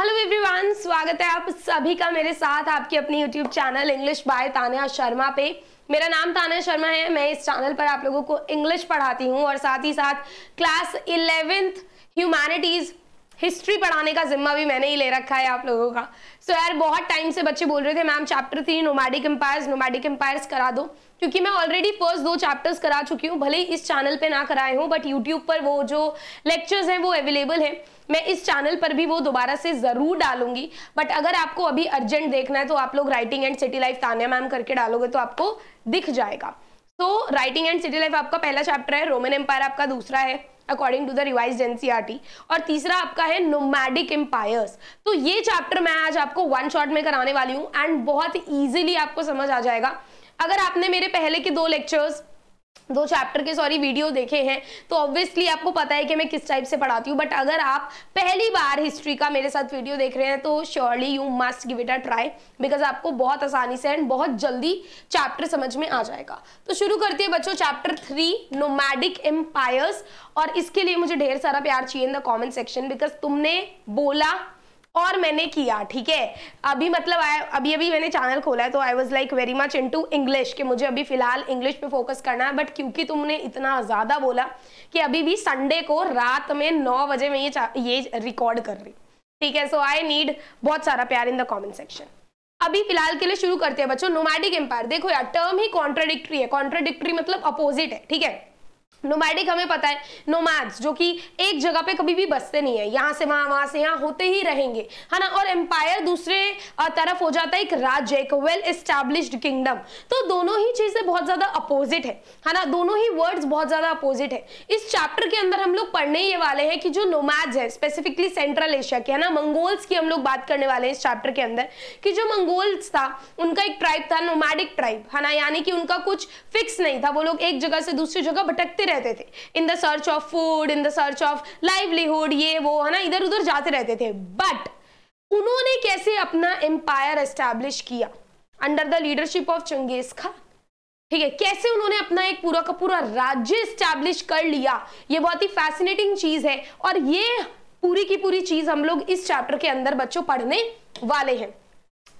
Hello everyone स्वागत है आप सभी का मेरे साथ आपके अपने YouTube channel English by Tanya Sharma पे मेरा नाम तान्या शर्मा है मैं इस चैनल पर आप लोगों को इंग्लिश पढ़ाती हूँ और साथ ही साथ क्लास इलेवेंथ ह्यूमैनिटीज़ हिस्ट्री पढ़ाने का जिम्मा भी मैंने ही ले रखा है आप लोगों का सो so, यार बहुत टाइम से बच्चे बोल रहे थे ma'am chapter three nomadic empires nomadic empires करा दो क्योंकि मैं ऑलरेडी फर्स्ट दो चैप्टर्स करा चुकी हूँ भले ही इस चैनल पे ना कराए हूँ बट यूट्यूब पर वो जो लेक्चर्स हैं वो अवेलेबल हैं मैं इस चैनल पर भी वो दोबारा से ज़रूर डालूंगी बट अगर आपको अभी अर्जेंट देखना है तो आप लोग writing and city life Tania ma'am करके डालोगे तो आपको दिख जाएगा तो राइटिंग एंड सिटी लाइफ आपका पहला चैप्टर है रोमन एम्पायर आपका दूसरा है according to the revise NCERT और तीसरा आपका है नोमैडिक एम्पायर्स तो ये चैप्टर मैं आज आपको वन शॉट में कराने वाली हूँ एंड बहुत ईजिली आपको समझ आ जाएगा अगर आपने मेरे पहले के दो लेक्चर्स दो चैप्टर के सॉरी वीडियो देखे हैं तो ऑब्वियसली आपको पता है कि मैं किस टाइप से पढ़ाती हूँ बट अगर आप पहली बार हिस्ट्री का मेरे साथ वीडियो देख रहे हैं तो surely you must give it a try because आपको बहुत आसानी से एंड बहुत जल्दी चैप्टर समझ में आ जाएगा तो शुरू करती है बच्चों चैप्टर थ्री नोमैडिक एम्पायर्स और इसके लिए मुझे ढेर सारा प्यार चाहिए in the comment section because तुमने बोला और मैंने किया ठीक है अभी मतलब आया अभी अभी मैंने चैनल खोला है तो I was like very much into English कि मुझे अभी फिलहाल इंग्लिश पे फोकस करना है बट क्योंकि तुमने इतना ज़्यादा बोला कि अभी भी संडे को रात में नौ बजे में ये ये रिकॉर्ड कर रही ठीक है सो आई नीड बहुत सारा प्यार इन द कॉमेंट सेक्शन अभी फिलहाल के लिए शुरू करते हैं बच्चों नोमैटिक एम्पायर देखो यार टर्म ही कॉन्ट्राडिक्ट्री है कॉन्ट्राडिक्ट्री मतलब अपोजिट है ठीक है नोमैडिक हमें पता है नोमैड्स जो कि एक जगह पे कभी भी बसते नहीं है यहाँ से वहाँ वहाँ से यहाँ होते ही रहेंगे है ना और एम्पायर दूसरे तरफ हो जाता है एक राज्य एक वेल एस्टेब्लिश्ड किंगडम तो दोनों ही चीज़ें बहुत ज़्यादा अपोजिट है है ना दोनों ही वर्ड्स बहुत ज़्यादा अपोजिट है इस चैप्टर के अंदर हम लोग पढ़ने ये वाले हैं कि जो नोमैड्स है स्पेसिफिकली सेंट्रल एशिया के है ना मंगोल्स की हम लोग बात करने वाले हैं इस चैप्टर के अंदर कि जो मंगोल्स था उनका एक ट्राइब था नोमैडिक ट्राइब है ना यानी कि उनका कुछ फिक्स नहीं था वो लोग एक जगह से दूसरी जगह भटकते रहते थे in the search of food in the search of livelihood ये वो है ना इधर उधर जाते रहते थे बट उन्होंने कैसे अपना एम्पायर एस्टैब्लिश किया under the leadership of Genghis Khan ठीक है कैसे उन्होंने अपना एक पूरा का पूरा राज्य स्टैब्लिश कर लिया ये बहुत ही फैसिनेटिंग चीज है और ये पूरी की पूरी चीज हम लोग इस चैप्टर के अंदर बच्चों पढ़ने वाले हैं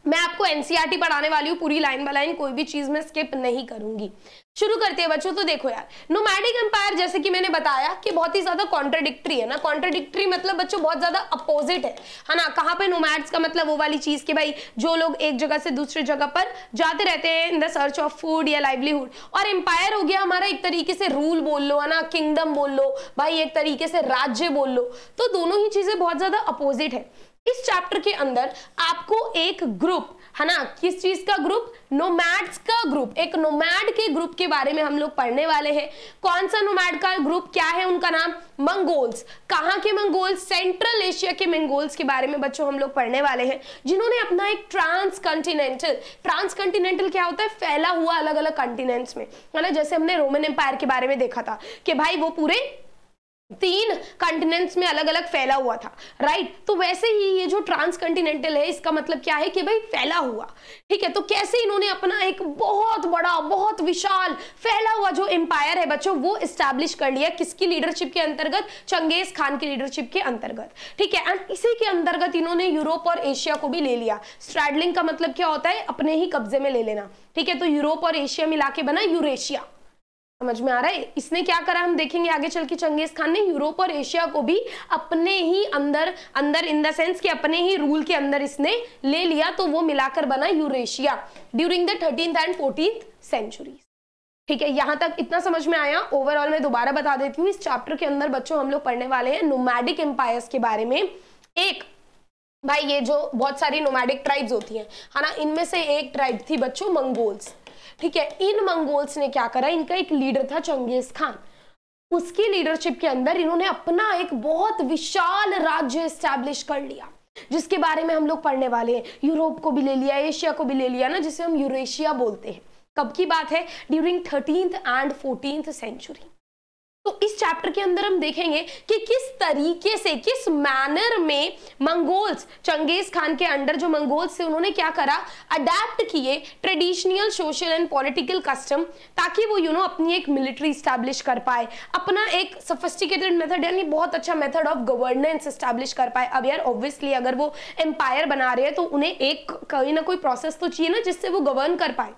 मैं आपको एनसीईआरटी e पढ़ाने वाली हूँ पूरी लाइन बाय लाइन कोई भी चीज मैं स्किप नहीं करूंगी शुरू करते हैं बच्चों तो देखो यार नोमैडिक एम्पायर जैसे कि मैंने बताया कि बहुत ही ज्यादा कॉन्ट्राडिक्ट्री है ना कॉन्ट्राडिक्ट्री मतलब बच्चों बहुत ज्यादा अपोजिट है है ना कहाँ पे नोमैड्स का मतलब वो वाली चीज के भाई जो लोग एक जगह से दूसरी जगह पर जाते रहते हैं in the search of food या लाइवलीहुड और एम्पायर हो गया हमारा एक तरीके से रूल बोल लो है ना किंगडम बोल लो भाई एक तरीके से राज्य बोल लो तो दोनों ही चीजें बहुत ज्यादा अपोजिट है इस चैप्टर के अंदर आपको एक ग्रुप है ना किस चीज का ग्रुप नोमैड्स का ग्रुप एक नोमैड के ग्रुप के बारे में हम लोग पढ़ने वाले हैं कौन सा नोमैड का ग्रुप क्या है उनका नाम मंगोल्स कहाँ के मंगोल्स सेंट्रल एशिया के मंगोल्स के बारे में बच्चों हम लोग पढ़ने वाले हैं जिन्होंने अपना एक ट्रांस कंटिनेंटल ट्रांस कंटिनेंटल क्या होता है फैला हुआ अलग अलग कंटिनेंट्स में है ना जैसे हमने रोमन एम्पायर के बारे में देखा था कि भाई वो पूरे तीन कंटिनेंट्स में अलग अलग फैला हुआ था राइट तो वैसे ही ये जो ट्रांस कंटिनेंटल है इसका मतलब क्या है कि भाई फैला हुआ ठीक है तो कैसे इन्होंने अपना एक बहुत बड़ा बहुत विशाल फैला हुआ जो एम्पायर है बच्चों वो स्टैब्लिश कर लिया किसकी लीडरशिप के अंतर्गत चंगेज खान की लीडरशिप के अंतर्गत ठीक है एंड इसी के अंतर्गत इन्होंने यूरोप और एशिया को भी ले लिया स्ट्रैडलिंग का मतलब क्या होता है अपने ही कब्जे में ले लेना ठीक है तो यूरोप और एशिया मिला के बना यूरेशिया समझ में आ रहा है इसने क्या करा हम देखेंगे आगे चल के चंगेज खान ने यूरोप और एशिया को भी अपने ही अंदर अंदर इन द सेंस के अपने ही रूल के अंदर इसने ले लिया तो वो मिलाकर बना Eurasia during the thirteenth and fourteen century ठीक है यहां तक इतना समझ में आया ओवरऑल मैं दोबारा बता देती हूँ इस चैप्टर के अंदर बच्चों हम लोग पढ़ने वाले हैं नोमैडिक एम्पायर्स के बारे में एक भाई ये जो बहुत सारी नोमैडिक ट्राइब्स होती हैं है ना इनमें से एक ट्राइब थी बच्चों मंगोल्स ठीक है इन मंगोल्स ने क्या करा इनका एक लीडर था चंगेज खान उसकी लीडरशिप के अंदर इन्होंने अपना एक बहुत विशाल राज्य स्टैब्लिश कर लिया जिसके बारे में हम लोग पढ़ने वाले हैं यूरोप को भी ले लिया एशिया को भी ले लिया ना जिसे हम यूरेशिया बोलते हैं कब की बात है during thirteenth and fourteenth century तो इस चैप्टर के अंदर हम देखेंगे कि किस तरीके से किस मैनर में मंगोल्स चंगेज खान के अंडर जो मंगोल्स थे उन्होंने क्या करा अडेप्ट किए traditional social and political custom ताकि वो यू you नो know, अपनी एक मिलिट्री स्टैब्लिश कर पाए अपना एक सफिस्टिकेटेड मेथड यानी बहुत अच्छा मेथड ऑफ गवर्नेंस स्टैब्लिश कर पाए अब यार ऑब्वियसली अगर वो एम्पायर बना रहे हैं तो उन्हें एक कोई ना कोई प्रोसेस तो चाहिए ना जिससे वो गवर्न कर पाए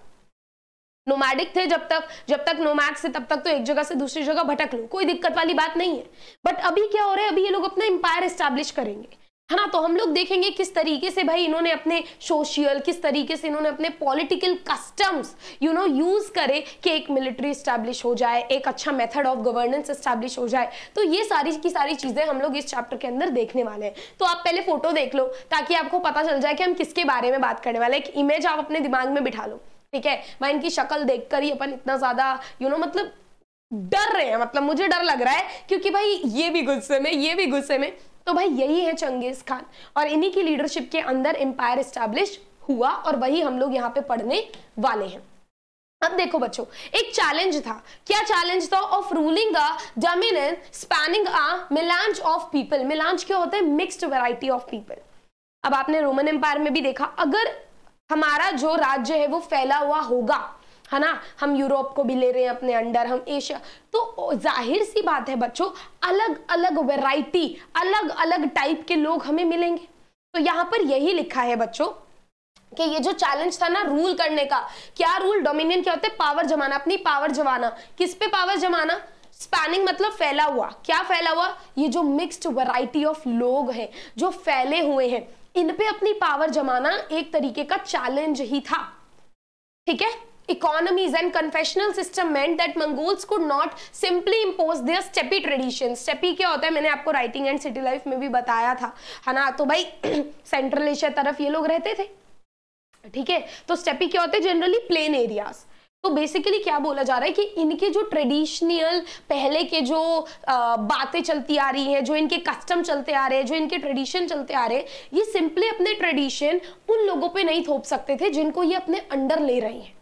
नोमैडिक थे जब तक जब तक नोमैक्स से तब तक तो एक जगह से दूसरी जगह भटक लो कोई दिक्कत वाली बात नहीं है बट अभी क्या हो रहा है अभी ये लोग अपना एम्पायर स्टैब्लिश करेंगे है ना तो हम लोग देखेंगे किस तरीके से भाई इन्होंने अपने सोशल किस तरीके से इन्होंने अपने political customs you know use करे कि एक मिलिट्री स्टैब्लिश हो जाए एक अच्छा मेथड ऑफ गवर्नेंस स्टैब्लिश हो जाए तो ये सारी की सारी चीजें हम लोग इस चैप्टर के अंदर देखने वाले हैं तो आप पहले फोटो देख लो ताकि आपको पता चल जाए कि हम किसके बारे में बात करने वाले एक इमेज आप अपने दिमाग में बिठा लो ठीक है मैं इनकी शक्ल देखकर ही अपन इतना ज्यादा यू नो मतलब डर रहे हैं मतलब मुझे डर लग रहा है क्योंकि भाई ये भी गुस्से में ये भी गुस्से में तो भाई यही है चंगेज खान और इन्हीं की लीडरशिप के अंदर एम्पायर स्टैब्लिश हुआ और वही हम लोग यहाँ पे पढ़ने वाले हैं अब देखो बच्चों एक चैलेंज था क्या चैलेंज था of ruling spanning a of people melange क्या होता है मिक्स्ड वैरायटी ऑफ पीपल अब आपने रोमन एम्पायर में भी देखा अगर हमारा जो राज्य है वो फैला हुआ होगा है ना हम यूरोप को भी ले रहे हैं अपने अंडर हम एशिया तो जाहिर सी बात है बच्चों अलग अलग वैरायटी अलग अलग टाइप के लोग हमें मिलेंगे तो यहाँ पर यही लिखा है बच्चों कि ये जो चैलेंज था ना रूल करने का क्या रूल डोमिनियन क्या होता है पावर जमाना अपनी पावर जमाना किस पे पावर जमाना स्पैनिंग मतलब फैला हुआ क्या फैला हुआ ये जो मिक्स्ड वैरायटी ऑफ लोग हैं जो फैले हुए हैं इन पे अपनी पावर जमाना एक तरीके का चैलेंज ही था ठीक है economies and confessional system meant that Mongols could not simply impose their steppe tradition steppe क्या होता है मैंने आपको राइटिंग एंड सिटी लाइफ में भी बताया था है ना तो भाई सेंट्रल एशिया तरफ ये लोग रहते थे ठीक है तो स्टेपी क्या होते हैं जनरली प्लेन एरियाज़ तो बेसिकली क्या बोला जा रहा है कि इनके जो ट्रेडिशनल पहले के जो बातें चलती आ रही है जो इनके कस्टम चलते आ रहे हैं जो इनके ट्रेडिशन चलते आ रहे हैं ये सिंपली अपने ट्रेडिशन उन लोगों पे नहीं थोप सकते थे जिनको ये अपने अंडर ले रहे हैं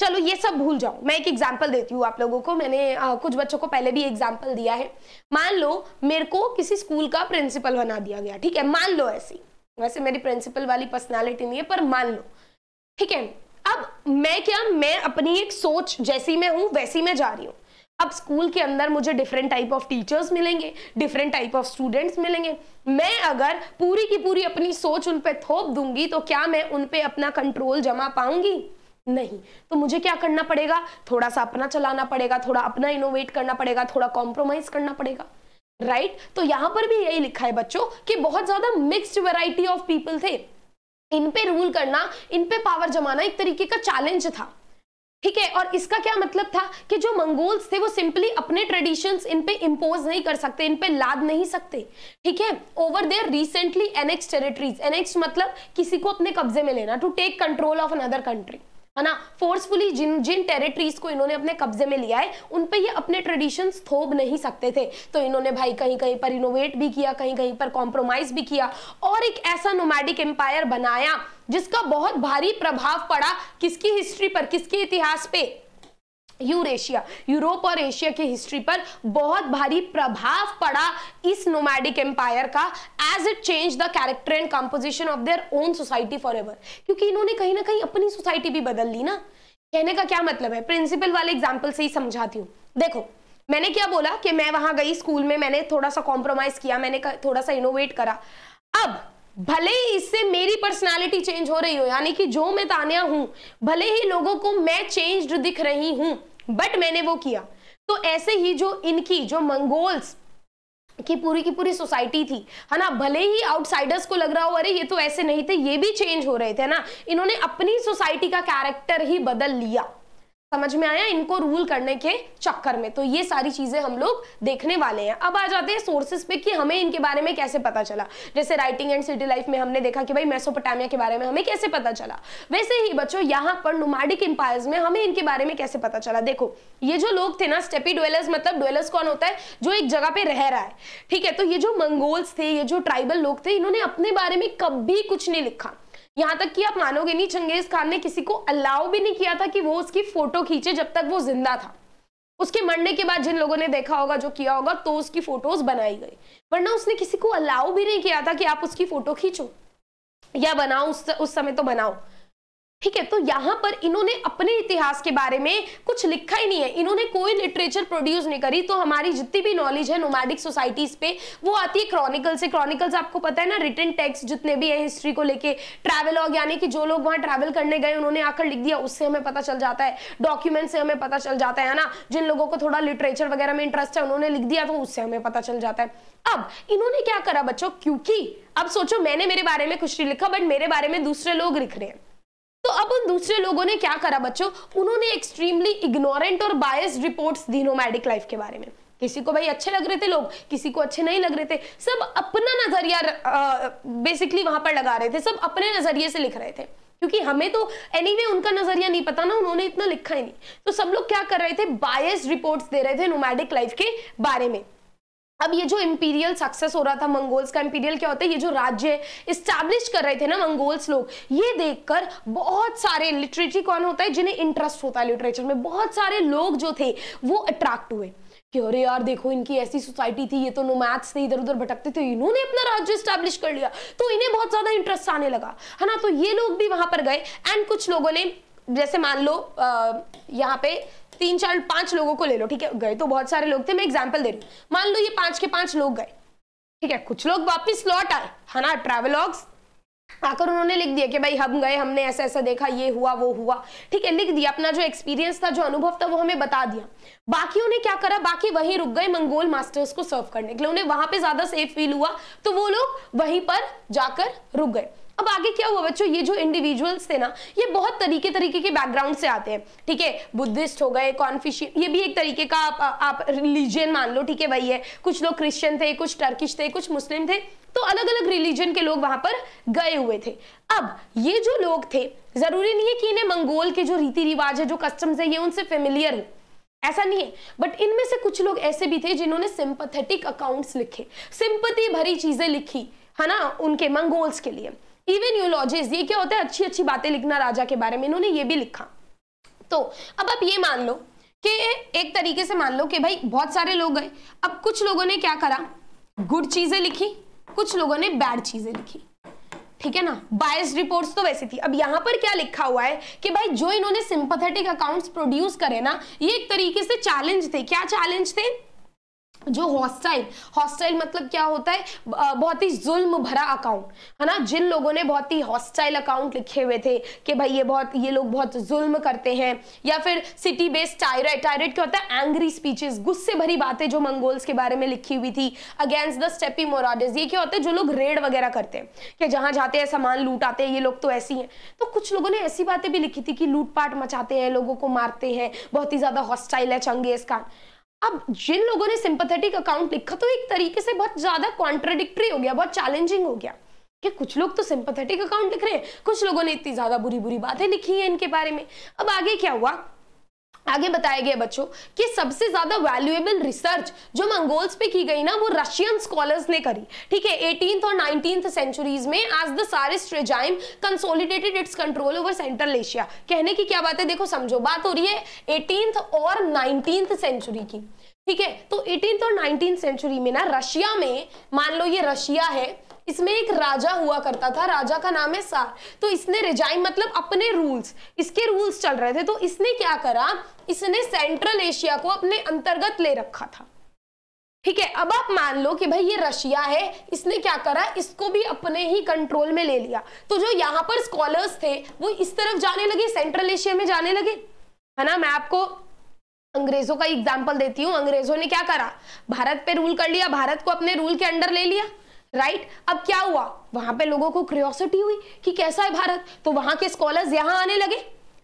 चलो ये सब भूल जाओ मैं एक एग्जाम्पल देती हूँ आप लोगों को मैंने आ, कुछ बच्चों को पहले भी एग्जाम्पल दिया है मान लो मेरे को किसी स्कूल का प्रिंसिपल बना दिया गया ठीक है मान लो ऐसी वैसे मेरी प्रिंसिपल वाली पर्सनैलिटी नहीं है पर मान लो ठीक है अब मैं क्या मैं अपनी एक सोच जैसी मैं हूँ वैसी मैं जा रही हूँ अब स्कूल के अंदर मुझे डिफरेंट टाइप ऑफ टीचर्स मिलेंगे डिफरेंट टाइप ऑफ स्टूडेंट्स मिलेंगे मैं अगर पूरी की पूरी अपनी सोच उन पर थोप दूंगी तो क्या मैं उन पर अपना कंट्रोल जमा पाऊंगी नहीं तो मुझे क्या करना पड़ेगा थोड़ा सा अपना चलाना पड़ेगा थोड़ा अपना इनोवेट करना पड़ेगा थोड़ा कॉम्प्रोमाइज करना पड़ेगा राइट right? तो यहाँ पर भी यही लिखा है बच्चों कि बहुत ज्यादा मिक्स्ड वैरायटी ऑफ पीपल थे इन पे रूल करना इन पे पावर जमाना एक तरीके का चैलेंज था ठीक है और इसका क्या मतलब था कि जो मंगोल्स थे वो सिंपली अपने ट्रेडिशंस इन पे इम्पोज नहीं कर सकते इन पे लाद नहीं सकते ठीक है over there recently annex territories annex मतलब किसी को अपने कब्जे में लेना to take control of another country ना फोर्सफुली जिन जिन टेरिटरीज को इन्होंने अपने कब्जे में लिया है उन पे ये अपने ट्रेडिशन थोप नहीं सकते थे तो इन्होंने भाई कहीं कहीं पर इनोवेट भी किया कहीं कहीं पर कॉम्प्रोमाइज भी किया और एक ऐसा नोमैडिक एम्पायर बनाया जिसका बहुत भारी प्रभाव पड़ा किसकी हिस्ट्री पर किसके इतिहास पे यूरेशिया यूरोप और एशिया की हिस्ट्री पर बहुत भारी प्रभाव पड़ा इस नोमैडिक एम्पायर का as it change the character and composition of their own society forever क्योंकि इन्होंने कहीं ना कहीं अपनी सोसाइटी भी बदल ली ना कहने का क्या मतलब है प्रिंसिपल वाले एग्जाम्पल से ही समझाती हूँ देखो मैंने क्या बोला कि मैं वहां गई स्कूल में मैंने थोड़ा सा कॉम्प्रोमाइज किया मैंने थोड़ा सा इनोवेट करा अब भले ही इससे मेरी पर्सनालिटी चेंज हो रही हो यानी कि जो मैं तानिया हूं भले ही लोगों को मैं चेंज्ड दिख रही हूं बट मैंने वो किया तो ऐसे ही जो इनकी जो मंगोल्स की पूरी की पूरी सोसाइटी थी है ना भले ही आउटसाइडर्स को लग रहा हो अरे ये तो ऐसे नहीं थे ये भी चेंज हो रहे थे ना इन्होंने अपनी सोसाइटी का कैरेक्टर ही बदल लिया समझ में आया इनको रूल करने के चक्कर में तो ये सारी चीजें हम लोग देखने वाले हैं अब आ जाते हैं सोर्सेस पे कि हमें इनके बारे में कैसे पता चला जैसे राइटिंग एंड सिटी लाइफ में हमने देखा कि भाई मेसोपोटामिया के बारे में हमें कैसे पता चला वैसे ही बच्चों यहाँ पर नुमाडिक एम्पायर्स में हमें इनके बारे में कैसे पता चला देखो ये जो लोग थे ना स्टेपी डुएलर्स मतलब डुएलर्स कौन होता है जो एक जगह पे रह रहा है ठीक है तो ये जो मंगोल्स थे ये जो ट्राइबल लोग थे इन्होंने अपने बारे में कभी कुछ नहीं लिखा यहाँ तक कि आप मानोगे नहीं चंगेज खान ने किसी को अलाउ भी नहीं किया था कि वो उसकी फोटो खींचे जब तक वो जिंदा था उसके मरने के बाद जिन लोगों ने देखा होगा जो किया होगा तो उसकी फोटोज बनाई गई वरना उसने किसी को अलाउ भी नहीं किया था कि आप उसकी फोटो खींचो या बनाओ उस, उस समय तो बनाओ ठीक है तो यहां पर इन्होंने अपने इतिहास के बारे में कुछ लिखा ही नहीं है इन्होंने कोई लिटरेचर प्रोड्यूस नहीं करी तो हमारी जितनी भी नॉलेज है नोमैडिक सोसाइटीज पे वो आती है क्रॉनिकल से क्रॉनिकल्स आपको पता है ना रिटर्न टेक्स्ट जितने भी है हिस्ट्री को लेके ट्रैवलॉग यानी कि जो लोग वहां ट्रैवल करने गए उन्होंने आकर लिख दिया उससे हमें पता चल जाता है डॉक्यूमेंट से हमें पता चल जाता है ना जिन लोगों को थोड़ा लिटरेचर वगैरह में इंटरेस्ट है उन्होंने लिख दिया तो उससे हमें पता चल जाता है अब इन्होंने क्या करा बच्चों क्योंकि अब सोचो मैंने मेरे बारे में कुछ नहीं लिखा बट मेरे बारे में दूसरे लोग लिख रहे हैं तो अब उन दूसरे लोगों ने क्या करा बच्चों उन्होंने एक्सट्रीमली इग्नोरेंट और बायस रिपोर्ट्स दी नोमैडिक लाइफ के बारे में किसी को भाई अच्छे लग रहे थे लोग किसी को अच्छे नहीं लग रहे थे सब अपना नजरिया बेसिकली वहां पर लगा रहे थे सब अपने नजरिए से लिख रहे थे क्योंकि हमें तो एनी anyway, उनका नजरिया नहीं पता ना उन्होंने इतना लिखा ही नहीं तो सब लोग क्या कर रहे थे बायस रिपोर्ट्स दे रहे थे नोमैडिक लाइफ के बारे में अब ये जो इम्पीरियल सक्सेस हो रहा था मंगोल्स का इम्पीरियल क्या होता है ये जो राज्य इस्टेब्लिश कर रहे थे ना मंगोल्स लोग ये देखकर बहुत सारे लिटरेचर कौन होता है जिन्हें इंटरेस्ट होता है लिटरेचर में बहुत सारे लोग जो थे वो अट्रैक्ट हुए कि अरे यार देखो इनकी ऐसी सोसाइटी थी ये तो नोमैथ्स थे इधर उधर भटकते थे इन्होंने अपना राज्य स्टैब्लिश कर लिया तो इन्हें बहुत ज्यादा इंटरेस्ट आने लगा है ना तो ये लोग भी वहां पर गए एंड कुछ लोगों ने जैसे मान लो यहाँ पे तीन चार पांच लोगों को ले लो ठीक है गए तो बहुत सारे लोग थे मैं एग्जाम्पल दे रही हूँ मान लो ये पांच के पांच लोग गए ठीक है कुछ लोग वापिस लौट आए है ना ट्रैवलॉग्स आकर उन्होंने लिख दिया कि भाई हम गए हमने ऐसा ऐसा देखा ये हुआ वो हुआ ठीक है लिख दिया अपना जो एक्सपीरियंस था जो अनुभव था वो हमें बता दिया बाकी उन्हें क्या करा बाकी वहीं रुक गए मंगोल मास्टर्स को सर्व करने के लिए उन्हें वहां पे ज्यादा सेफ फील हुआ तो वो लोग वहीं पर जाकर रुक गए अब आगे क्या हुआ बच्चों ये जो इंडिविजुअल्स थे ना ये बहुत तरीके तरीके के बैकग्राउंड से आते हैं ठीक है बुद्धिस्ट हो गए कॉन्फिशियन ये भी एक तरीके का आप, आप रिलीजन मान लो ठीक है वही है कुछ लोग क्रिश्चियन थे कुछ टर्किश थे कुछ मुस्लिम थे तो अलग अलग रिलीजन के लोग वहां पर गए हुए थे अब ये जो लोग थे जरूरी नहीं है कि इन्हें मंगोल के जो रीति रिवाज है जो कस्टम्स है ये उनसे फेमिलियर है ऐसा नहीं है बट इनमें से कुछ लोग ऐसे भी थे जिन्होंने सिंपथेटिक अकाउंट्स लिखे सिंपति भरी चीजें लिखी है ना उनके मंगोल्स के लिए इवन यूलॉजीज ये क्या होता है अच्छी अच्छी बातें लिखना राजा के बारे में इन्होंने ये भी लिखा तो अब आप ये मान लो कि एक तरीके से मान लो कि भाई बहुत सारे लोग गए अब कुछ लोगों ने क्या करा गुड चीजें लिखी कुछ लोगों ने बैड चीजें लिखी ठीक है ना बायस रिपोर्ट्स तो वैसी थी अब यहां पर क्या लिखा हुआ है कि भाई जो इन्होंने सिंपथेटिक अकाउंट्स प्रोड्यूस करे ना ये एक तरीके से चैलेंज थे क्या चैलेंज थे जो हॉस्टाइल हॉस्टाइल मतलब क्या होता है बहुत ही जुल्म भरा अकाउंट है ना जिन लोगों ने बहुत ही हॉस्टाइल अकाउंट लिखे हुए थे कि भाई ये बहुत ये लोग बहुत जुल्म करते हैं या फिर सिटी बेस्ड टायरेट टायरेट क्या होता है एंग्री स्पीचेस गुस्से भरी बातें जो मंगोल्स के बारे में लिखी हुई थी अगेंस्ट द स्टेपी मोराडेज ये क्या होता है जो लोग रेड वगैरह करते हैं कि जहाँ जाते हैं सामान लूट आते हैं ये लोग तो ऐसी हैं तो कुछ लोगों ने ऐसी बातें भी लिखी थी कि लूटपाट मचाते हैं लोगों को मारते हैं बहुत ही ज़्यादा हॉस्टाइल है चंगेज खान अब जिन लोगों ने सिंपथेटिक अकाउंट लिखा तो एक तरीके से बहुत ज्यादा कॉन्ट्रोडिक्ट्री हो गया बहुत चैलेंजिंग हो गया कि कुछ लोग तो सिंपथेटिक अकाउंट लिख रहे हैं कुछ लोगों ने इतनी ज्यादा बुरी बुरी बातें लिखी हैं इनके बारे में अब आगे क्या हुआ आगे बताया गया बच्चों कि सबसे ज्यादा वैल्यूएबल रिसर्च जो मंगोल्स पे की गई ना वो रशियन स्कॉलर्स ने करी ठीक है एटीन और नाइनटीन सेंचुरीज में as the tsarist regime consolidated its control over central Asia कहने की क्या बात है देखो समझो बात हो रही है एटीन और नाइनटीन सेंचुरी की ठीक है तो एटीन और नाइनटीन सेंचुरी में ना रशिया में मान लो ये रशिया है इसमें एक राजा हुआ करता था राजा का नाम है सार तो इसने रिजाइन मतलब अपने रूल्स इसके रूल्स चल रहे थे तो इसने क्या करा इसने सेंट्रल एशिया को अपने अंतर्गत ले रखा था ठीक है अब आप मान लो कि भाई ये रशिया है इसने क्या करा इसको भी अपने ही कंट्रोल में ले लिया तो जो यहाँ पर स्कॉलर्स थे वो इस तरफ जाने लगे सेंट्रल एशिया में जाने लगे है ना मैं आपको अंग्रेजों का एग्जाम्पल देती हूँ अंग्रेजों ने क्या करा भारत पे रूल कर लिया भारत को अपने रूल के अंडर ले लिया राइट right? अब क्या हुआ वहां पे लोगों को क्रियोसिटी हुई कि कैसा है भारत तो वहां के स्कॉलर्स यहाँ आने लगे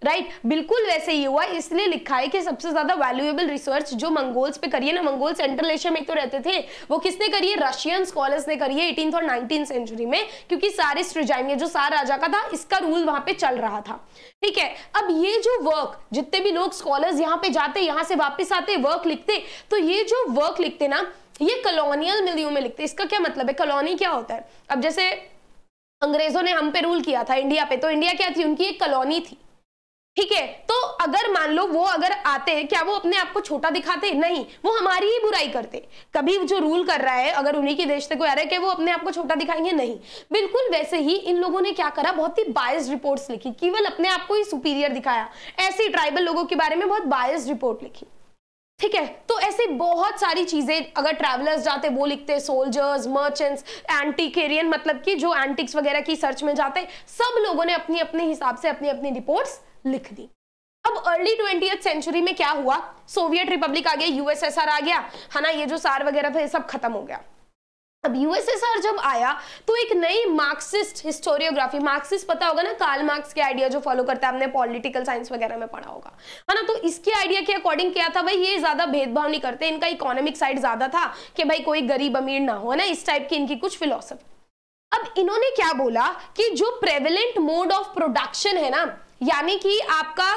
राइट right? बिल्कुल वैसे ही हुआ इसलिए लिखा है कि सबसे ज्यादा वैल्यूएबल रिसर्च जो मंगोल्स पे करिए ना मंगोल सेंट्रल एशिया में तो रहते थे वो किसने करिए रशियन स्कॉलर्स ने करिए एटीन और नाइनटीन सेंचुरी में क्योंकि सारे सृजाएंगे जो सार राजा का था इसका रूल वहां पे चल रहा था ठीक है अब ये जो वर्क जितने भी लोग स्कॉलर्स यहाँ पे जाते यहाँ से वापिस आते वर्क लिखते तो ये जो वर्क लिखते ना ये कॉलोनियल मिल्यू में लिखते हैं इसका क्या मतलब है कॉलोनी क्या होता है अब जैसे अंग्रेजों ने हम पे रूल किया था इंडिया पे तो इंडिया क्या थी उनकी एक कॉलोनी थी ठीक है तो अगर मान लो वो अगर आते हैं क्या वो अपने आप को छोटा दिखाते नहीं वो हमारी ही बुराई करते कभी जो रूल कर रहा है अगर उन्हीं के देश से कोई आ रहा है कि वो अपने आप को छोटा दिखाएंगे नहीं बिल्कुल वैसे ही इन लोगों ने क्या करा बहुत ही बायस रिपोर्ट्स लिखी केवल अपने आप को ही सुपीरियर दिखाया ऐसे ट्राइबल लोगों के बारे में बहुत बायस रिपोर्ट लिखी ठीक है तो ऐसे बहुत सारी चीजें अगर ट्रैवलर्स जाते वो लिखते सोल्जर्स मर्चेंट्स एंटीकेरियन मतलब कि जो एंटिक्स वगैरह की सर्च में जाते सब लोगों ने अपनी अपने हिसाब से अपनी अपनी रिपोर्ट्स लिख दी अब अर्ली ट्वेंटी सेंचुरी में क्या हुआ सोवियत रिपब्लिक आ गया यूएसएसआर आ गया है ना ये जो सार वगैरह थे सब खत्म हो गया अब यूएसएसआर जब आया तो एक नई मार्क्सिस्ट हिस्टोरियोग्राफी मार्क्सिस्ट पता होगा ना कार्ल मार्क्स के आइडिया जो फॉलो करता है हमने पॉलिटिकल साइंस वगैरह में पढ़ा होगा है ना तो इसके आइडिया के अकॉर्डिंग क्या था भाई ये ज्यादा भेदभाव नहीं करते इनका इकोनॉमिक साइड ज्यादा था कि भाई कोई गरीब अमीर ना हो ना इस टाइप की इनकी कुछ फिलोसफी अब इन्होंने क्या बोला कि जो प्रेवलेंट मोड ऑफ प्रोडक्शन है ना यानी कि आपका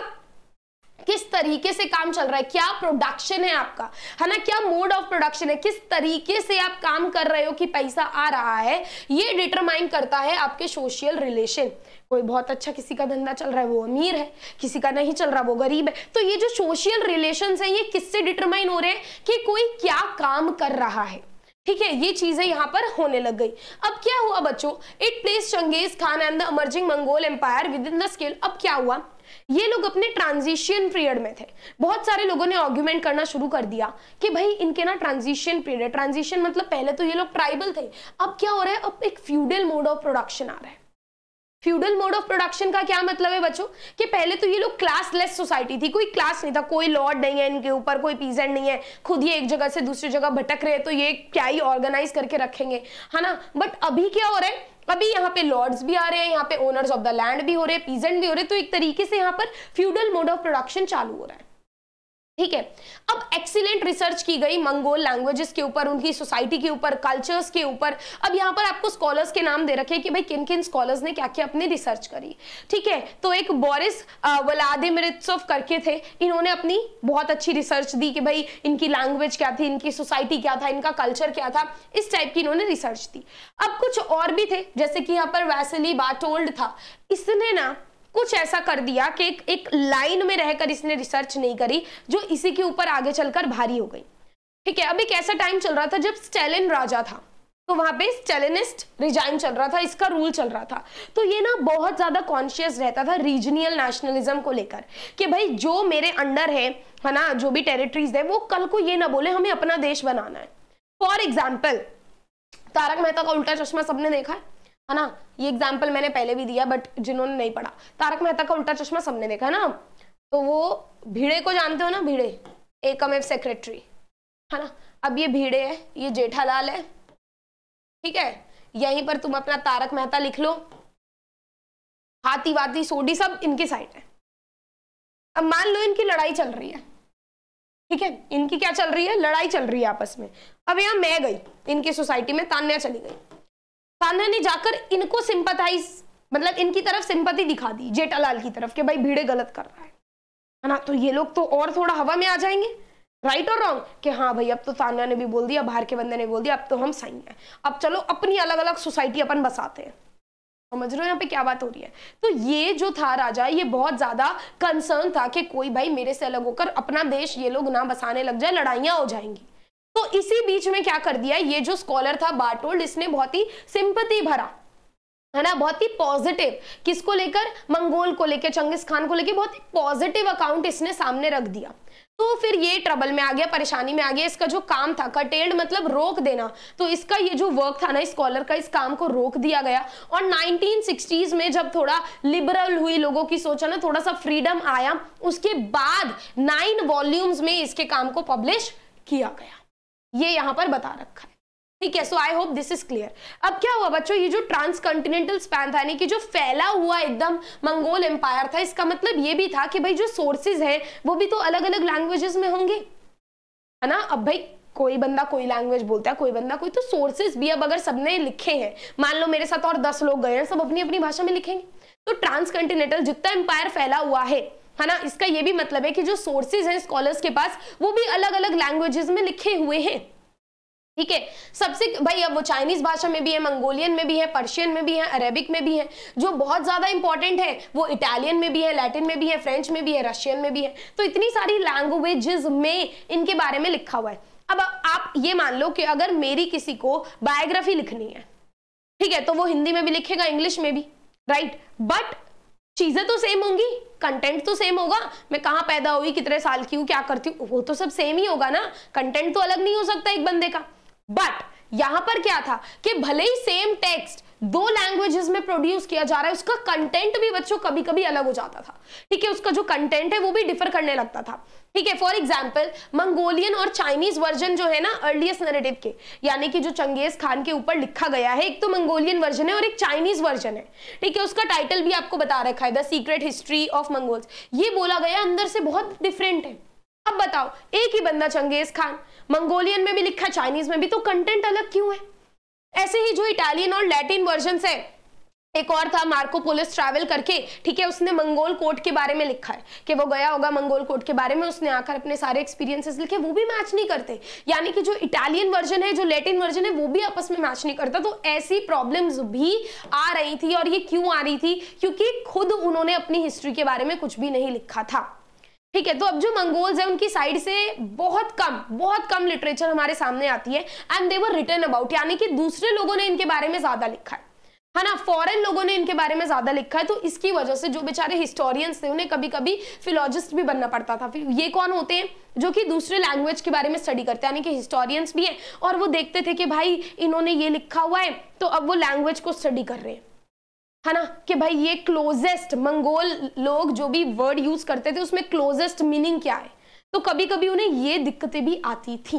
किस तरीके से काम चल रहा है क्या प्रोडक्शन है आपका है ना क्या मोड ऑफ प्रोडक्शन है किस तरीके से आप काम कर रहे हो कि पैसा आ रहा है ये डिटरमाइन करता है आपके सोशल रिलेशन कोई बहुत अच्छा किसी का धंधा चल रहा है वो अमीर है किसी का नहीं चल रहा वो गरीब है तो ये जो सोशल रिलेशन है ये किससे डिटरमाइन हो रहे हैं कि कोई क्या काम कर रहा है ठीक है ये चीजें यहाँ पर होने लग गई अब क्या हुआ बच्चों it place Genghis Khan and the emerging Mongol empire within the scale अब क्या हुआ ये लोग अपने ट्रांजिशन पीरियड में थे बहुत सारे लोगों ने ऑर्ग्यूमेंट करना शुरू कर दिया कि भाई इनके ना ट्रांजिशन पीरियड ट्रांजिशन मतलब पहले तो ये लोग ट्राइबल थे अब क्या हो रहा है अब एक फ्यूडल मोड ऑफ प्रोडक्शन आ रहा है फ्यूडल मोड ऑफ प्रोडक्शन का क्या मतलब है बच्चों कि पहले तो ये लोग क्लासलेस सोसाइटी थी कोई क्लास नहीं था कोई लॉर्ड नहीं है इनके ऊपर कोई पीजेंट नहीं है खुद ये एक जगह से दूसरी जगह भटक रहे तो ये क्या ही ऑर्गेनाइज करके रखेंगे है ना बट अभी क्या हो रहा है अभी यहाँ पे लॉर्ड्स भी आ रहे हैं यहाँ पे ओनर्स ऑफ द लैंड भी हो रहे हैं पीजेंट भी हो रहे हैं तो एक तरीके से यहाँ पर फ्यूडल मोड ऑफ प्रोडक्शन चालू हो रहा है ठीक है अब एक्सीलेंट रिसर्च की गई मंगोल लैंग्वेजेस के ऊपर उनकी सोसाइटी के ऊपर कल्चर्स के ऊपर अब यहाँ पर आपको स्कॉलर्स के नाम दे रखे कि भाई किन किन स्कॉलर्स ने क्या क्या अपनी रिसर्च करी ठीक है तो एक बोरिस वलादिमिरत्सव करके थे इन्होंने अपनी बहुत अच्छी रिसर्च दी कि भाई इनकी लैंग्वेज क्या थी इनकी सोसाइटी क्या था इनका कल्चर क्या था इस टाइप की इन्होंने रिसर्च दी अब कुछ और भी थे जैसे कि यहाँ पर वैसली बाटोल्ड था इसने ना कुछ ऐसा कर दिया कि एक, एक लाइन में रहकर इसने रिसर्च नहीं करी जो इसी के ऊपर आगे चलकर भारी हो गई ठीक है अब एक ऐसा टाइम चल रहा था जब स्टेलिन राजा था तो वहां पे स्टेलिनिस्ट रिजाइन चल रहा था इसका रूल चल रहा था तो ये ना बहुत ज्यादा कॉन्शियस रहता था रीजनियल नेशनलिज्म को लेकर कि भाई जो मेरे अंडर है है ना जो भी टेरिटरीज है वो कल को ये ना बोले हमें अपना देश बनाना है फॉर एग्जाम्पल तारक मेहता का उल्टा चश्मा सबने देखा है है ना ये एग्जाम्पल मैंने पहले भी दिया बट जिन्होंने नहीं पढ़ा तारक मेहता का उल्टा चश्मा सबने देखा है ना तो वो भिड़े को जानते हो ना भिड़े एफ सेक्रेटरी है ना अब ये भीड़े है ये जेठालाल है ठीक है यहीं पर तुम अपना तारक मेहता लिख लो हाथी वाती सोडी सब इनकी साइड है अब मान लो इनकी लड़ाई चल रही है ठीक है इनकी क्या चल रही है लड़ाई चल रही है आपस में अब यहां मैं गई इनकी सोसाइटी में तान्या चली गई कान्हा ने जाकर इनको सिंपथाइज मतलब इनकी तरफ सिंपति दिखा दी जेठालाल की तरफ कि भाई भीड़े गलत कर रहा है ना तो ये लोग तो और थोड़ा हवा में आ जाएंगे राइट और रॉन्ग कि हाँ भाई अब तो तान्या ने भी बोल दिया बाहर के बंदे ने बोल दिया अब तो हम सही हैं अब चलो अपनी अलग अलग सोसाइटी अपन बसाते हैं समझ रहे हो यहाँ पे क्या बात हो रही है तो ये जो था राजा ये बहुत ज्यादा कंसर्न था कि कोई भाई मेरे से अलग होकर अपना देश ये लोग ना बसाने लग जाए लड़ाइयाँ हो जाएंगी तो इसी बीच में क्या कर दिया ये जो स्कॉलर था बार्टोल्ड इसने बहुत ही सिंपति भरा है ना बहुत ही पॉजिटिव किसको लेकर मंगोल को लेकर चंगेज खान को लेकर बहुत ही पॉजिटिव अकाउंट इसने सामने रख दिया तो फिर ये ट्रबल में आ गया परेशानी में आ गया इसका जो काम था कटेल्ड मतलब रोक देना तो इसका ये जो वर्क था ना स्कॉलर का इस काम को रोक दिया गया और 1960s में जब थोड़ा लिबरल हुई लोगों की सोचा ना थोड़ा सा फ्रीडम आया उसके बाद नाइन वॉल्यूम्स में इसके काम को पब्लिश किया गया ये यहां पर बता रखा है ठीक है so I hope this is clear अब क्या हुआ बच्चों ये जो ट्रांस कंटिनेंटल स्पैन था यानी कि जो फैला हुआ एकदम मंगोल एम्पायर था इसका मतलब ये भी था कि भाई जो सोर्सेज है वो भी तो अलग अलग लैंग्वेजेस में होंगे है ना अब भाई कोई बंदा कोई लैंग्वेज बोलता है कोई बंदा कोई तो सोर्सेज भी अब अगर सबने लिखे हैं मान लो मेरे साथ और दस लोग गए हैं सब अपनी अपनी भाषा में लिखेंगे तो ट्रांस कंटिनेंटल जितना एम्पायर फैला हुआ है है ना इसका ये भी मतलब है कि जो सोर्सेज हैं स्कॉलर्स के पास वो भी अलग अलग लैंग्वेजेस में लिखे हुए हैं ठीक है सबसे भाई अब वो चाइनीज भाषा में भी है मंगोलियन में भी है पर्शियन में भी है अरेबिक में भी है जो बहुत ज्यादा इंपॉर्टेंट है वो इटालियन में भी है लैटिन में भी है फ्रेंच में भी है रशियन में भी है तो इतनी सारी लैंग्वेजेस में इनके बारे में लिखा हुआ है अब आप ये मान लो कि अगर मेरी किसी को बायोग्राफी लिखनी है ठीक है तो वो हिंदी में भी लिखेगा इंग्लिश में भी राइट बट चीजें तो सेम होंगी कंटेंट तो सेम होगा मैं कहाँ पैदा हुई कितने साल की हूँ क्या करती हूँ वो तो सब सेम ही होगा ना कंटेंट तो अलग नहीं हो सकता एक बंदे का बट यहां पर क्या था कि भले ही सेम टेक्स्ट दो लैंग्वेजेस में प्रोड्यूस किया जा रहा है उसका कंटेंट भी बच्चों कभी कभी अलग हो जाता था ठीक है उसका जो कंटेंट है वो भी डिफर करने लगता था ठीक है फॉर एग्जाम्पल मंगोलियन और चाइनीज वर्जन जो है ना अर्लीस्ट नरेटिव के यानी कि जो चंगेज खान के ऊपर लिखा गया है एक तो मंगोलियन वर्जन है और एक चाइनीज वर्जन है ठीक है उसका टाइटल भी आपको बता रखा है the secret history of Mongols ये बोला गया अंदर से बहुत डिफरेंट है अब बताओ एक ही बंदा चंगेज खान मंगोलियन में भी लिखा चाइनीज में भी तो कंटेंट अलग क्यों है ऐसे ही जो इटालियन और लैटिन वर्जन है एक और था मार्को पोलिस ट्रैवल करके ठीक है उसने मंगोल कोर्ट के बारे में लिखा है कि वो गया होगा मंगोल कोर्ट के बारे में उसने आकर अपने सारे एक्सपीरियंसेस लिखे वो भी मैच नहीं करते यानी कि जो इटालियन वर्जन है जो लैटिन वर्जन है वो भी आपस में मैच नहीं करता तो ऐसी प्रॉब्लम्स भी आ रही थी और ये क्यों आ रही थी क्योंकि खुद उन्होंने अपनी हिस्ट्री के बारे में कुछ भी नहीं लिखा था ठीक है तो अब जो मंगोल्स है उनकी साइड से बहुत कम बहुत कम लिटरेचर हमारे सामने आती है एंड देवर रिटर्न अबाउट यानी कि दूसरे लोगों ने इनके बारे में ज्यादा लिखा है है ना फॉरेन लोगों ने इनके बारे में ज्यादा लिखा है तो इसकी वजह से जो बेचारे हिस्टोरियंस थे उन्हें कभी कभी फिलोजिस्ट भी बनना पड़ता था फिर ये कौन होते हैं जो कि दूसरे लैंग्वेज के बारे में स्टडी करते हैं यानी कि हिस्टोरियंस भी हैं और वो देखते थे कि भाई इन्होंने ये लिखा हुआ है तो अब वो लैंग्वेज को स्टडी कर रहे हैं है ना कि भाई ये क्लोजेस्ट मंगोल लोग जो भी वर्ड यूज करते थे उसमें क्लोजेस्ट मीनिंग क्या है तो कभी कभी उन्हें ये दिक्कतें भी आती थी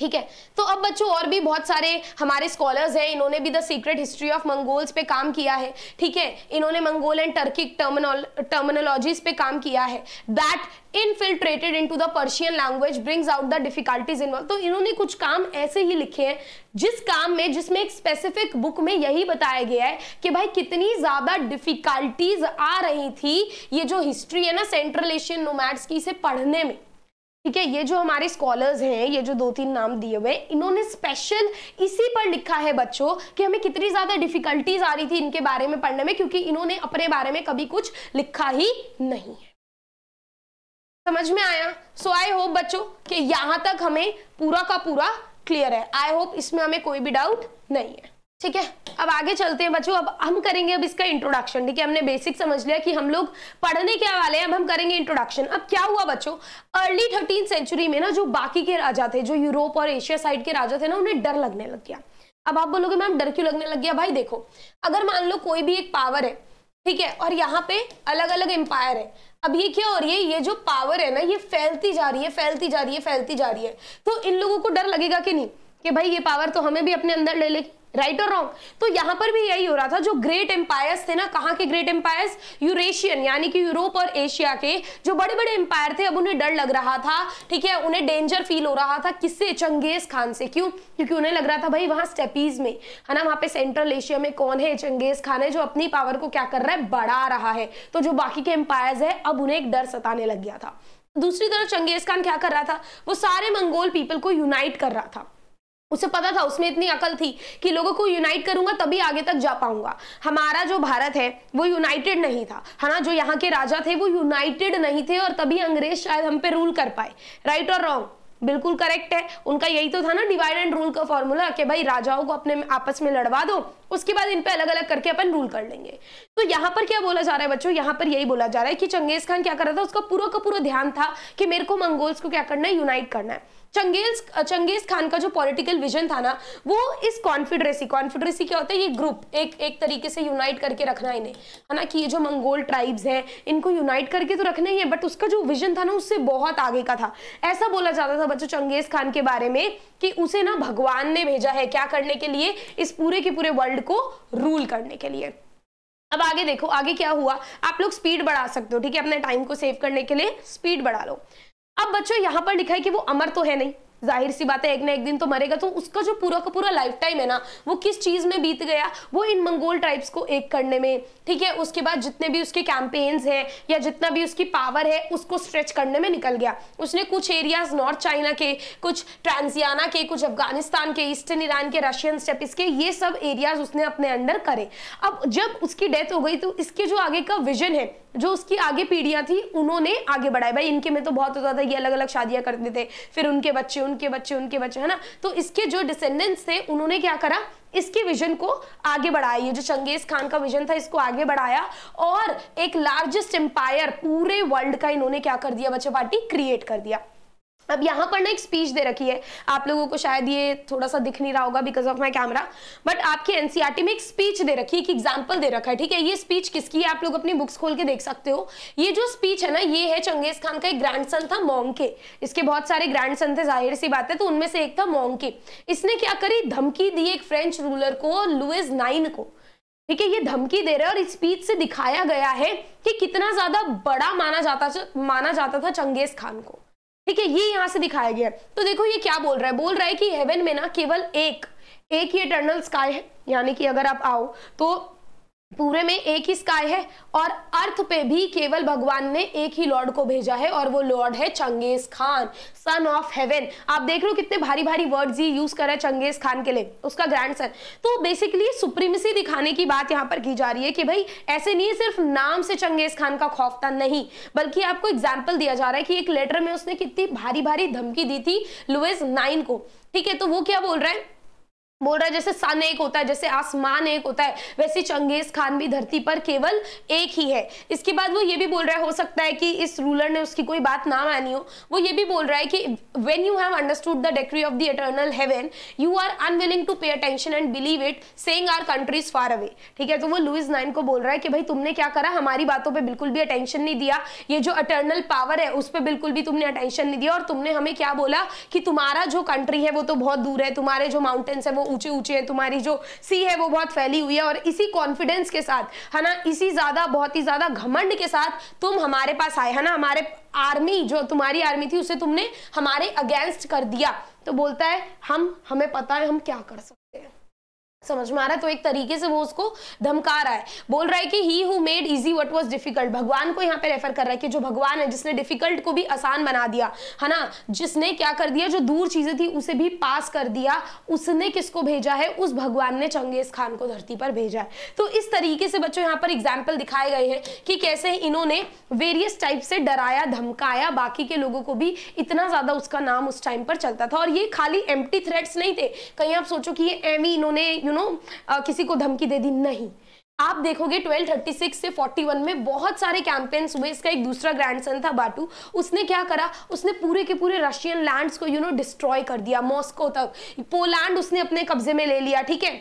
ठीक है तो अब बच्चों और भी बहुत सारे हमारे स्कॉलर्स हैं इन्होंने भी the secret history of Mongols पे काम किया है ठीक है इन्होंने मंगोल एंड टर्किक टर्मिनोलॉजीज पे काम किया है that infiltrated into the Persian language brings out the difficulties involve तो इन्होंने कुछ काम ऐसे ही लिखे हैं जिस काम में जिसमें एक स्पेसिफिक बुक में यही बताया गया है कि भाई कितनी ज़्यादा डिफिकल्टीज आ रही थी ये जो हिस्ट्री है ना सेंट्रल एशियन नोमैट्स की इसे पढ़ने में ठीक है ये जो हमारे स्कॉलर्स हैं ये जो दो तीन नाम दिए हुए इन्होंने स्पेशल इसी पर लिखा है बच्चों कि हमें कितनी ज़्यादा डिफिकल्टीज आ रही थी इनके बारे में पढ़ने में क्योंकि इन्होंने अपने बारे में कभी कुछ लिखा ही नहीं है समझ में आया सो आई होप बच्चों कि यहां तक हमें पूरा का पूरा क्लियर है आई होप इसमें हमें कोई भी डाउट नहीं है ठीक है अब आगे चलते हैं बच्चों अब हम करेंगे अब इसका इंट्रोडक्शन ठीक है हमने बेसिक समझ लिया कि हम लोग पढ़ने क्या वाले हैं अब हम करेंगे इंट्रोडक्शन अब क्या हुआ बच्चों अर्ली थर्टीन सेंचुरी में ना जो बाकी के राजा थे जो यूरोप और एशिया साइड के राजा थे ना उन्हें डर लगने लग गया अब आप बोलोगे मैम डर क्यों लगने लग गया भाई देखो अगर मान लो कोई भी एक पावर है ठीक है और यहाँ पे अलग अलग एम्पायर है अब ये क्या हो रही है ये जो पावर है ना ये फैलती जा रही है फैलती जा रही है फैलती जा रही है तो इन लोगों को डर लगेगा कि नहीं कि भाई ये पावर तो हमें भी अपने अंदर ले लेगी राइट और रॉन्ग तो यहां पर भी यही हो रहा था जो ग्रेट एम्पायर्स थे ना कहा के ग्रेट एम्पायर्स यूरेशियन यानी कि यूरोप और एशिया के जो बड़े बड़े एम्पायर थे अब उन्हें डर लग रहा था ठीक है उन्हें डेंजर फील हो रहा था किससे चंगेज खान से क्यों क्योंकि उन्हें लग रहा था भाई वहां स्टेपीज में है ना वहां पे सेंट्रल एशिया में कौन है चंगेज खान है जो अपनी पावर को क्या कर रहा है बढ़ा रहा है तो जो बाकी के एम्पायर्स है अब उन्हें एक डर सताने लग गया था दूसरी तरफ चंगेज खान क्या कर रहा था वो सारे मंगोल पीपल को यूनाइट कर रहा था उसे पता था उसमें इतनी अकल थी कि लोगों को यूनाइट करूंगा तभी आगे तक जा पाऊंगा हमारा जो भारत है वो यूनाइटेड नहीं था है ना जो यहाँ के राजा थे वो यूनाइटेड नहीं थे और तभी अंग्रेज शायद हम पे रूल कर पाए राइट और रॉन्ग बिल्कुल करेक्ट है उनका यही तो था ना डिवाइड एंड रूल का फॉर्मूला कि भाई राजाओं को अपने आपस में लड़वा दो उसके बाद इन पे अलग अलग करके अपन रूल कर लेंगे तो यहाँ पर क्या बोला जा रहा है बच्चों यहाँ पर यही बोला जा रहा है कि चंगेज खान क्या कर रहा था उसका पूरा का पूरा ध्यान था कि मेरे को मंगोल्स को क्या करना है यूनाइट करना है चंगेज चंगेज खान का जो पॉलिटिकल विजन था ना वो इस कॉन्फिड्रेसी कॉन्फिड्रेसी क्या होता है ये ग्रुप एक एक तरीके से यूनाइट करके रखना इन्हें है ना कि ये जो मंगोल ट्राइब्स हैं इनको यूनाइट करके तो रखना ही है बट उसका जो विजन था ना उससे बहुत आगे का था ऐसा बोला जाता था बच्चों चंगेज खान के बारे में कि उसे ना भगवान ने भेजा है क्या करने के लिए इस पूरे के पूरे वर्ल्ड को रूल करने के लिए अब आगे देखो आगे क्या हुआ आप लोग स्पीड बढ़ा सकते हो ठीक है अपने टाइम को सेव करने के लिए स्पीड बढ़ा लो अब बच्चों यहां पर लिखा है कि वो अमर तो है नहीं जाहिर सी बात है एक ना एक दिन तो मरेगा तो उसका जो पूरा का पूरा लाइफ टाइम है ना वो किस चीज़ में बीत गया वो इन मंगोल ट्राइब्स को एक करने में ठीक है उसके बाद जितने भी उसके कैंपेन्स हैं या जितना भी उसकी पावर है उसको स्ट्रेच करने में निकल गया उसने कुछ एरियाज नॉर्थ चाइना के कुछ ट्रांसियाना के कुछ अफगानिस्तान के ईस्टर्न ईरान के रशियन स्टेपिस के ये सब एरियाज उसने अपने अंडर करे अब जब उसकी डेथ हो गई तो इसके जो आगे का विजन है जो उसकी आगे पीढ़ियां थी उन्होंने आगे बढ़ाया भाई इनके में तो बहुत होता था ये अलग अलग शादियां करते थे फिर उनके बच्चे उनके बच्चे उनके बच्चे है ना तो इसके जो डिसेंडेंट्स थे उन्होंने क्या करा इसके विजन को आगे बढ़ाया ये जो चंगेज खान का विजन था इसको आगे बढ़ाया और एक लार्जेस्ट एम्पायर पूरे वर्ल्ड का इन्होंने क्या कर दिया बच्चे पार्टी क्रिएट कर दिया अब यहाँ पर ना एक स्पीच दे रखी है आप लोगों को शायद ये थोड़ा सा दिख नहीं रहा होगा because of my camera but आपके एनसीईआरटी में एक स्पीच दे रखी है एक एग्जांपल दे रखा है ठीक है ये स्पीच किसकी है आप लोग अपनी बुक्स खोल के देख सकते हो ये जो स्पीच है ना ये है चंगेज खान का एक सन था मोंग के इसके बहुत सारे सन थे जाहिर सी बात है तो उनमें से एक था मोंग के इसने क्या करी धमकी दी एक फ्रेंच रूलर को लुइस नाइन को ठीक है ये धमकी दे रहे हैं और इस स्पीच से दिखाया गया है कि कितना ज्यादा बड़ा माना जाता माना जाता था चंगेज खान को ठीक है ये यहाँ से दिखाया गया है तो देखो ये क्या बोल रहा है बोल रहा है कि हेवन में ना केवल एक एक ही इटर्नल स्काई है यानी कि अगर आप आओ तो पूरे में एक ही स्काई है और अर्थ पे भी केवल भगवान ने एक ही लॉर्ड को भेजा है और वो लॉर्ड है Genghis Khan son of heaven आप देख रहे हो कितने भारी भारी वर्ड्स ये यूज रहे है चंगेज खान के लिए उसका ग्रैंड सन तो बेसिकली सुप्रीमसी दिखाने की बात यहाँ पर की जा रही है कि भाई ऐसे नहीं सिर्फ नाम से चंगेज खान का खौफ था नहीं बल्कि आपको एग्जाम्पल दिया जा रहा है कि एक लेटर में उसने कितनी भारी भारी धमकी दी थी लुइस नाइन को ठीक है तो वो क्या बोल रहा है बोल रहा है जैसे सन एक होता है जैसे आसमान एक होता है वैसे चंगेज खान भी धरती पर केवल एक ही है इसके बाद वो ये भी बोल रहा है हो सकता है कि इस रूलर ने उसकी कोई बात ना मानी हो वो ये भी बोल रहा है कि when you have understood the decree of the eternal heaven you are unwilling to pay attention and believe it saying our countries far away ठीक है तो वो लुइस नाइन को बोल रहा है कि भाई तुमने क्या करा हमारी बातों पर बिल्कुल भी अटेंशन नहीं दिया ये जो अटर्नल पावर है उस पर बिल्कुल भी तुमने अटेंशन नहीं दिया और तुमने हमें क्या बोला कि तुम्हारा जो कंट्री है वो तो बहुत दूर है तुम्हारे जो माउंटेन्स है वो ऊंचे ऊंचे है तुम्हारी जो सी है वो बहुत फैली हुई है और इसी कॉन्फिडेंस के साथ है ना इसी ज्यादा बहुत ही ज्यादा घमंड के साथ तुम हमारे पास आए है ना हमारे आर्मी जो तुम्हारी आर्मी थी उसे तुमने हमारे अगेंस्ट कर दिया तो बोलता है हम हमें पता है हम क्या कर सकते समझ में आ रहा है तो एक तरीके से वो उसको धमका रहा है बोल रहा है कि he who made easy what was difficult भगवान को यहाँ पे रेफर कर रहा है कि जो भगवान है जिसने डिफिकल्ट को भी आसान बना दिया है ना जिसने क्या कर दिया जो दूर चीजें थी उसे भी पास कर दिया उसने किसको भेजा है उस भगवान ने चंगेज खान को धरती पर भेजा है तो इस तरीके से बच्चों यहाँ पर एग्जाम्पल दिखाए गए हैं कि कैसे इन्होंने वेरियस टाइप से डराया धमकाया बाकी के लोगों को भी इतना ज्यादा उसका नाम उस टाइम पर चलता था और ये खाली एम्प्टी थ्रेट्स नहीं थे कहीं आप सोचो कि ये एम e इन्होंने नो किसी को धमकी दे दी नहीं आप देखोगे 1236 से 41 में बहुत सारे कैंपेन्स हुए इसका एक दूसरा ग्रैंडसन था बाटू उसने क्या करा उसने पूरे के पूरे रशियन लैंड्स को यू नो डिस्ट्रॉय कर दिया मॉस्को तक पोलैंड उसने अपने कब्जे में ले लिया ठीक है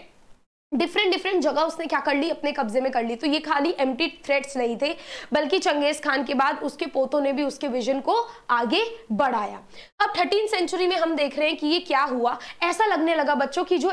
डिफरेंट डिफरेंट जगह उसने क्या कर ली अपने कब्जे में कर ली तो ये खाली टी थ्रेट्स नहीं थे बल्कि चंगेज खान के बाद उसके पोतों ने भी उसके विजन को आगे बढ़ाया अब थर्टीन सेंचुरी में हम देख रहे हैं कि ये क्या हुआ ऐसा लगने लगा बच्चों की जो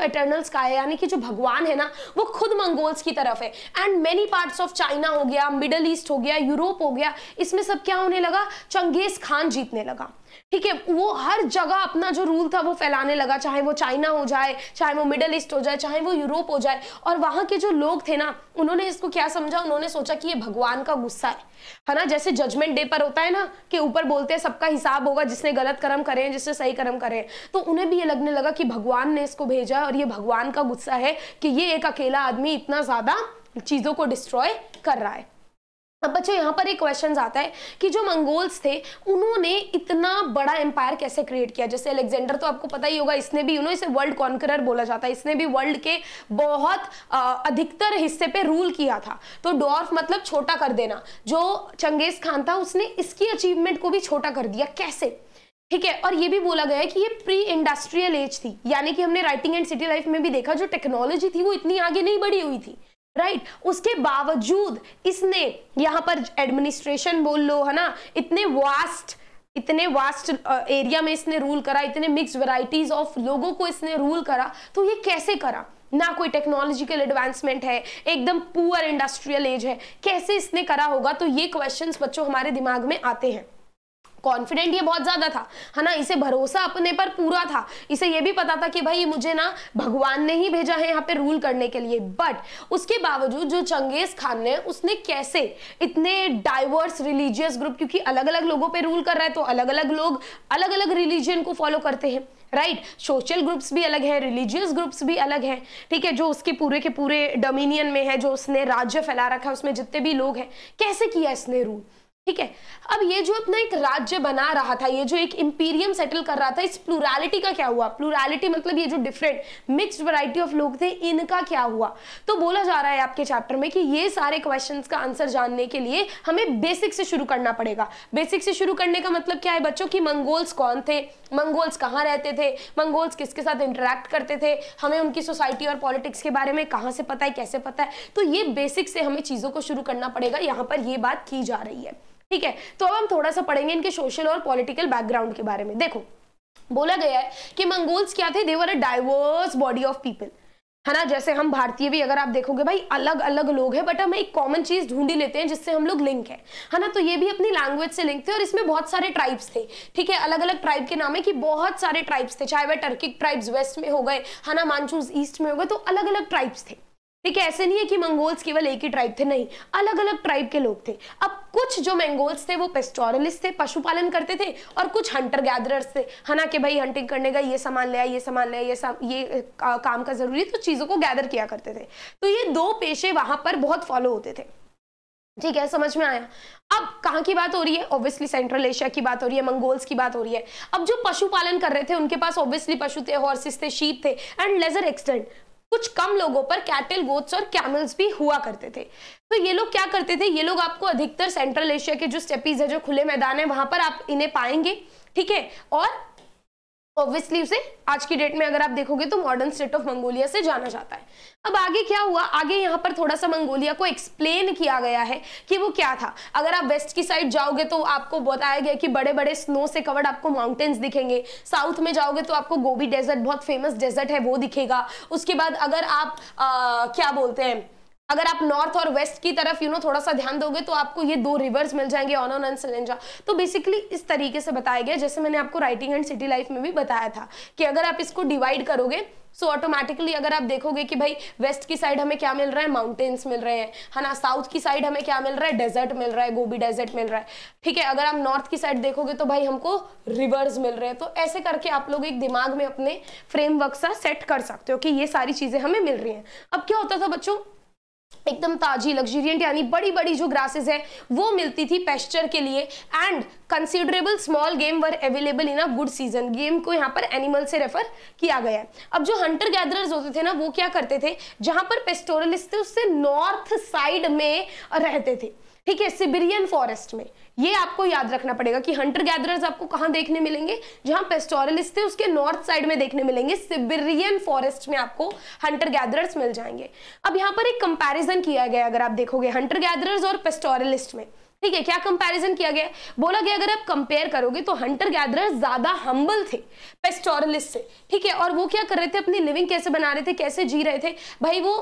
का है यानी कि जो भगवान है ना वो खुद मंगोल्स की तरफ है and many parts of China हो गया मिडल ईस्ट हो गया यूरोप हो गया इसमें सब क्या होने लगा चंगेज खान जीतने लगा ठीक है वो हर जगह अपना जो रूल था वो फैलाने लगा चाहे वो चाइना हो जाए चाहे वो मिडल ईस्ट हो जाए चाहे वो यूरोप हो जाए और वहां के जो लोग थे ना उन्होंने इसको क्या समझा उन्होंने सोचा कि ये भगवान का गुस्सा है है ना जैसे जजमेंट डे पर होता है ना कि ऊपर बोलते हैं सबका हिसाब होगा जिसने गलत कर्म करे हैं जिसने सही कर्म करे हैं तो उन्हें भी ये लगने लगा कि भगवान ने इसको भेजा और ये भगवान का गुस्सा है कि ये एक अकेला आदमी इतना ज़्यादा चीज़ों को डिस्ट्रॉय कर रहा है अब बच्चों यहाँ पर एक क्वेश्चन आता है कि जो मंगोल्स थे उन्होंने इतना बड़ा एम्पायर कैसे क्रिएट किया जैसे अलेक्जेंडर तो आपको पता ही होगा इसने भी उन्होंने इसे वर्ल्ड कॉन्करर बोला जाता है इसने भी वर्ल्ड के बहुत आ, अधिकतर हिस्से पे रूल किया था तो डॉर्फ मतलब छोटा कर देना जो चंगेज खान था उसने इसकी अचीवमेंट को भी छोटा कर दिया कैसे ठीक है और ये भी बोला गया है कि ये प्री इंडस्ट्रियल एज थी यानी कि हमने राइटिंग एंड सिटी लाइफ में भी देखा जो टेक्नोलॉजी थी वो इतनी आगे नहीं बढ़ी हुई थी राइट right. उसके बावजूद इसने यहाँ पर एडमिनिस्ट्रेशन बोल लो है ना इतने वास्ट इतने वास्ट एरिया में इसने रूल करा इतने मिक्स वैरायटीज ऑफ लोगों को इसने रूल करा तो ये कैसे करा ना कोई टेक्नोलॉजिकल एडवांसमेंट है एकदम पुअर इंडस्ट्रियल एज है कैसे इसने करा होगा तो ये क्वेश्चंस बच्चों हमारे दिमाग में आते हैं कॉन्फिडेंट ये बहुत ज़्यादा था है ना इसे भरोसा अपने पर पूरा था इसे ये भी पता था कि भाई मुझे ना भगवान ने ही भेजा है यहाँ पे रूल करने के लिए बट उसके बावजूद जो चंगेज खान ने उसने कैसे इतने डाइवर्स रिलीजियस ग्रुप क्योंकि अलग अलग लोगों पे रूल कर रहा है तो अलग अलग लोग अलग अलग रिलीजियन को फॉलो करते हैं राइट सोशल ग्रुप्स भी अलग है रिलीजियस ग्रुप्स भी अलग है ठीक है जो उसके पूरे के पूरे डोमिनियन में है जो उसने राज्य फैला रखा है उसमें जितने भी लोग हैं कैसे किया इसने रूल ठीक है अब ये जो अपना एक राज्य बना रहा था ये जो एक इंपीरियम सेटल कर रहा था इस प्लूरालिटी का क्या हुआ प्लूरालिटी मतलब ये जो डिफरेंट मिक्स्ड वैरायटी ऑफ लोग थे इनका क्या हुआ तो बोला जा रहा है आपके चैप्टर में कि ये सारे क्वेश्चंस का आंसर जानने के लिए हमें बेसिक से शुरू करना पड़ेगा बेसिक से शुरू करने का मतलब क्या है बच्चों की मंगोल्स कौन थे मंगोल्स कहाँ रहते थे मंगोल्स किसके साथ इंटरेक्ट करते थे हमें उनकी सोसाइटी और पॉलिटिक्स के बारे में कहाँ से पता है कैसे पता है तो ये बेसिक से हमें चीज़ों को शुरू करना पड़ेगा यहाँ पर ये बात की जा रही है ठीक है तो अब हम थोड़ा सा पढ़ेंगे इनके सोशल और पॉलिटिकल बैकग्राउंड के बारे में देखो बोला गया है कि मंगोल्स क्या थे they were a diverse body of people है ना जैसे हम भारतीय भी अगर आप देखोगे भाई अलग अलग लोग हैं बट हम एक कॉमन चीज ढूंढी लेते हैं जिससे हम लोग लिंक है है ना तो ये भी अपनी लैंग्वेज से लिंक थे और इसमें बहुत सारे ट्राइब्स थे ठीक है अलग अलग ट्राइब के नाम है कि बहुत सारे ट्राइब्स थे चाहे वह टर्किक ट्राइब्स वेस्ट में हो गए है ना मानचूज ईस्ट में हो गए तो अलग अलग ट्राइब्स थे है ऐसे नहीं है कि मंगोल्स केवल एक ही ट्राइब थे नहीं अलग अलग ट्राइब के लोग थे अब कुछ जो मंगोल्स थे वो पेस्टोरलिस्ट थे पशुपालन करते थे और कुछ हंटर गैदरर्स थे ना कि भाई हंटिंग करने का ये सामान लिया ये सामान लिया ये सा, ये का, काम का जरूरी तो चीज़ों को गैदर किया करते थे तो ये दो पेशे वहां पर बहुत फॉलो होते थे ठीक है समझ में आया अब कहाँ की बात हो रही है ऑब्वियसली सेंट्रल एशिया की बात हो रही है मंगोल्स की बात हो रही है अब जो पशुपालन कर रहे थे उनके पास ऑब्वियसली पशु थे हॉर्सेस थे शीप थे एंड लेजर एक्सटेंट कुछ कम लोगों पर कैटल गोट्स और कैमल्स भी हुआ करते थे तो ये लोग क्या करते थे ये लोग आपको अधिकतर सेंट्रल एशिया के जो स्टेपीज है जो खुले मैदान है वहां पर आप इन्हें पाएंगे ठीक है और ऑब्वियसली उसे आज की डेट में अगर आप देखोगे तो मॉडर्न स्टेट ऑफ मंगोलिया से जाना जाता है अब आगे क्या हुआ आगे यहाँ पर थोड़ा सा मंगोलिया को एक्सप्लेन किया गया है कि वो क्या था अगर आप वेस्ट की साइड जाओगे तो आपको बताया गया कि बड़े बड़े स्नो से कवर्ड आपको माउंटेन्स दिखेंगे साउथ में जाओगे तो आपको गोभी डेजर्ट बहुत फेमस डेजर्ट है वो दिखेगा उसके बाद अगर आप आ, क्या बोलते हैं अगर आप नॉर्थ और वेस्ट की तरफ यू नो थोड़ा सा ध्यान दोगे तो आपको ये दो रिवर्स मिल जाएंगे ऑन एंड सिलेंजा तो बेसिकली इस तरीके से बताया गया जैसे मैंने आपको राइटिंग एंड सिटी लाइफ में भी बताया था कि अगर आप इसको डिवाइड करोगे सो so ऑटोमेटिकली अगर आप देखोगे कि भाई वेस्ट की साइड हमें क्या मिल रहा है माउंटेन्स मिल रहे हैं है ना साउथ की साइड हमें क्या मिल रहा है डेजर्ट मिल रहा है गोभी डेजर्ट मिल रहा है ठीक है अगर आप नॉर्थ की साइड देखोगे तो भाई हमको रिवर्स मिल रहे हैं तो ऐसे करके आप लोग एक दिमाग में अपने फ्रेमवर्क सा सेट कर सकते हो कि ये सारी चीज़ें हमें मिल रही हैं अब क्या होता था बच्चों एकदम ताजी लग्जूरियंट यानी बड़ी बड़ी जो ग्रासेस है वो मिलती थी पेस्चर के लिए and considerable small game were available in a good season game को यहाँ पर एनिमल से रेफर किया गया है अब जो हंटर गैदरर्स होते थे ना वो क्या करते थे जहाँ पर पेस्टोरलिस्ट थे उससे नॉर्थ साइड में रहते थे ठीक है सिबिरियन फॉरेस्ट में ये आपको याद रखना पड़ेगा कि हंटर गैदरर्स आपको कहाँ देखने मिलेंगे जहां पेस्टोरलिस्ट थे उसके नॉर्थ साइड में देखने मिलेंगे सिबिरियन फॉरेस्ट में आपको हंटर गैदरर्स मिल जाएंगे अब यहाँ पर एक कंपेरिजन किया गया अगर आप देखोगे हंटर गैदरर्स और पेस्टोरलिस्ट में ठीक है क्या कंपैरिजन किया गया बोला गया अगर आप कंपेयर करोगे तो हंटर गैदरर ज्यादा हम्बल थे पेस्टोरलिस्ट से ठीक है और वो क्या कर रहे थे अपनी लिविंग कैसे बना रहे थे कैसे जी रहे थे भाई वो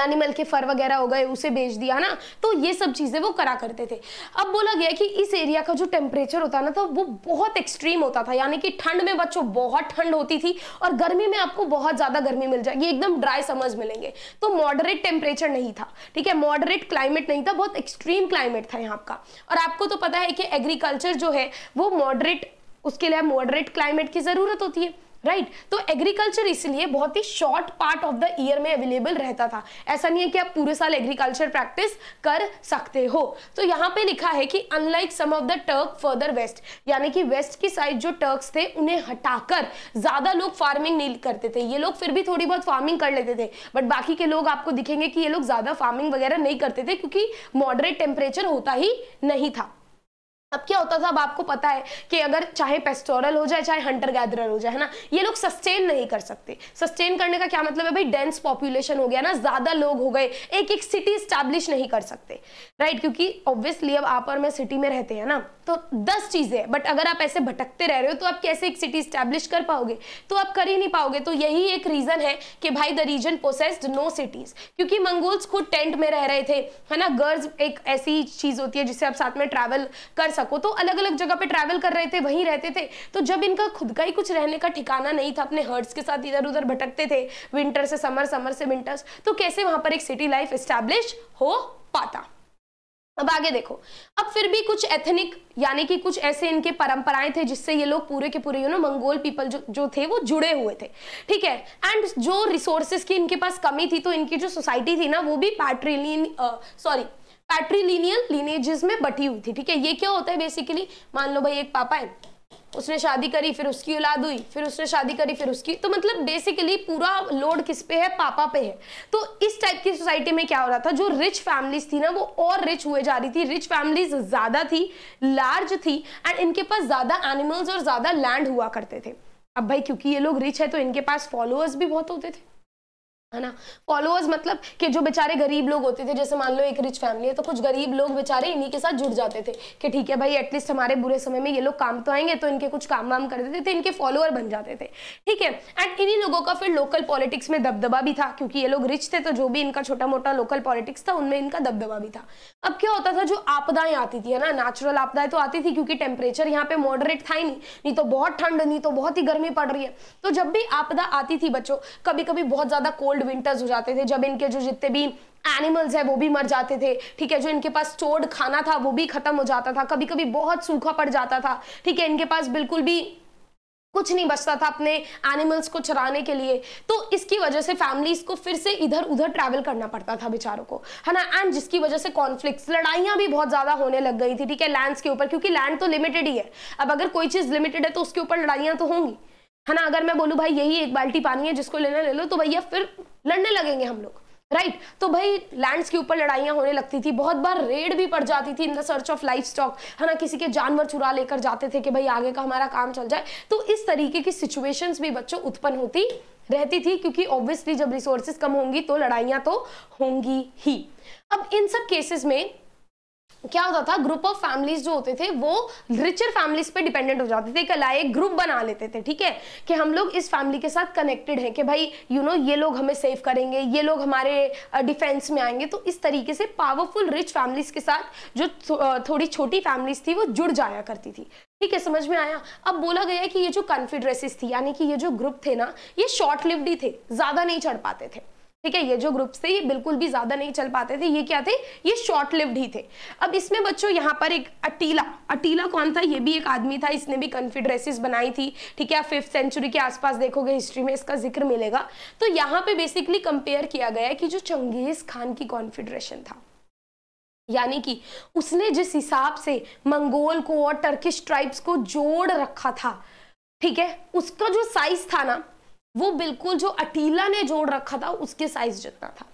एनिमल के फर वगैरह हो गए उसे बेच दिया ना तो ये सब चीज़ें वो करा करते थे अब बोला गया कि इस एरिया का जो टेम्परेचर होता ना था तो वो बहुत एक्सट्रीम होता था यानी कि ठंड में बच्चों बहुत ठंड होती थी और गर्मी में आपको बहुत ज़्यादा गर्मी मिल जाएगी एकदम ड्राई समर्स मिलेंगे तो मॉडरेट टेम्परेचर नहीं था ठीक है मॉडरेट क्लाइमेट नहीं था बहुत एक्सट्रीम क्लाइमेट था यहाँ का और आपको तो पता है कि एग्रीकल्चर जो है वो मॉडरेट उसके लिए मॉडरेट क्लाइमेट की ज़रूरत होती है राइट right? तो एग्रीकल्चर इसलिए बहुत ही short part of the year में अवेलेबल रहता था ऐसा नहीं है कि आप पूरे साल एग्रीकल्चर प्रैक्टिस कर सकते हो तो यहाँ पे लिखा है कि unlike some of the Turk further west यानी कि वेस्ट की साइड जो टर्क्स थे उन्हें हटाकर ज्यादा लोग फार्मिंग नहीं करते थे ये लोग फिर भी थोड़ी बहुत फार्मिंग कर लेते थे बट बाकी के लोग आपको दिखेंगे कि ये लोग ज्यादा फार्मिंग वगैरह नहीं करते थे क्योंकि मॉडरेट टेम्परेचर होता ही नहीं था अब क्या होता था अब आपको पता है कि अगर चाहे पेस्टोरल हो जाए चाहे हंटर गैदरर हो जाए है ना ये लोग सस्टेन नहीं कर सकते सस्टेन करने का क्या मतलब है भाई डेंस पॉपुलेशन हो गया ना ज़्यादा लोग हो गए एक एक सिटी स्टैब्लिश नहीं कर सकते राइट क्योंकि ऑब्वियसली अब आप और मैं सिटी में रहते हैं ना तो दस चीज़ें बट अगर आप ऐसे भटकते रह रहे हो तो आप कैसे एक सिटी स्टैब्लिश कर पाओगे तो आप कर ही नहीं पाओगे तो यही एक रीज़न है कि भाई the region possessed no cities क्योंकि मंगोल्स खुद टेंट में रह रहे थे है ना गर्ल्स एक ऐसी चीज़ होती है जिससे आप साथ में ट्रैवल कर सकते सको तो अलग अलग जगह पे ट्रैवल कर रहे थे वहीं रहते थे तो जब इनका खुद का ही कुछ रहने का ठिकाना नहीं था अपने हर्ट्स के साथ इधर उधर भटकते थे विंटर से समर समर से विंटर्स तो कैसे वहां पर एक सिटी लाइफ इस्टेब्लिश हो पाता अब आगे देखो अब फिर भी कुछ एथनिक यानी कि कुछ ऐसे इनके परंपराएं थे जिससे ये लोग पूरे के पूरे यू नो मंगोल पीपल जो जो थे वो जुड़े हुए थे ठीक है एंड जो रिसोर्सेज की इनके पास कमी थी तो इनकी जो सोसाइटी थी ना वो भी पैट्रिलियन सॉरी पैट्रीलिनियल लीनेजेस में बटी हुई थी ठीक है ये क्या होता है बेसिकली मान लो भाई एक पापा है उसने शादी करी फिर उसकी औलाद हुई फिर उसने शादी करी फिर उसकी तो मतलब बेसिकली पूरा लोड किस पे है पापा पे है तो इस टाइप की सोसाइटी में क्या हो रहा था जो रिच फैमिलीज थी ना वो और रिच हुए जा रही थी रिच फैमिलीज ज़्यादा थी लार्ज थी एंड इनके पास ज़्यादा एनिमल्स और ज़्यादा लैंड हुआ करते थे अब भाई क्योंकि ये लोग रिच है तो इनके पास फॉलोअर्स भी बहुत होते थे है ना फॉलोअर्स मतलब कि जो बेचारे गरीब लोग होते थे जैसे मान लो एक रिच फैमिली है तो कुछ गरीब लोग बेचारे इन्हीं के साथ जुड़ जाते थे कि ठीक है भाई एटलीस्ट हमारे बुरे समय में ये लोग काम तो आएंगे तो इनके कुछ काम वाम कर देते थे तो इनके फॉलोअर बन जाते थे ठीक है एंड इन्हीं लोगों का फिर लोकल पॉलिटिक्स में दबदबा भी था क्योंकि ये लोग रिच थे तो जो भी इनका छोटा मोटा लोकल पॉलिटिक्स था उनमें इनका दबदबा भी था अब क्या होता था जो आपदाएं आती थी है ना नेचुरल आपदाएं तो आती थी क्योंकि टेम्परेचर यहाँ पे मॉडरेट था ही नहीं नहीं तो बहुत ठंड नहीं तो बहुत ही गर्मी पड़ रही है तो जब भी आपदा आती थी बच्चों कभी कभी बहुत ज़्यादा कोल्ड कोल्ड विंटर्स हो जाते थे जब इनके जो जितने भी एनिमल्स है वो भी मर जाते थे ठीक है जो इनके पास स्टोर्ड खाना था वो भी खत्म हो जाता था कभी कभी बहुत सूखा पड़ जाता था ठीक है इनके पास बिल्कुल भी कुछ नहीं बचता था अपने एनिमल्स को चराने के लिए तो इसकी वजह से फैमिलीज को फिर से इधर उधर ट्रैवल करना पड़ता था बेचारों को है ना एंड जिसकी वजह से कॉन्फ्लिक्ट लड़ाइयाँ भी बहुत ज़्यादा होने लग गई थी ठीक है लैंड्स के ऊपर क्योंकि लैंड तो लिमिटेड ही है अब अगर कोई चीज़ लिमिटेड है तो उसके ऊपर लड़ाइयाँ तो होंगी है ना अगर मैं बोलूँ भाई यही एक बाल्टी पानी है जिसको लेना ले लो तो भैया फिर लड़ने लगेंगे हम लोग राइट right. तो भाई लैंड्स के ऊपर लड़ाइयाँ होने लगती थी बहुत बार रेड भी पड़ जाती थी in the search of livestock है ना किसी के जानवर चुरा लेकर जाते थे कि भाई आगे का हमारा काम चल जाए तो इस तरीके की सिचुएशंस भी बच्चों उत्पन्न होती रहती थी क्योंकि ऑब्वियसली जब रिसोर्सेज कम होंगी तो लड़ाइयाँ तो होंगी ही अब इन सब केसेस में क्या होता था ग्रुप ऑफ फैमिलीज जो होते थे वो रिचर फैमिलीज पे डिपेंडेंट हो जाते थे कला एक ग्रुप बना लेते थे ठीक है कि हम लोग इस फैमिली के साथ कनेक्टेड हैं कि भाई यू you नो know, ये लोग हमें सेव करेंगे ये लोग हमारे डिफेंस में आएंगे तो इस तरीके से पावरफुल रिच फैमिलीज के साथ जो थोड़ी छोटी फैमिलीज थी वो जुड़ जाया करती थी ठीक है समझ में आया अब बोला गया कि ये जो कन्फिड्रेसिस थी यानी कि ये जो ग्रुप थे ना ये शॉर्ट लिव्ड ही थे ज़्यादा नहीं चढ़ पाते थे ठीक है ये जो ग्रुप्स थे ये बिल्कुल भी ज्यादा नहीं चल पाते थे ये क्या थे ये शॉर्ट लिव्ड ही थे अब इसमें बच्चों यहाँ पर एक अटीला अटीला कौन था ये भी एक आदमी था इसने भी कन्फिड्रेसिस बनाई थी ठीक है आप फिफ्थ सेंचुरी के आसपास देखोगे हिस्ट्री में इसका जिक्र मिलेगा तो यहाँ पे बेसिकली कंपेयर किया गया कि जो चंगेज खान की कॉन्फिड्रेशन था यानी कि उसने जिस हिसाब से मंगोल को और टर्किश ट्राइब्स को जोड़ रखा था ठीक है उसका जो साइज था ना वो बिल्कुल जो अटीला ने जोड़ रखा था उसके साइज जितना था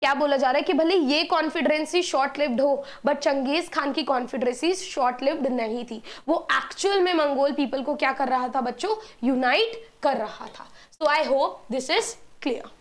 क्या बोला जा रहा है कि भले ये कॉन्फिडेंसी शॉर्ट लिव्ड हो बट चंगेज खान की कॉन्फिडेंसी शॉर्ट लिव्ड नहीं थी वो एक्चुअल में मंगोल पीपल को क्या कर रहा था बच्चों यूनाइट कर रहा था so I hope this is clear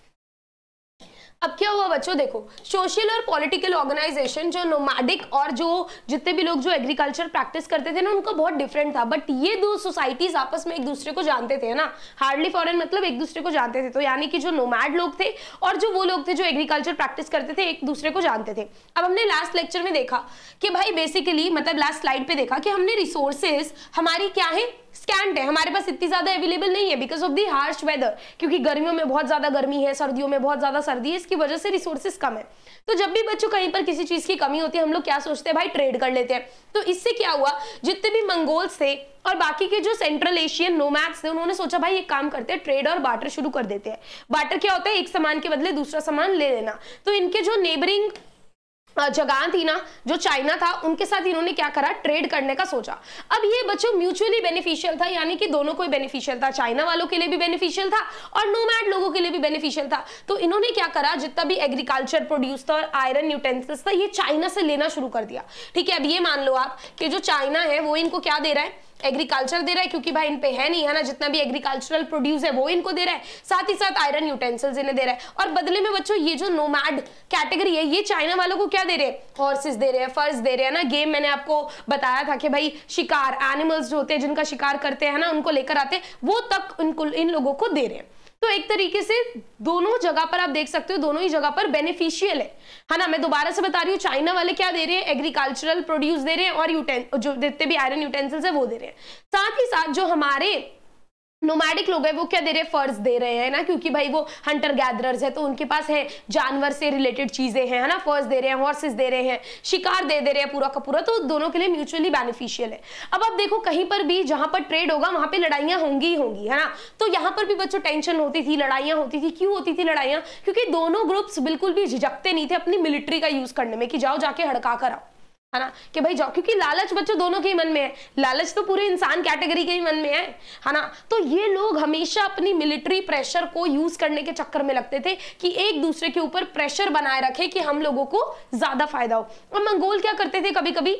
अब क्या हुआ बच्चों देखो सोशल और पॉलिटिकल ऑर्गेनाइजेशन जो नोमैडिक और जो जितने भी लोग जो एग्रीकल्चर प्रैक्टिस करते थे ना उनका बहुत डिफरेंट था बट ये दो सोसाइटीज आपस में एक दूसरे को जानते थे ना हार्डली फॉरन मतलब एक दूसरे को जानते थे तो यानी कि जो नोमैड लोग थे और जो वो लोग थे जो एग्रीकल्चर प्रैक्टिस करते थे एक दूसरे को जानते थे अब हमने लास्ट लेक्चर में देखा कि भाई बेसिकली मतलब लास्ट स्लाइड पर देखा कि हमने रिसोर्सेज हमारी क्या है स्कैंड है हमारे पास इतनी ज्यादा अवेलेबल नहीं है because of the harsh weather क्योंकि गर्मियों में बहुत ज्यादा गर्मी है सर्दियों में बहुत ज्यादा सर्दी है इसकी वजह से रिसोर्सेस कम है तो जब भी बच्चों कहीं पर किसी चीज की कमी होती है हम लोग क्या सोचते हैं भाई ट्रेड कर लेते हैं तो इससे क्या हुआ जितने भी मंगोल्स थे और बाकी के जो सेंट्रल एशियन नोमैक्स थे उन्होंने सोचा भाई ये काम करते हैं ट्रेड और बाटर शुरू कर देते हैं बाटर क्या होता है एक सामान के बदले दूसरा सामान ले लेना तो इनके जो नेबरिंग जगह थी ना जो चाइना था उनके साथ इन्होंने क्या करा ट्रेड करने का सोचा अब ये बच्चों म्यूचुअली बेनिफिशियल था यानी कि दोनों को बेनिफिशियल था चाइना वालों के लिए भी बेनिफिशियल था और नोमैड लोगों के लिए भी बेनिफिशियल था तो इन्होंने क्या करा जितना भी एग्रीकल्चर प्रोड्यूस था और आयरन यूटेंसिल्स था ये चाइना से लेना शुरू कर दिया ठीक है अब ये मान लो आप कि जो चाइना है वो इनको क्या दे रहा है एग्रीकल्चर दे रहा है क्योंकि भाई इन पे है नहीं है ना जितना भी एग्रीकल्चरल प्रोड्यूस है वो इनको दे रहा है साथ ही साथ आयरन यूटेंसिल्स इन्हें दे रहा है और बदले में बच्चों ये जो नोमैड कैटेगरी है ये चाइना वालों को क्या दे रहे हैं हॉर्सेस दे रहे हैं फर्ज दे रहे हैं ना गेम मैंने आपको बताया था कि भाई शिकार एनिमल्स जो होते हैं जिनका शिकार करते हैं ना उनको लेकर आते हैं वो तक उनको इन लोगों को दे रहे हैं तो एक तरीके से दोनों जगह पर आप देख सकते हो दोनों ही जगह पर बेनिफिशियल है है ना मैं दोबारा से बता रही हूँ चाइना वाले क्या दे रहे हैं एग्रीकल्चरल प्रोड्यूस दे रहे हैं और जो जितने भी आयरन यूटेंसिल्स है वो दे रहे हैं साथ ही साथ जो हमारे नोमैडिक लोग हैं वो क्या दे रहे हैं फर्ज दे रहे हैं ना क्योंकि भाई वो हंटर गैदरर्स है तो उनके पास है जानवर से रिलेटेड चीजें हैं है ना फर्ज दे रहे हैं हॉर्सेस दे रहे हैं शिकार दे दे रहे हैं पूरा का पूरा तो दोनों के लिए म्यूचुअली बेनिफिशियल है अब आप देखो कहीं पर भी जहां पर ट्रेड होगा वहां पर लड़ाइयाँ होंगी ही होंगी है ना तो यहाँ पर भी बच्चों टेंशन होती थी लड़ाइयां होती थी क्यों होती थी लड़ाइयाँ क्योंकि दोनों ग्रुप्स बिल्कुल भी झिझकते नहीं थे अपनी मिलिट्री का यूज करने में कि जाओ जाके हड़का कर आओ है ना कि भाई जाओ क्योंकि लालच बच्चों दोनों के ही मन में है लालच तो पूरे इंसान कैटेगरी के ही मन में है है ना तो ये लोग हमेशा अपनी मिलिट्री प्रेशर को यूज करने के चक्कर में लगते थे कि एक दूसरे के ऊपर प्रेशर बनाए रखे कि हम लोगों को ज्यादा फायदा हो और मंगोल क्या करते थे कभी कभी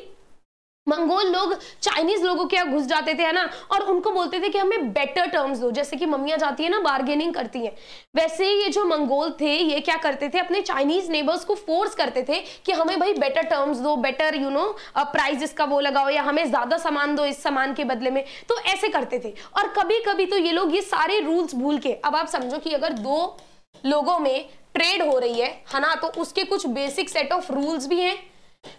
मंगोल लोग चाइनीज लोगों के यहाँ घुस जाते थे है ना और उनको बोलते थे कि हमें बेटर टर्म्स दो जैसे कि मम्मियाँ जाती है ना बार्गेनिंग करती हैं वैसे ये जो मंगोल थे ये क्या करते थे अपने चाइनीज नेबर्स को फोर्स करते थे कि हमें भाई बेटर टर्म्स दो बेटर यू नो प्राइस इसका वो लगाओ या हमें ज़्यादा सामान दो इस सामान के बदले में तो ऐसे करते थे और कभी कभी तो ये लोग ये सारे रूल्स भूल के अब आप समझो कि अगर दो लोगों में ट्रेड हो रही है है ना तो उसके कुछ बेसिक सेट ऑफ रूल्स भी हैं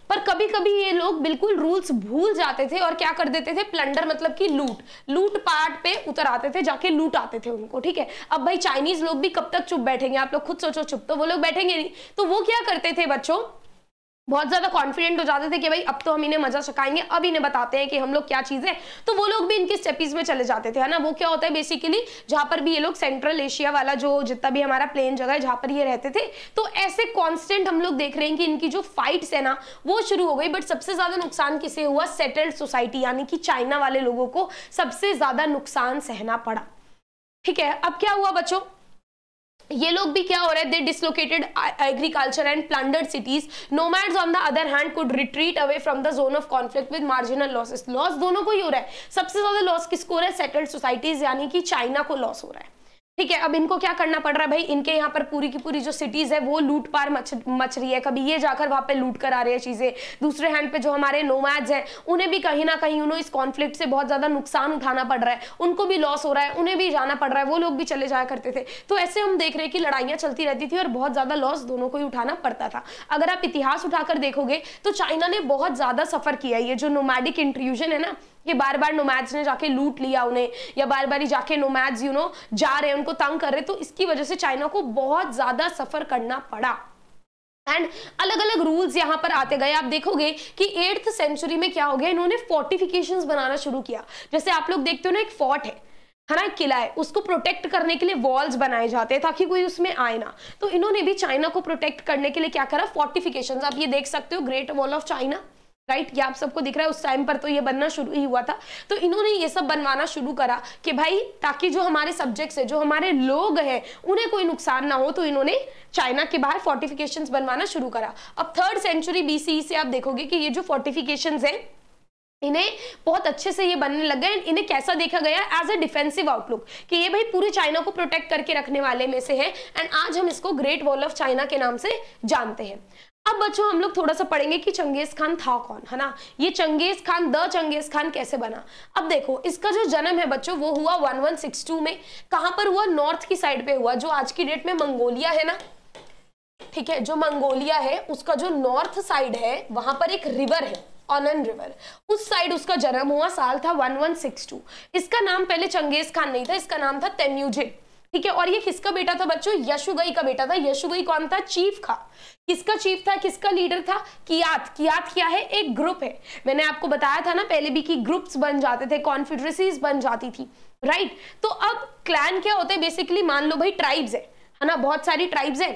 पर कभी कभी ये लोग बिल्कुल रूल्स भूल जाते थे और क्या कर देते थे प्लंडर मतलब कि लूट लूट पार्ट पे उतर आते थे जाके लूट आते थे उनको ठीक है अब भाई चाइनीज लोग भी कब तक चुप बैठेंगे आप लोग खुद सोचो चुप तो वो लोग बैठेंगे नहीं तो वो क्या करते थे बच्चों बहुत ज्यादा कॉन्फिडेंट हो जाते थे कि भाई अब तो हम इन्हें मजा सकाएंगे अब इन्हें बताते हैं कि हम लोग क्या चीज है तो वो लोग भी इनके स्टेपीज में चले जाते थे है ना वो क्या होता है बेसिकली जहाँ पर भी ये लोग सेंट्रल एशिया वाला जो जितना भी हमारा प्लेन जगह है जहां पर ये रहते थे तो ऐसे कॉन्स्टेंट हम लोग देख रहे हैं कि इनकी जो फाइट्स है ना वो शुरू हो गई बट सबसे ज्यादा नुकसान किसे हुआ सेटल्ड सोसाइटी यानी कि चाइना वाले लोगों को सबसे ज्यादा नुकसान सहना पड़ा ठीक है अब क्या हुआ बच्चों ये लोग भी क्या हो रहे हैं they dislocated agriculture and plundered cities nomads on the other hand could retreat away from the zone of conflict with marginal losses loss दोनों को ही हो रहा है सबसे ज्यादा लॉस किसको हो रहा है सेटल्ड सोसाइटीज यानी कि चाइना को लॉस हो रहा है ठीक है अब इनको क्या करना पड़ रहा है भाई इनके यहाँ पर पूरी की पूरी जो सिटीज है वो लूट पार मच मच रही है कभी ये जाकर वहां पे लूट कर आ रही है चीजें दूसरे हैंड पे जो हमारे नोमैज हैं उन्हें भी कहीं ना कहीं उन्हें इस कॉन्फ्लिक्ट से बहुत ज्यादा नुकसान उठाना पड़ रहा है उनको भी लॉस हो रहा है उन्हें भी जाना पड़ रहा है वो लोग भी चले जाया करते थे तो ऐसे हम देख रहे हैं कि लड़ाइयां चलती रहती थी और बहुत ज्यादा लॉस दोनों को ही उठाना पड़ता था अगर आप इतिहास उठाकर देखोगे तो चाइना ने बहुत ज्यादा सफर किया ये जो नोमैडिक इंट्रूजन है ना कि बार बार नोमैड्स ने जाके लूट लिया उन्हें या बार बार ही जाके नोमैड्स यू नो जा रहे हैं उनको तंग कर रहे तो इसकी वजह से चाइना को बहुत ज़्यादा सफ़र करना पड़ा एंड अलग अलग रूल्स यहाँ पर आते गए आप देखोगे कि एट्थ सेंचुरी में क्या हो गया इन्होंने फोर्टिफिकेशन बनाना शुरू किया जैसे आप लोग देखते हो ना एक फोर्ट है है ना किला है उसको प्रोटेक्ट करने के लिए वॉल्स बनाए जाते हैं ताकि कोई उसमें आए ना तो इन्होंने भी चाइना को प्रोटेक्ट करने के लिए क्या करा फोर्टिफिकेशन आप ये देख सकते हो Great Wall of China right ये आप सबको दिख रहा है उस टाइम पर तो ये बनना शुरू ही हुआ था तो इन्होंने ये सब बनवाना शुरू करा कि भाई ताकि जो हमारे सब्जेक्ट्स है जो हमारे लोग हैं उन्हें कोई नुकसान ना हो तो इन्होंने चाइना के बाहर फोर्टिफिकेशन बनवाना शुरू करा अब थर्ड सेंचुरी बीसी से आप देखोगे कि ये जो फोर्टिफिकेशन है इन्हें बहुत अच्छे से ये बनने लग गए इन्हें कैसा देखा गया एज अ डिफेंसिव आउटलुक कि ये भाई पूरे चाइना को प्रोटेक्ट करके रखने वाले में से है एंड आज हम इसको ग्रेट वॉल ऑफ चाइना के नाम से जानते हैं अब बच्चों हम लोग थोड़ा सा पढ़ेंगे कि चंगेज खान था कौन है ना ये Genghis Khan the Genghis Khan कैसे बना अब देखो इसका जो जन्म है बच्चों वो हुआ 1162 में कहां पर हुआ नॉर्थ की साइड पे हुआ जो आज की डेट में मंगोलिया है ना ठीक है जो मंगोलिया है उसका जो नॉर्थ साइड है वहां पर एक रिवर है ऑनन रिवर उस साइड उसका जन्म हुआ साल था वन इसका नाम पहले चंगेज खान नहीं था इसका नाम था तेम्यूजिन ठीक है और ये किसका बेटा था बच्चों यशुगई का बेटा था यशुगई कौन था चीफ था किसका चीफ था किसका लीडर था कियात कियात क्या है एक ग्रुप है मैंने आपको बताया था ना पहले भी कि ग्रुप्स बन जाते थे कॉन्फिड्रेसीज बन जाती थी राइट तो अब क्लैन क्या होते हैं बेसिकली मान लो भाई ट्राइब्स है है ना बहुत सारी ट्राइब्स है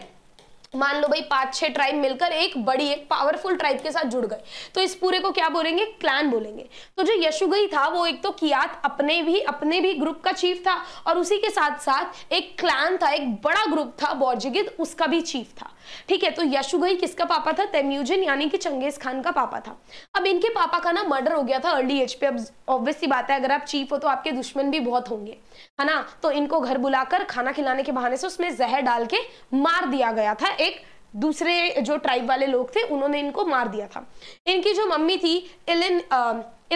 मान लो भाई पांच छह ट्राइब मिलकर एक बड़ी एक पावरफुल ट्राइब के साथ जुड़ गए तो इस पूरे को क्या बोलेंगे क्लैन बोलेंगे तो जो यशुगई था वो एक तो कियात अपने भी अपने भी ग्रुप का चीफ था और उसी के साथ साथ एक क्लैन था एक बड़ा ग्रुप था बौजिगिद उसका भी चीफ था ठीक है तो यशुगई किसका पापा था तेम्यूजन यानी कि चंगेज खान का पापा था अब इनके पापा का ना मर्डर हो गया था अर्ली एज पे अब ऑब्वियसली बात है अगर आप चीफ हो तो आपके दुश्मन भी बहुत होंगे है ना तो इनको घर बुलाकर खाना खिलाने के बहाने से उसमें जहर डाल के मार दिया गया था एक दूसरे जो ट्राइब वाले लोग थे उन्होंने इनको मार दिया था इनकी जो मम्मी थी इलेन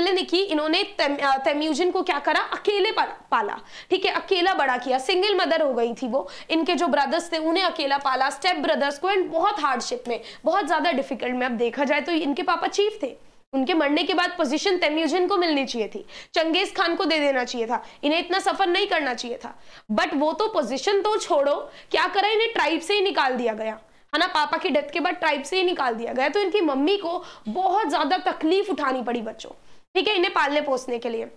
इलेनिकी इन्होंने तेम्यूजिन को क्या करा अकेले पाला ठीक है अकेला बड़ा किया सिंगल मदर हो गई थी वो इनके जो ब्रदर्स थे उन्हें अकेला पाला स्टेप ब्रदर्स को एंड बहुत हार्डशिप में बहुत ज़्यादा डिफिकल्ट में अब देखा जाए तो इनके पापा चीफ थे उनके मरने के बाद पोजीशन तेम्यूजिन को मिलनी चाहिए थी चंगेज खान को दे देना चाहिए था इन्हें इतना सफर नहीं करना चाहिए था बट वो तो पोजीशन तो छोड़ो क्या करा इन्हें ट्राइब से ही निकाल दिया गया है ना पापा की डेथ के बाद ट्राइब से ही निकाल दिया गया तो इनकी मम्मी को बहुत ज्यादा तकलीफ उठानी पड़ी बच्चों ठीक है इन्हें पालने पोसने के लिए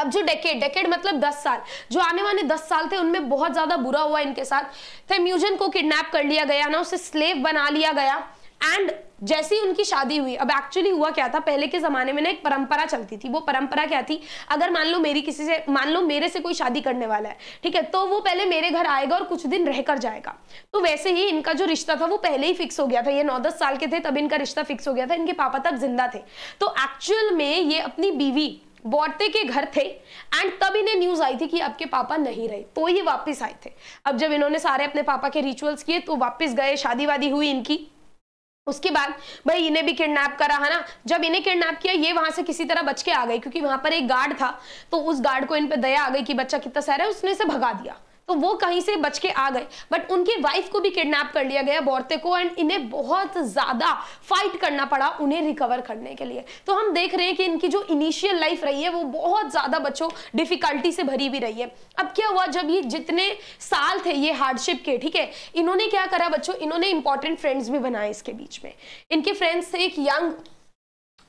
अब जो डेकेड डेकेड मतलब दस साल जो आने वाले दस साल थे उनमें बहुत ज्यादा बुरा हुआ इनके साथ थे म्यूजन को किडनैप कर लिया गया ना उसे स्लेव बना लिया गया एंड जैसे ही उनकी शादी हुई अब एक्चुअली हुआ क्या था पहले के जमाने में ना एक परंपरा चलती थी वो परंपरा क्या थी अगर मान लो मेरी किसी से मान लो मेरे से कोई शादी करने वाला है ठीक है तो वो पहले मेरे घर आएगा और कुछ दिन रहकर जाएगा तो वैसे ही इनका जो रिश्ता था वो पहले ही फिक्स हो गया था ये नौ दस साल के थे तब इनका रिश्ता फिक्स हो गया था इनके पापा तब जिंदा थे तो एक्चुअल में ये अपनी बीवी बौरते के घर थे एंड तब इन्हें न्यूज आई थी कि आपके पापा नहीं रहे तो ये वापस आए थे अब जब इन्होंने सारे अपने पापा के रिचुअल्स किए तो वापस गए शादी वादी हुई इनकी उसके बाद भाई इन्हें भी किडनैप करा है ना जब इन्हें किडनैप किया ये वहां से किसी तरह बच के आ गई क्योंकि वहां पर एक गार्ड था तो उस गार्ड को इन पे दया आ गई कि बच्चा कितना सहरा है उसने इसे भगा दिया तो वो कहीं से बच के आ गए बट उनकी वाइफ को भी किडनैप कर लिया गया बोर्ते को एंड इन्हें बहुत ज़्यादा फाइट करना पड़ा उन्हें रिकवर करने के लिए तो हम देख रहे हैं कि इनकी जो इनिशियल लाइफ रही है वो बहुत ज़्यादा बच्चों डिफिकल्टी से भरी भी रही है अब क्या हुआ जब ये जितने साल थे ये हार्डशिप के ठीक है इन्होंने क्या करा बच्चों इन्होंने इंपॉर्टेंट फ्रेंड्स भी बनाए इसके बीच में इनके फ्रेंड्स थे एक यंग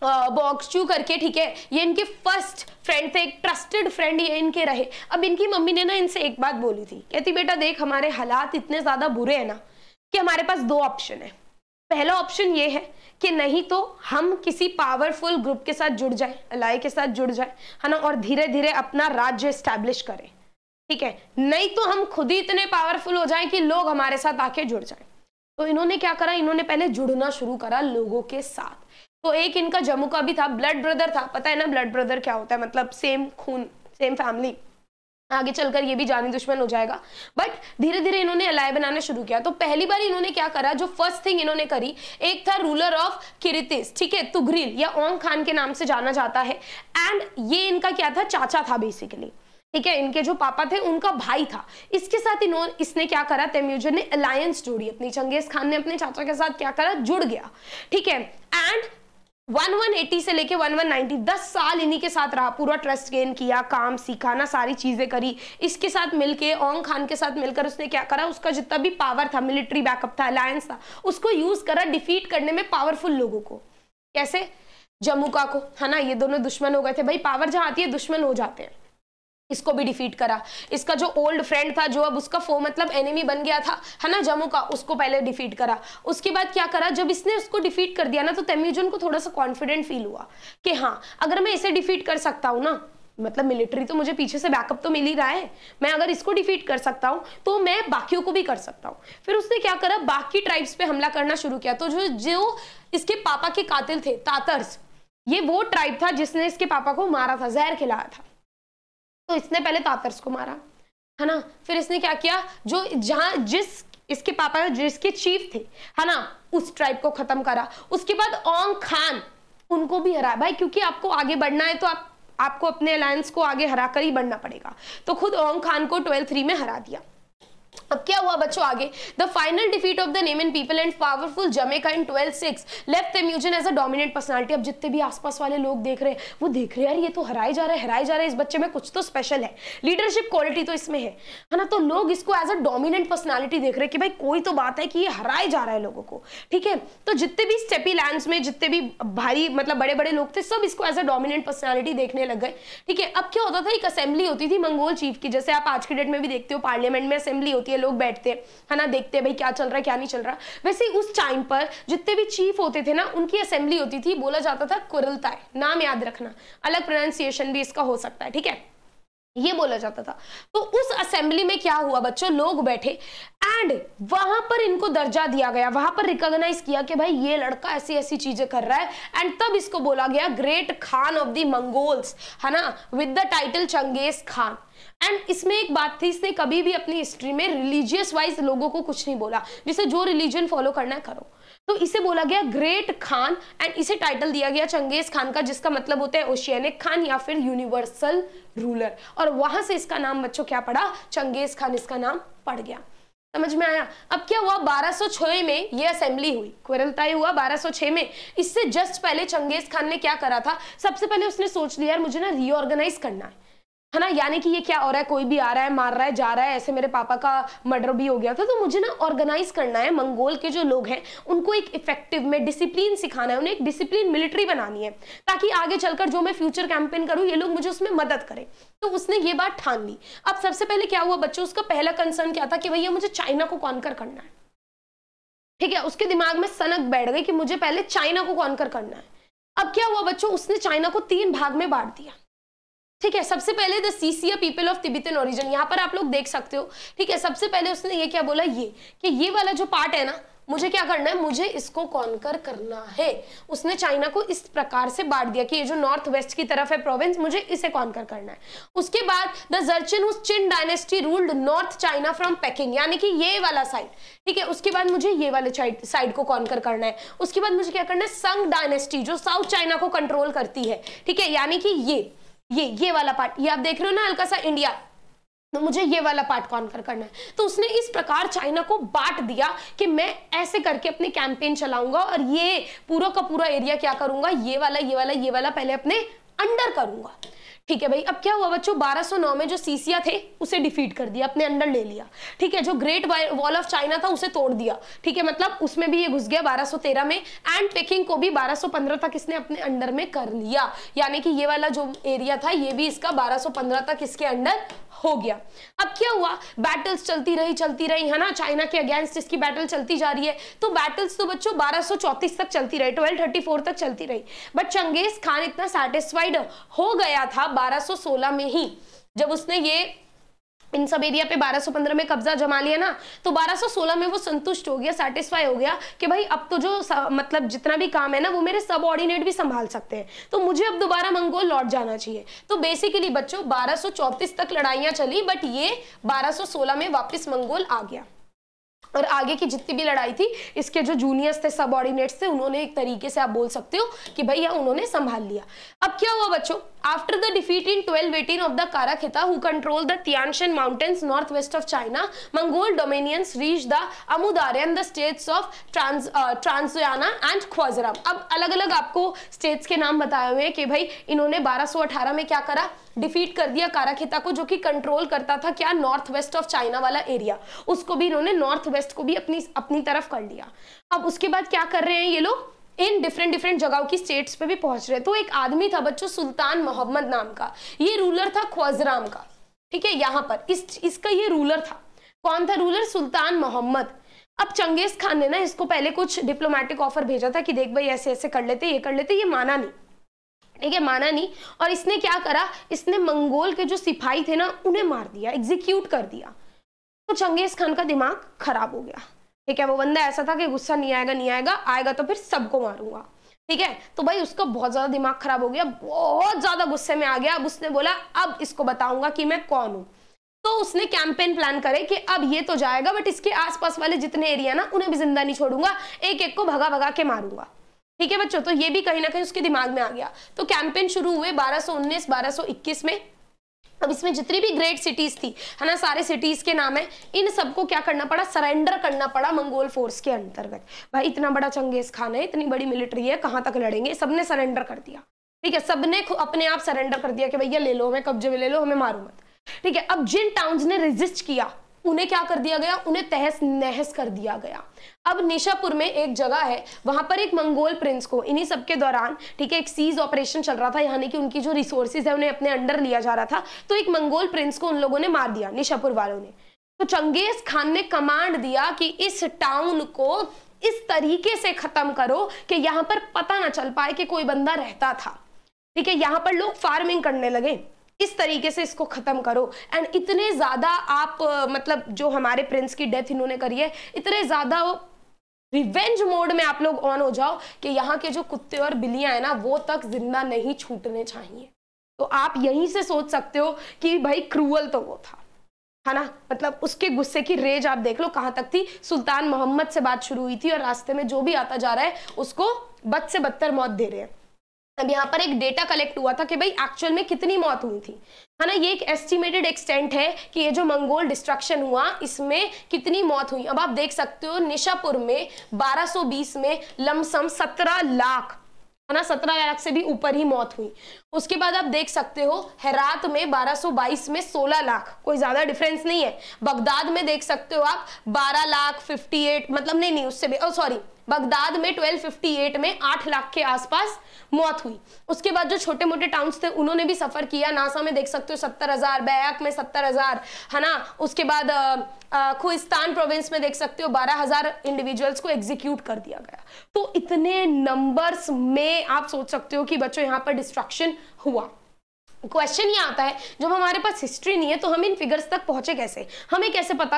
बॉक्स चू करके ठीक है ये इनके फर्स्ट फ्रेंड थे एक ट्रस्टेड फ्रेंड ये इनके रहे अब इनकी मम्मी ने ना इनसे एक बात बोली थी कहती बेटा देख हमारे हालात इतने ज़्यादा बुरे हैं ना कि हमारे पास दो ऑप्शन है पहला ऑप्शन ये है कि नहीं तो हम किसी पावरफुल ग्रुप के साथ जुड़ जाए अलाय के साथ जुड़ जाए है ना और धीरे धीरे अपना राज्य स्टैब्लिश करें ठीक है नहीं तो हम खुद ही इतने पावरफुल हो जाए कि लोग हमारे साथ आके जुड़ जाए तो इन्होंने क्या करा इन्होंने पहले जुड़ना शुरू करा लोगों के साथ तो एक इनका जम्मू का भी था ब्लड ब्रदर था पता है ना ब्लड ब्रदर क्या होता है मतलब सेम खून सेम फैमिली आगे चलकर ये भी जानी दुश्मन हो जाएगा बट धीरे धीरे इन्होंने अलाय बनाना शुरू किया तो पहली बार इन्होंने क्या करा जो फर्स्ट थिंग इन्होंने करी एक था रूलर ऑफ किरितिस ठीक है तुगरील या ओंग खान के नाम से जाना जाता है एंड ये इनका क्या था चाचा था बेसिकली ठीक है इनके जो पापा थे उनका भाई था इसके साथ इन्होंने इसने क्या करा तेम्यूजन ने अलायंस जोड़ी अपनी चंगेज खान ने अपने चाचा के साथ क्या करा जुड़ गया ठीक है एंड 1180 से लेके 1190 10 साल इन्हीं के साथ रहा पूरा ट्रस्ट गेन किया काम सीखा ना सारी चीजें करी इसके साथ मिलके ओंग खान के साथ मिलकर उसने क्या करा उसका जितना भी पावर था मिलिट्री बैकअप था अलायंस था उसको यूज करा डिफीट करने में पावरफुल लोगों को कैसे जमुका को है ना ये दोनों दुश्मन हो गए थे भाई पावर जहाँ आती है दुश्मन हो जाते हैं इसको भी डिफीट करा इसका जो ओल्ड फ्रेंड था जो अब उसका फो मतलब एनिमी बन गया था है ना जम्मू का उसको पहले डिफीट करा उसके बाद क्या करा जब इसने उसको डिफीट कर दिया ना तो तेम्यूजन को थोड़ा सा कॉन्फिडेंट फील हुआ कि हाँ अगर मैं इसे डिफीट कर सकता हूँ ना मतलब मिलिट्री तो मुझे पीछे से बैकअप तो मिल ही रहा है मैं अगर इसको डिफीट कर सकता हूँ तो मैं बाकियों को भी कर सकता हूँ फिर उसने क्या करा बाकी ट्राइब्स पे हमला करना शुरू किया तो जो जो इसके पापा के कातिल थे तातर्स ये वो ट्राइब था जिसने इसके पापा को मारा था जहर खिलाया था तो इसने पहले तातर्स को मारा है ना फिर इसने क्या किया जो जहाँ जिस इसके पापा जिसके चीफ थे है ना उस ट्राइब को खत्म करा उसके बाद ओंग खान उनको भी हराया भाई क्योंकि आपको आगे बढ़ना है तो आप आपको अपने अलायंस को आगे हरा कर ही बढ़ना पड़ेगा तो खुद ओंग खान को ट्वेल्थ थ्री में हरा दिया अब क्या हुआ बच्चों आगे the final defeat of the Naiman and people and powerful Jamukha in twelve six left Temujin as a dominant personality अब जितने भी आसपास वाले लोग देख रहे हैं वो देख रहे हैं यार ये तो हराए जा रहे हैं हराए जा रहे हैं इस बच्चे में कुछ तो स्पेशल है लीडरशिप क्वालिटी तो इसमें है है ना तो लोग इसको एज अ डोमिनेंट पर्सनैलिटी देख रहे हैं कि भाई कोई तो बात है कि ये हराया जा रहा है लोगों को ठीक है तो जितने भी स्टेपी लैंड में जितने भी भारी मतलब बड़े बड़े लोग थे सब इसको एज अ डोमिनेंट पर्सनैलिटी देखने लग गए ठीक है अब क्या होता था एक असेंबली होती थी मंगोल चीफ की जैसे आप आज के डेट में भी देखते हो पार्लियामेंट में असेंबली होती है लोग बैठते है ना देखते हैं भाई क्या चल रहा है क्या नहीं चल रहा वैसे उस टाइम पर जितने भी चीफ होते थे ना उनकी असेंबली होती थी बोला जाता था कुरलता है नाम याद रखना अलग प्रोनाउंसिएशन भी इसका हो सकता है ठीक है ये बोला जाता था तो उस असेंबली में क्या हुआ बच्चों लोग बैठे एंड वहां पर इनको दर्जा दिया गया वहां पर रिकॉग्नाइज किया कि भाई ये लड़का ऐसी ऐसी चीजें कर रहा है एंड तब इसको बोला गया Great Khan of the Mongols है ना with the title Genghis Khan and इसमें एक बात थी इसने कभी भी अपनी हिस्ट्री में रिलीजियस वाइज लोगों को कुछ नहीं बोला जिसे जो रिलीजन फॉलो करना है करो तो इसे बोला गया ग्रेट खान एंड इसे टाइटल दिया गया चंगेज खान का जिसका मतलब होता है ओशियनिक खान या फिर यूनिवर्सल रूलर और वहां से इसका नाम बच्चों क्या पड़ा चंगेज खान इसका नाम पड़ गया समझ में आया अब क्या हुआ 1206 में ये असेंबली हुई क्वरलताई हुआ 1206 में इससे जस्ट पहले चंगेज खान ने क्या करा था सबसे पहले उसने सोच लिया यार मुझे ना रीऑर्गेनाइज करना है है ना यानी कि ये क्या हो रहा है कोई भी आ रहा है मार रहा है जा रहा है ऐसे मेरे पापा का मर्डर भी हो गया था तो, तो मुझे ना ऑर्गेनाइज करना है मंगोल के जो लोग हैं उनको एक इफेक्टिव में डिसिप्लिन सिखाना है उन्हें एक डिसिप्लिन मिलिट्री बनानी है ताकि आगे चलकर जो मैं फ्यूचर कैंपेन करूँ ये लोग मुझे उसमें मदद करें तो उसने ये बात ठान ली अब सबसे पहले क्या हुआ बच्चों उसका पहला कंसर्न क्या था कि भैया मुझे चाइना को कॉन्कर करना है ठीक है उसके दिमाग में सनक बैठ गई कि मुझे पहले चाइना को कॉन्कर करना है अब क्या हुआ बच्चों उसने चाइना को तीन भाग में बांट दिया ठीक है सबसे पहले द सीसिया पीपल ऑफ तिबितन ओरिजिन यहाँ पर आप लोग देख सकते हो ठीक है सबसे पहले उसने ये क्या बोला ये कि ये वाला जो पार्ट है ना मुझे क्या करना है मुझे इसको कॉन्कर करना है उसने चाइना को इस प्रकार से बांट दिया कि ये जो नॉर्थ वेस्ट की तरफ है प्रोविंस मुझे इसे कॉन्कर करना है उसके बाद the Jurchen Chin dynasty ruled north China from Peking यानी कि ये वाला साइड ठीक है उसके बाद मुझे ये वाले साइड को कॉन्कर करना है उसके बाद मुझे क्या करना है संग डायनेस्टी जो साउथ चाइना को कंट्रोल करती है ठीक है यानी कि ये ये ये वाला पार्ट ये आप देख रहे हो ना हल्का सा इंडिया तो मुझे ये वाला पार्ट कौन कर करना है तो उसने इस प्रकार चाइना को बांट दिया कि मैं ऐसे करके अपनी कैंपेन चलाऊंगा और ये पूरा का पूरा एरिया क्या करूंगा ये वाला ये वाला ये वाला पहले अपने अंडर करूंगा ठीक है भाई अब क्या हुआ बच्चों 1209 में जो सीसिया थे उसे डिफीट कर दिया अपने अंडर ले लिया ठीक है जो ग्रेट वॉल ऑफ चाइना था उसे तोड़ दिया ठीक है मतलब उसमें भी ये घुस गया 1213 में एंड पेकिंग को भी 1215 तक इसने अपने अंडर में कर लिया यानी कि ये वाला जो एरिया था ये भी इसका 1215 तक इसके अंडर हो गया अब क्या हुआ बैटल्स चलती रही चलती रही है ना चाइना के अगेंस्ट इसकी बैटल चलती जा रही है तो बैटल्स तो बच्चों बारह तक चलती रही ट्वेल्व तक चलती रही बट चंगेज खान इतना सेटिस्फाइड हो गया था 1216 में ही जब उसने ये इन सब एरिया पे 1215 में कब्जा जमा लिया ना तो 1216 में वो संतुष्ट हो गया सेटिस्फाई हो गया कि भाई अब तो जो मतलब जितना भी काम है ना वो मेरे सब ऑर्डिनेट भी संभाल सकते हैं तो मुझे अब दोबारा मंगोल लौट जाना चाहिए तो बेसिकली बच्चों 1234 तक लड़ाइयाँ चली बट ये 1216 में वापस मंगोल आ गया और आगे की जितनी भी लड़ाई थी इसके जो जूनियर्स थे सब ऑर्डिनेट्स थे उन्होंने एक तरीके से आप बोल सकते हो कि भैया उन्होंने संभाल लिया अब क्या हुआ बच्चों after the defeat in 1218 of the Kara Khitai who control the Tianshan mountains north west of China Mongol dominions reach the Amu Darya and the states of trans Transoxiana and Khwarazm अब अलग अलग आपको स्टेट्स के नाम बताए हुए हैं कि भाई इन्होंने 1218 में क्या करा डिफीट कर दिया काराखेता को जो कि कंट्रोल करता था क्या नॉर्थ वेस्ट ऑफ चाइना वाला एरिया उसको भी इन्होंने नॉर्थ वेस्ट को भी अपनी अपनी तरफ कर लिया अब उसके बाद क्या कर रहे हैं ये लोग इन डिफरेंट डिफरेंट जगहों की स्टेट्स पे भी पहुंच रहे तो एक आदमी था बच्चों सुल्तान मोहम्मद नाम का ये रूलर था ख्वाजराम का ठीक है यहाँ पर इस इसका ये रूलर था कौन था रूलर सुल्तान मोहम्मद अब चंगेज खान ने ना इसको पहले कुछ डिप्लोमेटिक ऑफर भेजा था कि देख भाई ऐसे ऐसे कर लेते ये कर लेते ये माना नहीं ठीक है माना नहीं और इसने क्या करा इसने मंगोल के जो सिपाही थे ना उन्हें मार दिया एग्जीक्यूट कर दिया तो चंगेज खान का दिमाग खराब हो गया ठीक है वो बंदा ऐसा था कि गुस्सा नहीं आएगा नहीं आएगा आएगा तो फिर सबको मारूंगा ठीक है तो भाई उसका बहुत ज्यादा दिमाग खराब हो गया बहुत ज्यादा गुस्से में आ गया अब उसने बोला अब इसको बताऊंगा कि मैं कौन हूं तो उसने कैंपेन प्लान करे कि अब ये तो जाएगा बट इसके आसपास वाले जितने एरिया ना उन्हें भी जिंदा नहीं छोड़ूंगा एक एक को भगा भगा के मारूंगा ठीक है बच्चों तो ये भी कहीं ना कहीं उसके दिमाग में आ गया तो कैंपेन शुरू हुए 1219 1221 में अब इसमें जितनी भी ग्रेट सिटीज थी है ना सारे सिटीज के नाम है इन सबको क्या करना पड़ा सरेंडर करना पड़ा मंगोल फोर्स के अंतर्गत भाई इतना बड़ा चंगेज खान है इतनी बड़ी मिलिट्री है कहाँ तक लड़ेंगे सबने सरेंडर कर दिया ठीक है सबने अपने आप सरेंडर कर दिया कि भैया ले लो हमें कब्जे में ले लो हमें मारू मत ठीक है अब जिन टाउन्स ने रेजिस्ट किया उन्हें क्या कर दिया गया उन्हें तहस नहस कर दिया गया अब निशापुर में एक जगह है वहां पर एक मंगोल प्रिंस को इन्हीं सब के दौरान ठीक है एक सीज ऑपरेशन चल रहा था यानी कि उनकी जो रिसोर्सेज है उन्हें अपने अंडर लिया जा रहा था तो एक मंगोल प्रिंस को उन लोगों ने मार दिया निशापुर वालों ने तो चंगेज खान ने कमांड दिया कि इस टाउन को इस तरीके से खत्म करो कि यहां पर पता ना चल पाए कि कोई बंदा रहता था ठीक है यहां पर लोग फार्मिंग करने लगे इस तरीके से इसको ख़त्म करो एंड इतने ज़्यादा आप मतलब जो हमारे प्रिंस की डेथ इन्होंने करी है इतने ज़्यादा रिवेंज मोड में आप लोग ऑन हो जाओ कि यहाँ के जो कुत्ते और बिल्लियां हैं ना वो तक जिंदा नहीं छूटने चाहिए तो आप यहीं से सोच सकते हो कि भाई क्रूअल तो वो था है ना मतलब उसके गुस्से की रेज आप देख लो कहाँ तक थी सुल्तान मोहम्मद से बात शुरू हुई थी और रास्ते में जो भी आता जा रहा है उसको बद से बदतर मौत दे रहे हैं अब यहाँ पर एक डेटा कलेक्ट हुआ था कि भाई एक्चुअल में कितनी मौत हुई थी है ना ये एक एस्टिमेटेड एक्सटेंट है कि ये जो मंगोल डिस्ट्रक्शन हुआ इसमें कितनी मौत हुई अब आप देख सकते हो निशापुर में 1220 में लमसम 17 लाख है ना 17 लाख से भी ऊपर ही मौत हुई उसके बाद आप देख सकते हो हैरात में 1222 में 16 लाख कोई ज्यादा डिफरेंस नहीं है बगदाद में देख सकते हो आप 12 लाख 58 मतलब नहीं नहीं उससे भी सॉरी oh, बगदाद में 1258 में 8 लाख के आसपास मौत हुई उसके बाद जो छोटे मोटे टाउन्स थे उन्होंने भी सफर किया नासा में देख सकते हो सत्तर हजार बैक में सत्तर हजार है ना उसके बाद खुस्तान प्रोविंस में देख सकते हो बारह हजार इंडिविजुअल्स को एग्जीक्यूट कर दिया गया तो इतने नंबर्स में आप सोच सकते हो कि बच्चों यहाँ पर डिस्ट्रक्शन हुआ क्वेश्चन ये आता है जब हमारे पास हिस्ट्री नहीं है तो हम इन फिगर्स तक पहुंचे कैसे हमें कैसे पता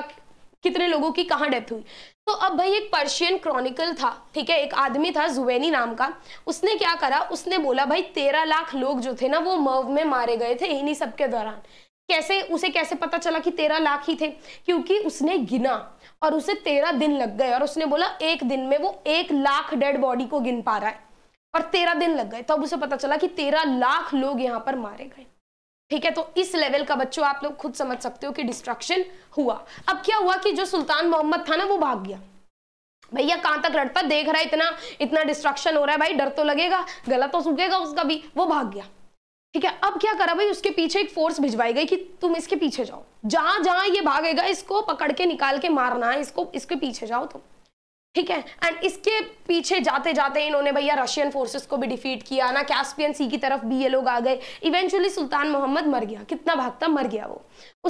कितने लोगों की कहाँ डेथ हुई तो अब भाई एक पर्शियन क्रॉनिकल था ठीक है एक आदमी था जुवेनी नाम का उसने क्या करा उसने बोला भाई तेरह लाख लोग जो थे ना वो मर्व में मारे गए थे इन्हीं सब के दौरान कैसे उसे कैसे पता चला कि तेरह लाख ही थे क्योंकि उसने गिना और उसे तेरह दिन लग गए और उसने बोला एक दिन में वो एक लाख डेड बॉडी को गिन पा रहा है और तेरह दिन लग गए तब तो उसे पता चला कि तेरह लाख लोग यहाँ पर मारे गए ठीक है तो इस लेवल का बच्चों आप लोग खुद समझ सकते हो कि डिस्ट्रक्शन हुआ अब क्या हुआ कि जो सुल्तान मोहम्मद था ना वो भाग गया भैया कहां तक लड़ता देख रहा है इतना इतना डिस्ट्रक्शन हो रहा है भाई डर तो लगेगा गला तो सूखेगा उसका भी वो भाग गया ठीक है अब क्या करा भाई उसके पीछे एक फोर्स भिजवाई गई कि तुम इसके पीछे जाओ जहां जहां ये भागेगा इसको पकड़ के निकाल के मारना है इसको इसके पीछे जाओ तुम तो। ठीक है एंड इसके पीछे जाते जाते इन्होंने भैया रशियन फोर्सेस को भी डिफीट किया ना कैस्पियन सी की तरफ भी ये लोग आ गए इवेंचुअली सुल्तान मोहम्मद मर गया कितना भागता मर गया वो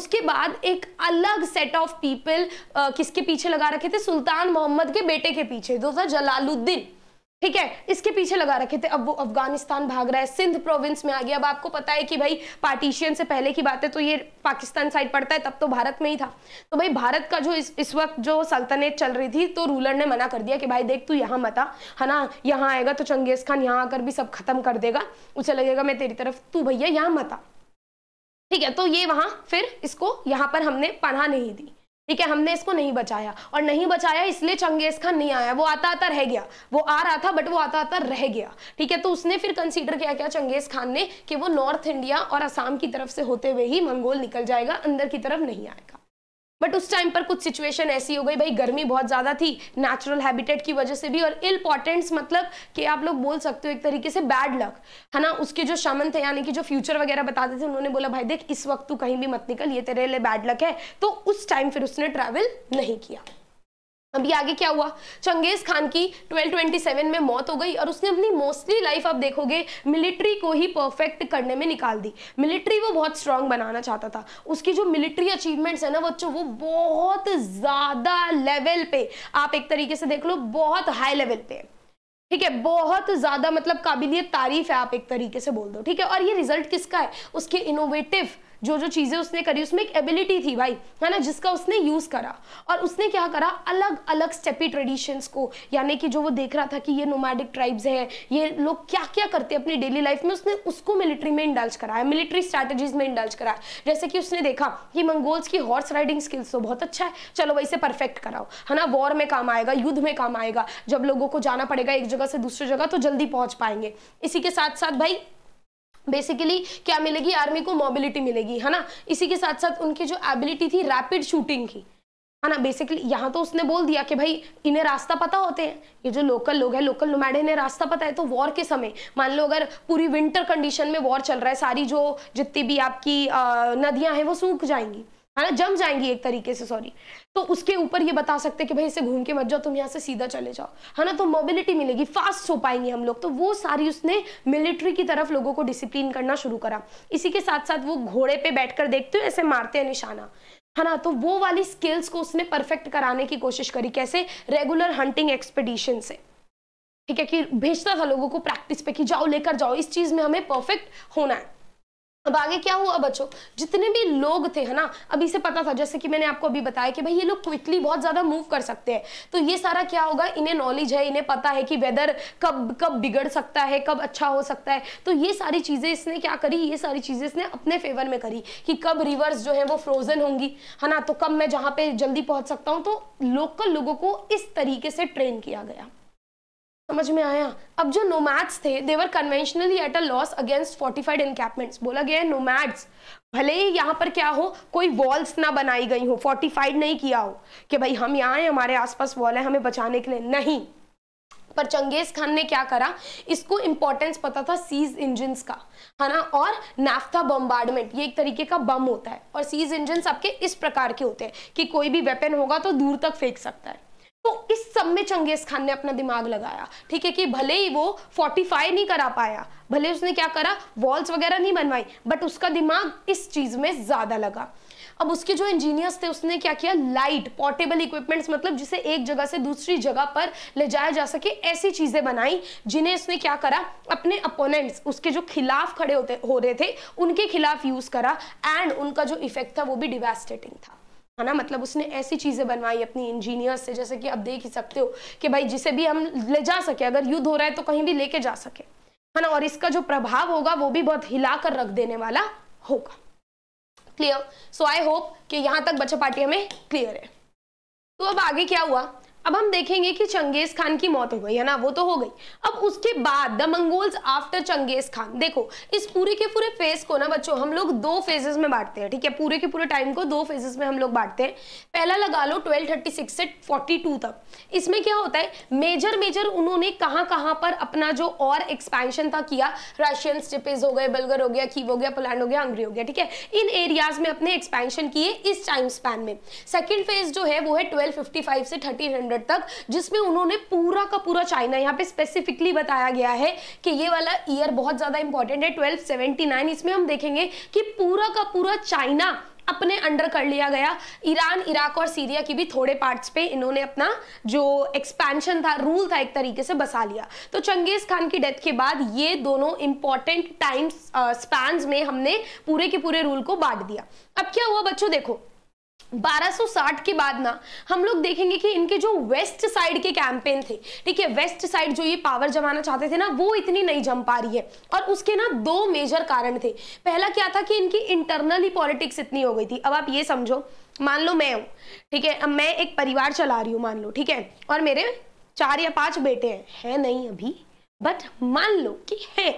उसके बाद एक अलग सेट ऑफ पीपल किसके पीछे लगा रखे थे सुल्तान मोहम्मद के बेटे के पीछे जो था जलालुद्दीन ठीक है इसके पीछे लगा रखे थे अब वो अफगानिस्तान भाग रहा है सिंध प्रोविंस में आ गया अब आपको पता है कि भाई पार्टीशियन से पहले की बात है तो ये पाकिस्तान साइड पड़ता है तब तो भारत में ही था तो भाई भारत का जो इस इस वक्त जो सल्तनत चल रही थी तो रूलर ने मना कर दिया कि भाई देख तू यहाँ मता है ना यहाँ आएगा तो चंगेज खान यहाँ आकर भी सब खत्म कर देगा उसे लगेगा मैं तेरी तरफ तू भैया यहाँ मता ठीक है तो ये वहाँ फिर इसको यहाँ पर हमने पढ़ा नहीं दी ठीक है हमने इसको नहीं बचाया और नहीं बचाया इसलिए चंगेज खान नहीं आया वो आता आता रह गया वो आ रहा था बट वो आता आता रह गया ठीक है तो उसने फिर कंसीडर किया क्या चंगेज खान ने कि वो नॉर्थ इंडिया और आसाम की तरफ से होते हुए ही मंगोल निकल जाएगा अंदर की तरफ नहीं आएगा बट उस टाइम पर कुछ सिचुएशन ऐसी हो गई भाई गर्मी बहुत ज़्यादा थी नेचुरल हैबिटेट की वजह से भी और इल मतलब कि आप लोग बोल सकते हो एक तरीके से बैड लक है ना उसके जो शमन थे यानी कि जो फ्यूचर वगैरह बताते थे उन्होंने बोला भाई देख इस वक्त तू कहीं भी मत निकल ये तेरे लिए बैड लक है तो उस टाइम फिर उसने ट्रैवल नहीं किया अभी आगे क्या हुआ चंगेज खान की 1227 में मौत हो गई और उसने अपनी मोस्टली लाइफ आप देखोगे मिलिट्री को ही परफेक्ट करने में निकाल दी मिलिट्री वो बहुत स्ट्रांग बनाना चाहता था उसकी जो मिलिट्री अचीवमेंट्स है ना बच्चों वो बहुत ज़्यादा लेवल पे आप एक तरीके से देख लो बहुत हाई लेवल पे ठीक है बहुत ज़्यादा मतलब काबिलियत तारीफ है आप एक तरीके से बोल दो ठीक है और ये रिजल्ट किसका है उसके इनोवेटिव जो जो चीज़ें उसने करी उसमें एक एबिलिटी थी भाई है ना जिसका उसने यूज़ करा और उसने क्या करा अलग अलग स्टेपी ट्रेडिशंस को यानी कि जो वो देख रहा था कि ये नोमैडिक ट्राइब्स हैं ये लोग क्या क्या करते हैं अपनी डेली लाइफ में उसने उसको मिलिट्री में इंडल्ज कराया मिलिट्री स्ट्रैटेजीज में इंडल्ज कराया जैसे कि उसने देखा कि मंगोल्स की हॉर्स राइडिंग स्किल्स तो बहुत अच्छा है चलो वैसे परफेक्ट कराओ है ना वॉर में काम आएगा युद्ध में काम आएगा जब लोगों को जाना पड़ेगा एक जगह से दूसरी जगह तो जल्दी पहुंच पाएंगे इसी के साथ साथ भाई बेसिकली क्या मिलेगी आर्मी को मोबिलिटी मिलेगी है ना इसी के साथ साथ उनकी जो एबिलिटी थी रैपिड शूटिंग की है ना बेसिकली यहाँ तो उसने बोल दिया कि भाई इन्हें रास्ता पता होते हैं ये जो लोकल लोग हैं लोकल नुमाड़े इन्हें रास्ता पता है तो वॉर के समय मान लो अगर पूरी विंटर कंडीशन में वॉर चल रहा है सारी जो जितनी भी आपकी नदियाँ हैं वो सूख जाएंगी है ना जम जाएंगी एक तरीके से सॉरी तो उसके ऊपर ये बता सकते कि भाई इसे घूम के मत जाओ तुम यहाँ से सीधा चले जाओ है ना तो मोबिलिटी मिलेगी फास्ट हो पाएंगे हम लोग तो वो सारी उसने मिलिट्री की तरफ लोगों को डिसिप्लिन करना शुरू करा इसी के साथ साथ वो घोड़े पे कर देखते हो ऐसे मारते हैं निशाना है ना तो वो वाली स्किल्स को उसने परफेक्ट कराने की कोशिश करी कैसे रेगुलर हंटिंग एक्सपेडिशन से ठीक है कि भेजता था लोगों को प्रैक्टिस पे कि जाओ लेकर जाओ इस चीज़ में हमें परफेक्ट होना है अब आगे क्या हुआ बच्चों जितने भी लोग थे है ना अभी से पता था जैसे कि मैंने आपको अभी बताया कि भाई ये लोग क्विकली बहुत ज्यादा मूव कर सकते हैं तो ये सारा क्या होगा इन्हें नॉलेज है इन्हें पता है कि वेदर कब कब बिगड़ सकता है कब अच्छा हो सकता है तो ये सारी चीजें इसने क्या करी ये सारी चीजें इसने अपने फेवर में करी कि कब रिवर्स जो है वो फ्रोजन होंगी है ना तो कब मैं जहाँ पे जल्दी पहुंच सकता हूँ तो लोकल लोगों को इस तरीके से ट्रेन किया गया समझ में आया अब जो नोमैड्स थे they were conventionally at a loss against fortified encampments बोला गया है नोमैड्स भले ही यहाँ पर क्या हो कोई वॉल्स ना बनाई गई हो फोर्टिफाइड नहीं किया हो कि भाई हम यहाँ हैं हमारे आसपास वॉल है हमें बचाने के लिए नहीं पर चंगेज खान ने क्या करा इसको इंपॉर्टेंस पता था सीज इंजन का है ना और नाफ्ता बॉम्बार्डमेंट ये एक तरीके का बम होता है और सीज इंजिन आपके इस प्रकार के होते हैं कि कोई भी वेपन होगा तो दूर तक फेंक सकता है तो इस सब में चंगेज खान ने अपना दिमाग लगाया ठीक है कि भले ही वो फोर्टिफाई नहीं करा पाया भले उसने क्या करा वॉल्स वगैरह नहीं बनवाई बट उसका दिमाग इस चीज में ज्यादा लगा अब उसके जो इंजीनियर्स थे उसने क्या किया लाइट पोर्टेबल इक्विपमेंट्स मतलब जिसे एक जगह से दूसरी जगह पर ले जाया जा सके ऐसी चीजें बनाई जिन्हें उसने क्या करा अपने अपोनेंट्स उसके जो खिलाफ खड़े होते हो रहे थे उनके खिलाफ यूज करा एंड उनका जो इफेक्ट था वो भी डिवेस्टेटिंग था है ना मतलब उसने ऐसी चीज़ें बनवाई अपनी इंजीनियर से जैसे कि आप देख ही सकते हो कि भाई जिसे भी हम ले जा सके अगर युद्ध हो रहा है तो कहीं भी लेके जा सके है ना और इसका जो प्रभाव होगा वो भी बहुत हिलाकर रख देने वाला होगा क्लियर सो आई होप कि यहाँ तक बच्चा पार्टी हमें क्लियर है तो अब आगे क्या हुआ अब हम देखेंगे कि चंगेज खान की मौत हो गई है ना वो तो हो गई अब उसके बाद the Mongols after Genghis Khan देखो इस पूरे के पूरे फेज को ना बच्चों हम लोग दो फेजेस में बांटते हैं ठीक है पूरे के पूरे टाइम को दो फेजेस में हम लोग बांटते हैं पहला लगा लो 1236 से 42 तक इसमें क्या होता है मेजर मेजर उन्होंने कहाँ कहाँ पर अपना जो और एक्सपेंशन था किया रशियन स्टिपेज हो गए बल्गर हो गया कीव हो गया पोलैंड हो गया हंगरी हो गया ठीक है इन एरियाज में अपने एक्सपेंशन किए इस टाइम स्पैन में सेकेंड फेज जो है वो है ट्वेल्व से थर्टीन स्टैंडर्ड तक जिसमें उन्होंने पूरा का पूरा चाइना यहाँ पे स्पेसिफिकली बताया गया है कि ये वाला ईयर बहुत ज़्यादा इंपॉर्टेंट है ट्वेल्व इसमें हम देखेंगे कि पूरा का पूरा चाइना अपने अंडर कर लिया गया ईरान इराक और सीरिया की भी थोड़े पार्ट्स पे इन्होंने अपना जो एक्सपेंशन था रूल था एक तरीके से बसा लिया तो चंगेज खान की डेथ के बाद ये दोनों इंपॉर्टेंट टाइम्स स्पैन में हमने पूरे के पूरे रूल को बांट दिया अब क्या हुआ बच्चों देखो 1260 के बाद ना हम लोग देखेंगे कि इनके जो वेस्ट साइड के कैंपेन थे ठीक है वेस्ट साइड जो ये पावर जमाना चाहते थे ना वो इतनी नहीं जम पा रही है और उसके ना दो मेजर कारण थे पहला क्या था कि इनकी इंटरनल ही पॉलिटिक्स इतनी हो गई थी अब आप ये समझो मान लो मैं हूँ ठीक है अब मैं एक परिवार चला रही हूँ मान लो ठीक है और मेरे चार या पांच बेटे हैं है नहीं अभी बट मान लो कि है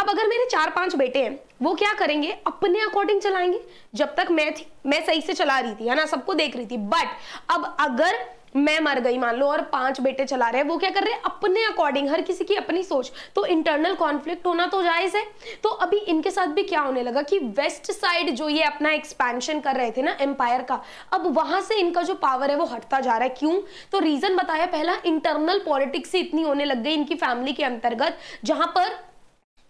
अब अगर मेरे चार पांच बेटे हैं वो क्या करेंगे अपने अकॉर्डिंग चलाएंगे जब तक मैं थी मैं सही से चला रही थी है ना सबको देख रही थी बट अब अगर मैं मर गई मान लो और पांच बेटे चला रहे हैं वो क्या कर रहे हैं अपने अकॉर्डिंग हर किसी की अपनी सोच तो इंटरनल कॉन्फ्लिक्ट होना तो जायज है तो अभी इनके साथ भी क्या होने लगा कि वेस्ट साइड जो ये अपना एक्सपेंशन कर रहे थे ना एम्पायर का अब वहां से इनका जो पावर है वो हटता जा रहा है क्यों तो रीजन बताया पहला इंटरनल पॉलिटिक्स ही इतनी होने लग गई इनकी फैमिली के अंतर्गत जहां पर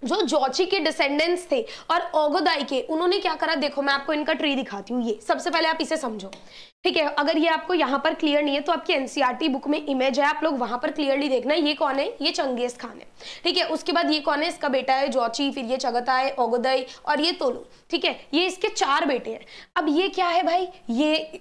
जो जोची के डिसेंडेंट्स थे और ओगोदाई के उन्होंने क्या करा देखो मैं आपको इनका ट्री दिखाती हूँ ये सबसे पहले आप इसे समझो ठीक है अगर ये आपको यहाँ पर क्लियर नहीं है तो आपकी एनसीईआरटी बुक e में इमेज है आप लोग वहां पर क्लियरली देखना ये कौन है ये चंगेज खान है ठीक है उसके बाद ये कौन है इसका बेटा है जोची फिर ये चगता है ओगोदाई और ये तोलू ठीक है ये इसके चार बेटे हैं अब ये क्या है भाई ये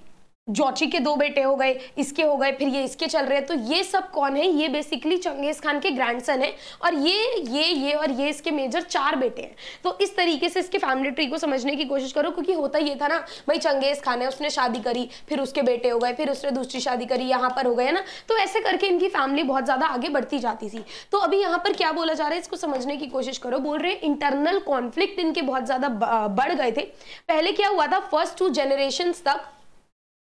जॉची के दो बेटे हो गए इसके हो गए फिर ये इसके चल रहे हैं तो ये सब कौन है ये बेसिकली चंगेज खान के ग्रैंडसन है और ये ये ये और ये इसके मेजर चार बेटे हैं तो इस तरीके से इसके फैमिली ट्री को समझने की कोशिश करो क्योंकि होता ये था ना भाई चंगेज खान है उसने शादी करी फिर उसके बेटे हो गए फिर उसने दूसरी शादी करी यहाँ पर हो गए ना तो ऐसे करके इनकी फैमिली बहुत ज़्यादा आगे बढ़ती जाती थी तो अभी यहाँ पर क्या बोला जा रहा है इसको समझने की कोशिश करो बोल रहे इंटरनल कॉन्फ्लिक्ट इनके बहुत ज़्यादा बढ़ गए थे पहले क्या हुआ था फर्स्ट टू जनरेशन तक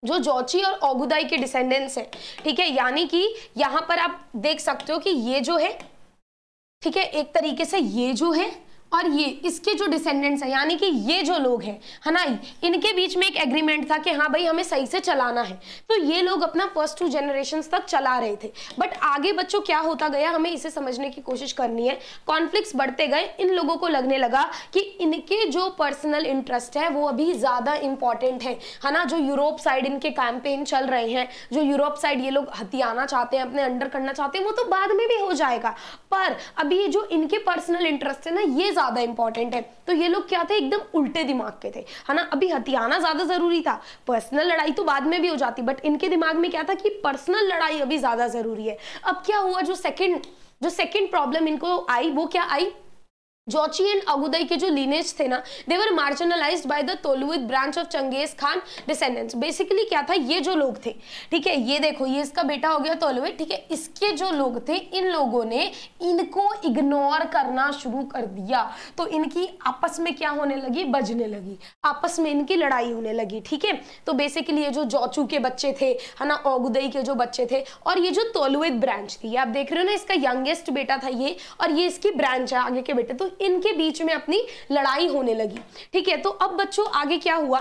जो जोची और ओगुदाई के डिसेंडेंट्स हैं ठीक है यानी कि यहां पर आप देख सकते हो कि ये जो है ठीक है एक तरीके से ये जो है और ये इसके जो डिसेंडेंट्स हैं यानी कि ये जो लोग हैं है ना इनके बीच में एक एग्रीमेंट था कि हाँ भाई हमें सही से चलाना है तो ये लोग अपना फर्स्ट टू जनरेशन तक चला रहे थे बट आगे बच्चों क्या होता गया हमें इसे समझने की कोशिश करनी है कॉन्फ्लिक्ट बढ़ते गए इन लोगों को लगने लगा कि इनके जो पर्सनल इंटरेस्ट है वो अभी ज़्यादा इंपॉर्टेंट है है ना जो यूरोप साइड इनके कैंपेन चल रहे हैं जो यूरोप साइड ये लोग हथियाना चाहते हैं अपने अंडर करना चाहते हैं वो तो बाद में भी हो जाएगा पर अभी ये जो इनके पर्सनल इंटरेस्ट है ना ये ज़्यादा ज्यादा इंपॉर्टेंट है तो ये लोग क्या थे एकदम उल्टे दिमाग के थे है ना अभी हथियाना ज्यादा जरूरी था पर्सनल लड़ाई तो बाद में भी हो जाती बट इनके दिमाग में क्या था कि पर्सनल लड़ाई अभी ज्यादा जरूरी है अब क्या हुआ जो सेकेंड जो सेकेंड प्रॉब्लम इनको आई वो क्या आई जोची एंड अगुदई के जो लीनेज थे ना they were marginalized by the Toluid branch of Chengiz Khan descendants. क्या था ये जो लोग थे ठीक है ये देखो ये इसका बेटा हो गया Toluid ठीक है इसके जो लोग थे इन लोगों ने इनको इग्नोर करना शुरू कर दिया तो इनकी आपस में क्या होने लगी बजने लगी आपस में इनकी लड़ाई होने लगी ठीक है तो बेसिकली ये जो जोचू के बच्चे थे है ना अगुदई के जो बच्चे थे और ये जो तोलुद ब्रांच थी आप देख रहे हो ना इसका यंगेस्ट बेटा था ये और ये इसकी ब्रांच है आगे के बेटे तो इनके बीच में अपनी लड़ाई होने लगी ठीक है तो अब बच्चों आगे क्या हुआ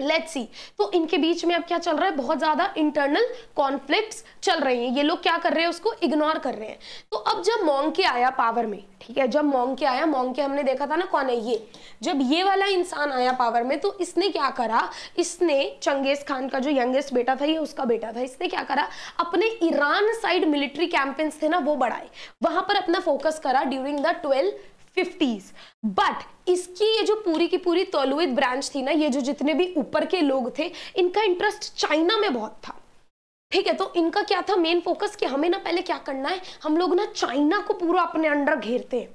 लेट्स सी तो इनके बीच में अब क्या चल रहा है बहुत ज्यादा इंटरनल कॉन्फ्लिक्ट चल रही हैं ये लोग क्या कर रहे हैं उसको इग्नोर कर रहे हैं तो अब जब मोंके आया पावर में ठीक है जब मोंके आया मोंके हमने देखा था ना कौन है ये जब ये वाला इंसान आया पावर में तो इसने क्या करा इसने चंगेज खान का जो यंगेस्ट बेटा था ये उसका बेटा था इसने क्या करा अपने ईरान साइड मिलिट्री कैंपेन्स थे ना वो बढ़ाए वहां पर अपना फोकस करा during the twelve fifties but इसकी ये जो पूरी की पूरी तोलुविद ब्रांच थी ना ये जो जितने भी ऊपर के लोग थे इनका इंटरेस्ट चाइना में बहुत था ठीक है तो इनका क्या था मेन फोकस कि हमें ना पहले क्या करना है हम लोग ना चाइना को पूरा अपने अंडर घेरते हैं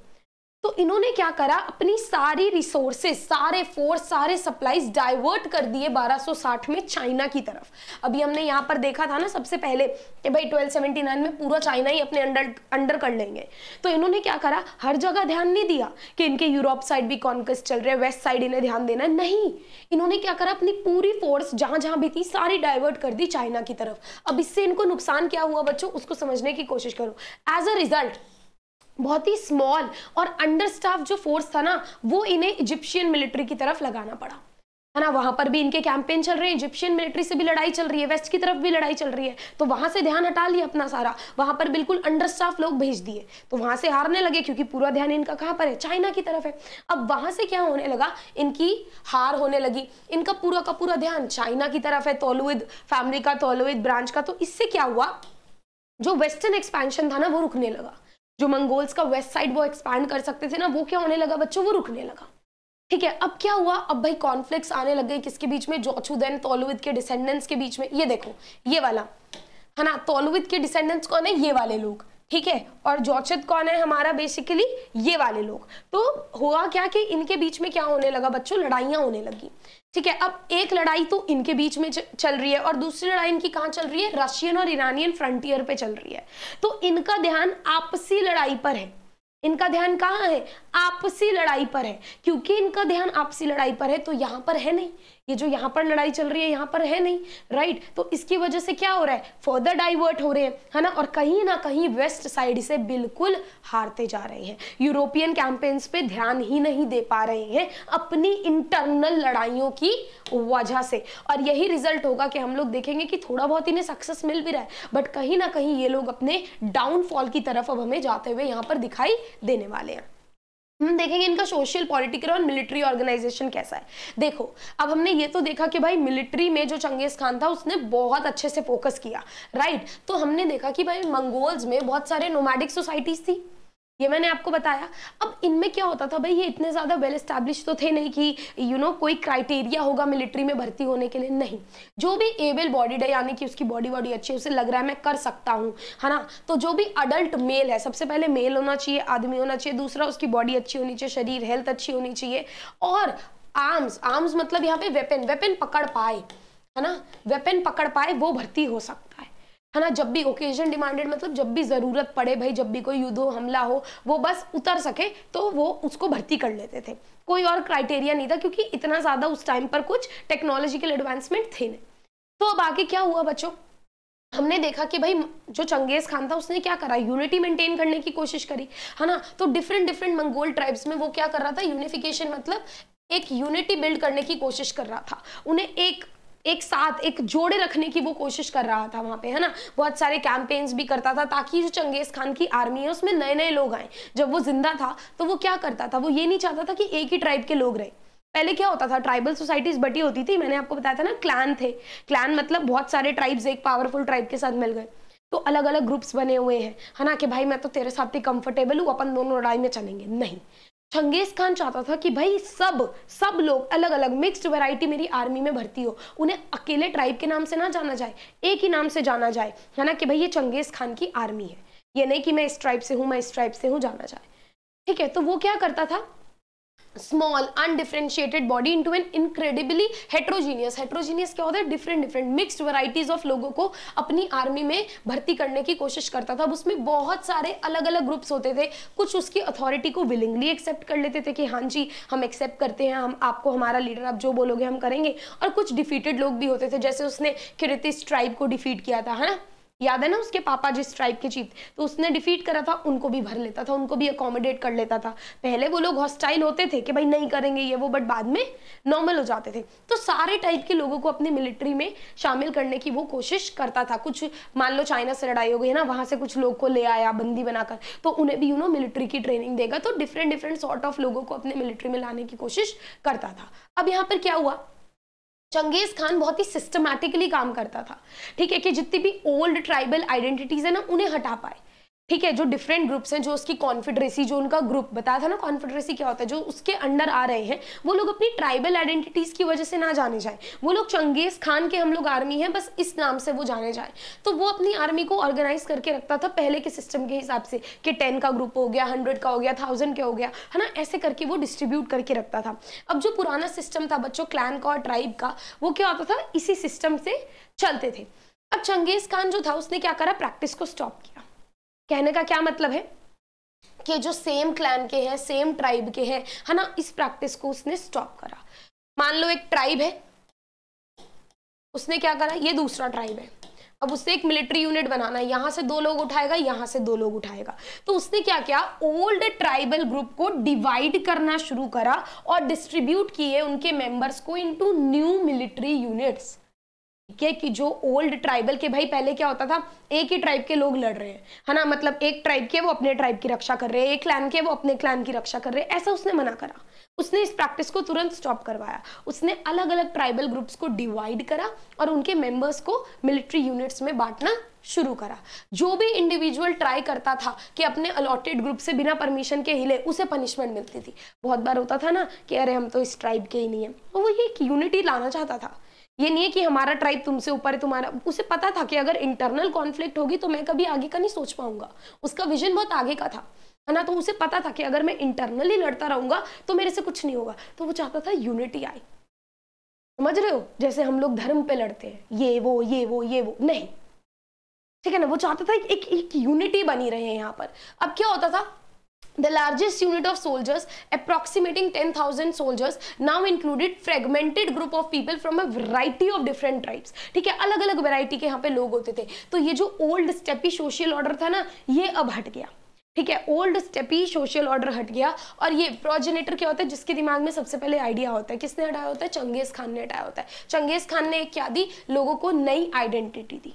तो इन्होंने क्या करा अपनी सारी रिसोर्सेस सारे फोर्स सारे सप्लाईज डाइवर्ट कर दिए 1260 में चाइना की तरफ अभी हमने यहाँ पर देखा था ना सबसे पहले कि भाई 1279 में पूरा चाइना ही अपने अंडर अंडर कर लेंगे तो इन्होंने क्या करा हर जगह ध्यान नहीं दिया कि इनके यूरोप साइड भी कॉन्क्वेस्ट चल रहे हैं वेस्ट साइड इन्हें ध्यान देना नहीं इन्होंने क्या करा अपनी पूरी फोर्स जहाँ जहाँ भी थी सारी डाइवर्ट कर दी चाइना की तरफ अब इससे इनको नुकसान क्या हुआ बच्चों उसको समझने की कोशिश करो एज अ रिजल्ट बहुत ही स्मॉल और अंडर स्टाफ जो फोर्स था ना वो इन्हें इजिप्शियन मिलिट्री की तरफ लगाना पड़ा है ना वहां पर भी इनके कैंपेन चल रहे हैं इजिप्शियन मिलिट्री से भी लड़ाई चल रही है वेस्ट की तरफ भी लड़ाई चल रही है तो वहां से ध्यान हटा लिया अपना सारा वहां पर बिल्कुल अंडर स्टाफ लोग भेज दिए तो वहां से हारने लगे क्योंकि पूरा ध्यान इनका कहाँ पर है चाइना की तरफ है अब वहां से क्या होने लगा इनकी हार होने लगी इनका पूरा का पूरा ध्यान चाइना की तरफ है तोलुविद फैमिली का तोलुविद ब्रांच का तो इससे क्या हुआ जो वेस्टर्न एक्सपेंशन था ना वो रुकने लगा जो मंगोल्स का वेस्ट साइड वो एक्सपैंड कर सकते थे ना वो क्या होने लगा बच्चों वो रुकने लगा ठीक है अब क्या हुआ अब भाई कॉन्फ्लिक्ट आने लग गए किसके बीच में जोचुदन तोलुविद के डिसेंडेंट्स के बीच में ये देखो ये वाला है ना तोलुविद के डिसेंडेंट्स कौन है ये वाले लोग ठीक है और जोचित कौन है हमारा बेसिकली ये वाले लोग तो हुआ क्या कि इनके बीच में क्या होने लगा बच्चों लड़ाइयाँ होने लगी ठीक है अब एक लड़ाई तो इनके बीच में चल रही है और दूसरी लड़ाई इनकी कहाँ चल रही है रशियन और ईरानियन फ्रंटियर पे चल रही है तो इनका ध्यान आपसी लड़ाई पर है इनका ध्यान कहाँ है आपसी लड़ाई पर है क्योंकि इनका ध्यान आपसी लड़ाई पर है तो यहाँ पर है नहीं ये जो यहाँ पर लड़ाई चल रही है यहाँ पर है नहीं राइट तो इसकी वजह से क्या हो रहा है फर्दर डाइवर्ट हो रहे हैं है ना और कहीं ना कहीं वेस्ट साइड से बिल्कुल हारते जा रहे हैं यूरोपियन कैंपेन्स पे ध्यान ही नहीं दे पा रहे हैं अपनी इंटरनल लड़ाइयों की वजह से और यही रिजल्ट होगा कि हम लोग देखेंगे कि थोड़ा बहुत इन्हें सक्सेस मिल भी रहा है बट कहीं ना कहीं ये लोग अपने डाउनफॉल की तरफ अब हमें जाते हुए यहाँ पर दिखाई देने वाले हैं हम देखेंगे इनका सोशल पॉलिटिकल और मिलिट्री ऑर्गेनाइजेशन कैसा है देखो अब हमने ये तो देखा कि भाई मिलिट्री में जो चंगेज खान था उसने बहुत अच्छे से फोकस किया राइट तो हमने देखा कि भाई मंगोल्स में बहुत सारे नोमैडिक सोसाइटीज थी ये मैंने आपको बताया अब इनमें क्या होता था भाई ये इतने ज़्यादा वेल स्टैब्लिश तो थे नहीं कि यू you नो know, कोई क्राइटेरिया होगा मिलिट्री में भर्ती होने के लिए नहीं जो भी एबल बॉडीड है यानी कि उसकी बॉडी बॉडी अच्छी है उसे लग रहा है मैं कर सकता हूँ है ना तो जो भी अडल्ट मेल है सबसे पहले मेल होना चाहिए आदमी होना चाहिए दूसरा उसकी बॉडी अच्छी होनी चाहिए शरीर हेल्थ अच्छी होनी चाहिए और आर्म्स आर्म्स मतलब यहाँ पे वेपन वेपन पकड़ पाए है ना वेपन पकड़ पाए वो भर्ती हो सकता है है ना जब भी ओकेजन डिमांडेड मतलब जब भी ज़रूरत पड़े भाई जब भी कोई युद्ध हो हमला हो वो बस उतर सके तो वो उसको भर्ती कर लेते थे कोई और क्राइटेरिया नहीं था क्योंकि इतना ज़्यादा उस टाइम पर कुछ टेक्नोलॉजिकल एडवांसमेंट थे नहीं तो अब आगे क्या हुआ बच्चों हमने देखा कि भाई जो चंगेज खान था उसने क्या करा यूनिटी मेंटेन करने की कोशिश करी है ना तो डिफरेंट डिफरेंट मंगोल ट्राइब्स में वो क्या कर रहा था यूनिफिकेशन मतलब एक यूनिटी बिल्ड करने की कोशिश कर रहा था उन्हें एक एक साथ एक जोड़े रखने की वो कोशिश कर रहा था वहाँ पे है ना बहुत सारे कैंपेन्स भी करता था ताकि जो चंगेज खान की आर्मी है उसमें नए नए लोग आए जब वो जिंदा था तो वो क्या करता था वो ये नहीं चाहता था कि एक ही ट्राइब के लोग रहे पहले क्या होता था ट्राइबल सोसाइटीज बटी होती थी मैंने आपको बताया था ना क्लैन थे क्लैन मतलब बहुत सारे ट्राइब्स एक पावरफुल ट्राइब के साथ मिल गए तो अलग अलग ग्रुप्स बने हुए हैं है ना कि भाई मैं तो तेरे साथ ही कंफर्टेबल हूँ अपन दोनों लड़ाई में चलेंगे नहीं चंगेज खान चाहता था कि भाई सब सब लोग अलग अलग मिक्स्ड वैरायटी मेरी आर्मी में भर्ती हो उन्हें अकेले ट्राइब के नाम से ना जाना जाए एक ही नाम से जाना जाए है ना कि भाई ये चंगेज खान की आर्मी है ये नहीं कि मैं इस ट्राइब से हूँ मैं इस ट्राइब से हूँ जाना जाए ठीक है तो वो क्या करता था small undifferentiated body into an incredibly heterogeneous heterogeneous क्या होता है different different mixed varieties of लोगों को अपनी आर्मी में भर्ती करने की कोशिश करता था अब उसमें बहुत सारे अलग अलग ग्रुप्स होते थे कुछ उसकी अथॉरिटी को विलिंगली एक्सेप्ट कर लेते थे कि हाँ जी हम एक्सेप्ट करते हैं हम आपको हमारा लीडर आप जो बोलोगे हम करेंगे और कुछ डिफीटेड लोग भी होते थे जैसे उसने किरतिस ट्राइब को डिफीट किया था है ना याद है ना उसके पापा जिस ट्राइब के चीफ तो उसने डिफीट करा था उनको भी भर लेता था उनको भी अकोमोडेट कर लेता था पहले वो लोग हॉस्टाइल होते थे कि भाई नहीं करेंगे ये वो बट बाद में नॉर्मल हो जाते थे तो सारे टाइप के लोगों को अपनी मिलिट्री में शामिल करने की वो कोशिश करता था कुछ मान लो चाइना से लड़ाई हो गई है ना वहाँ से कुछ लोग को ले आया बंदी बनाकर तो उन्हें भी यू नो मिलिट्री की ट्रेनिंग देगा तो डिफरेंट डिफरेंट सॉर्ट ऑफ लोगों को अपने मिलिट्री में लाने की कोशिश करता था अब यहाँ पर क्या हुआ चंगेज खान बहुत ही सिस्टमैटिकली काम करता था ठीक है कि जितनी भी ओल्ड ट्राइबल आइडेंटिटीज है ना उन्हें हटा पाए ठीक है जो डिफरेंट ग्रुप्स हैं जो उसकी कॉन्फिड्रेसी जो उनका ग्रुप बताया था ना कॉन्फिड्रेसी क्या होता है जो उसके अंडर आ रहे हैं वो लोग अपनी ट्राइबल आइडेंटिटीज़ की वजह से ना जाने जाए वो लोग चंगेज़ खान के हम लोग आर्मी हैं बस इस नाम से वो जाने जाए तो वो अपनी आर्मी को ऑर्गेनाइज करके रखता था पहले के सिस्टम के हिसाब से कि टेन का ग्रुप हो गया हंड्रेड का हो गया थाउजेंड का हो गया है ना ऐसे करके वो डिस्ट्रीब्यूट करके रखता था अब जो पुराना सिस्टम था बच्चों क्लैन का और ट्राइब का वो क्या होता था इसी सिस्टम से चलते थे अब चंगेज़ खान जो था उसने क्या करा प्रैक्टिस को स्टॉप किया कहने का क्या मतलब है कि जो सेम क्लैन के हैं सेम ट्राइब के हैं है ना इस प्रैक्टिस को उसने स्टॉप करा मान लो एक ट्राइब है उसने क्या करा ये दूसरा ट्राइब है अब उसने एक मिलिट्री यूनिट बनाना है यहां से दो लोग उठाएगा यहाँ से दो लोग उठाएगा तो उसने क्या किया ओल्ड ट्राइबल ग्रुप को डिवाइड करना शुरू करा और डिस्ट्रीब्यूट किए उनके मेंबर्स को इनटू न्यू मिलिट्री यूनिट्स कि जो ओल्ड ट्राइबल के भाई पहले क्या होता था एक ही ट्राइब के लोग लड़ रहे हैं है ना मतलब एक ट्राइब के वो अपने ट्राइब की रक्षा कर रहे हैं एक क्लैन के वो अपने क्लैन की रक्षा कर रहे हैं ऐसा उसने मना करा उसने इस प्रैक्टिस को तुरंत स्टॉप करवाया उसने अलग अलग ट्राइबल ग्रुप्स को डिवाइड करा और उनके मेंबर्स को मिलिट्री यूनिट्स में बांटना शुरू करा जो भी इंडिविजुअल ट्राई करता था कि अपने अलॉटेड ग्रुप से बिना परमिशन के हिले उसे पनिशमेंट मिलती थी बहुत बार होता था ना कि अरे हम तो इस ट्राइब के ही नहीं है वो ये एक यूनिटी लाना चाहता था ये नहीं है कि हमारा ट्राइब तुमसे ऊपर है तुम्हारा उसे पता था कि अगर इंटरनल कॉन्फ्लिक्ट होगी तो मैं कभी आगे का नहीं सोच पाऊंगा उसका विजन बहुत आगे का था है ना तो उसे पता था कि अगर मैं इंटरनली लड़ता रहूंगा तो मेरे से कुछ नहीं होगा तो वो चाहता था यूनिटी आए समझ रहे हो जैसे हम लोग धर्म पे लड़ते हैं ये वो ये वो ये वो नहीं ठीक है ना वो चाहता था एक एक यूनिटी बनी रहे यहाँ पर अब क्या होता था the largest unit of soldiers approximating 10000 soldiers now included fragmented group of people from a variety of different tribes ठीक है अलग अलग वैरायटी के यहाँ पे लोग होते थे तो ये जो ओल्ड स्टेपी सोशल ऑर्डर था ना ये अब हट गया ठीक है ओल्ड स्टेपी सोशल ऑर्डर हट गया और ये प्रोजेनेटर क्या होता है जिसके दिमाग में सबसे पहले आइडिया होता है किसने हटाया होता है चंगेज खान ने हटाया होता है चंगेज खान ने क्या दी लोगों को नई आइडेंटिटी दी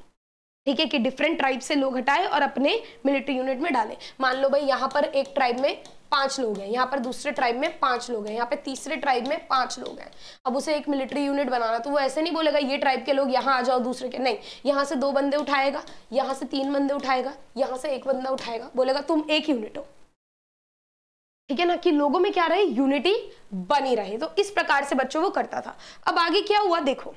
ठीक है कि डिफरेंट ट्राइब से लोग हटाए और अपने मिलिट्री यूनिट में डाले मान लो भाई यहाँ पर एक ट्राइब में पांच लोग हैं यहाँ पर दूसरे ट्राइब में पांच लोग हैं यहाँ पे तीसरे ट्राइब में पांच लोग हैं अब उसे एक मिलिट्री यूनिट बनाना तो वो ऐसे नहीं बोलेगा ये ट्राइब के लोग यहाँ आ जाओ दूसरे के नहीं यहाँ से दो बंदे उठाएगा यहाँ से तीन बंदे उठाएगा यहाँ से एक बंदा उठाएगा बोलेगा तुम एक यूनिट हो ठीक है ना कि लोगों में क्या रहे यूनिटी बनी रहे तो इस प्रकार से बच्चों वो करता था अब आगे क्या हुआ देखो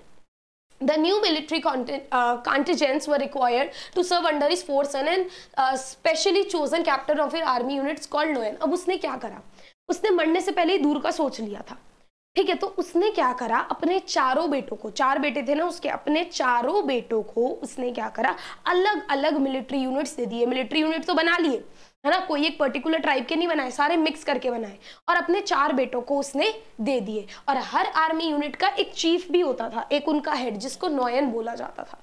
The new military uh, contingents were required to serve under his force and an uh, specially chosen captain of his army units called Noyan. ab usne kya kara usne marne se pehle ही दूर का सोच लिया था ठीक है तो उसने क्या करा अपने चारों बेटों को चार बेटे थे ना उसके अपने चारों बेटों को उसने क्या करा alag अलग मिलिट्री यूनिट्स दे दिए मिलिट्री यूनिट तो बना लिए है ना कोई एक पर्टिकुलर ट्राइब के नहीं बनाए सारे मिक्स करके बनाए और अपने चार बेटों को उसने दे दिए और हर आर्मी यूनिट का एक चीफ भी होता था एक उनका हेड जिसको नोयन बोला जाता था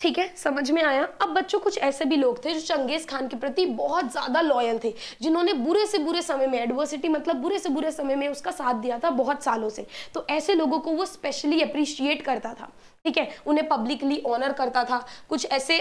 ठीक है समझ में आया अब बच्चों कुछ ऐसे भी लोग थे जो चंगेज खान के प्रति बहुत ज़्यादा लॉयल थे जिन्होंने बुरे से बुरे समय में एडवर्सिटी मतलब बुरे से बुरे समय में उसका साथ दिया था बहुत सालों से तो ऐसे लोगों को वो स्पेशली अप्रिशिएट करता था ठीक है उन्हें पब्लिकली ऑनर करता था कुछ ऐसे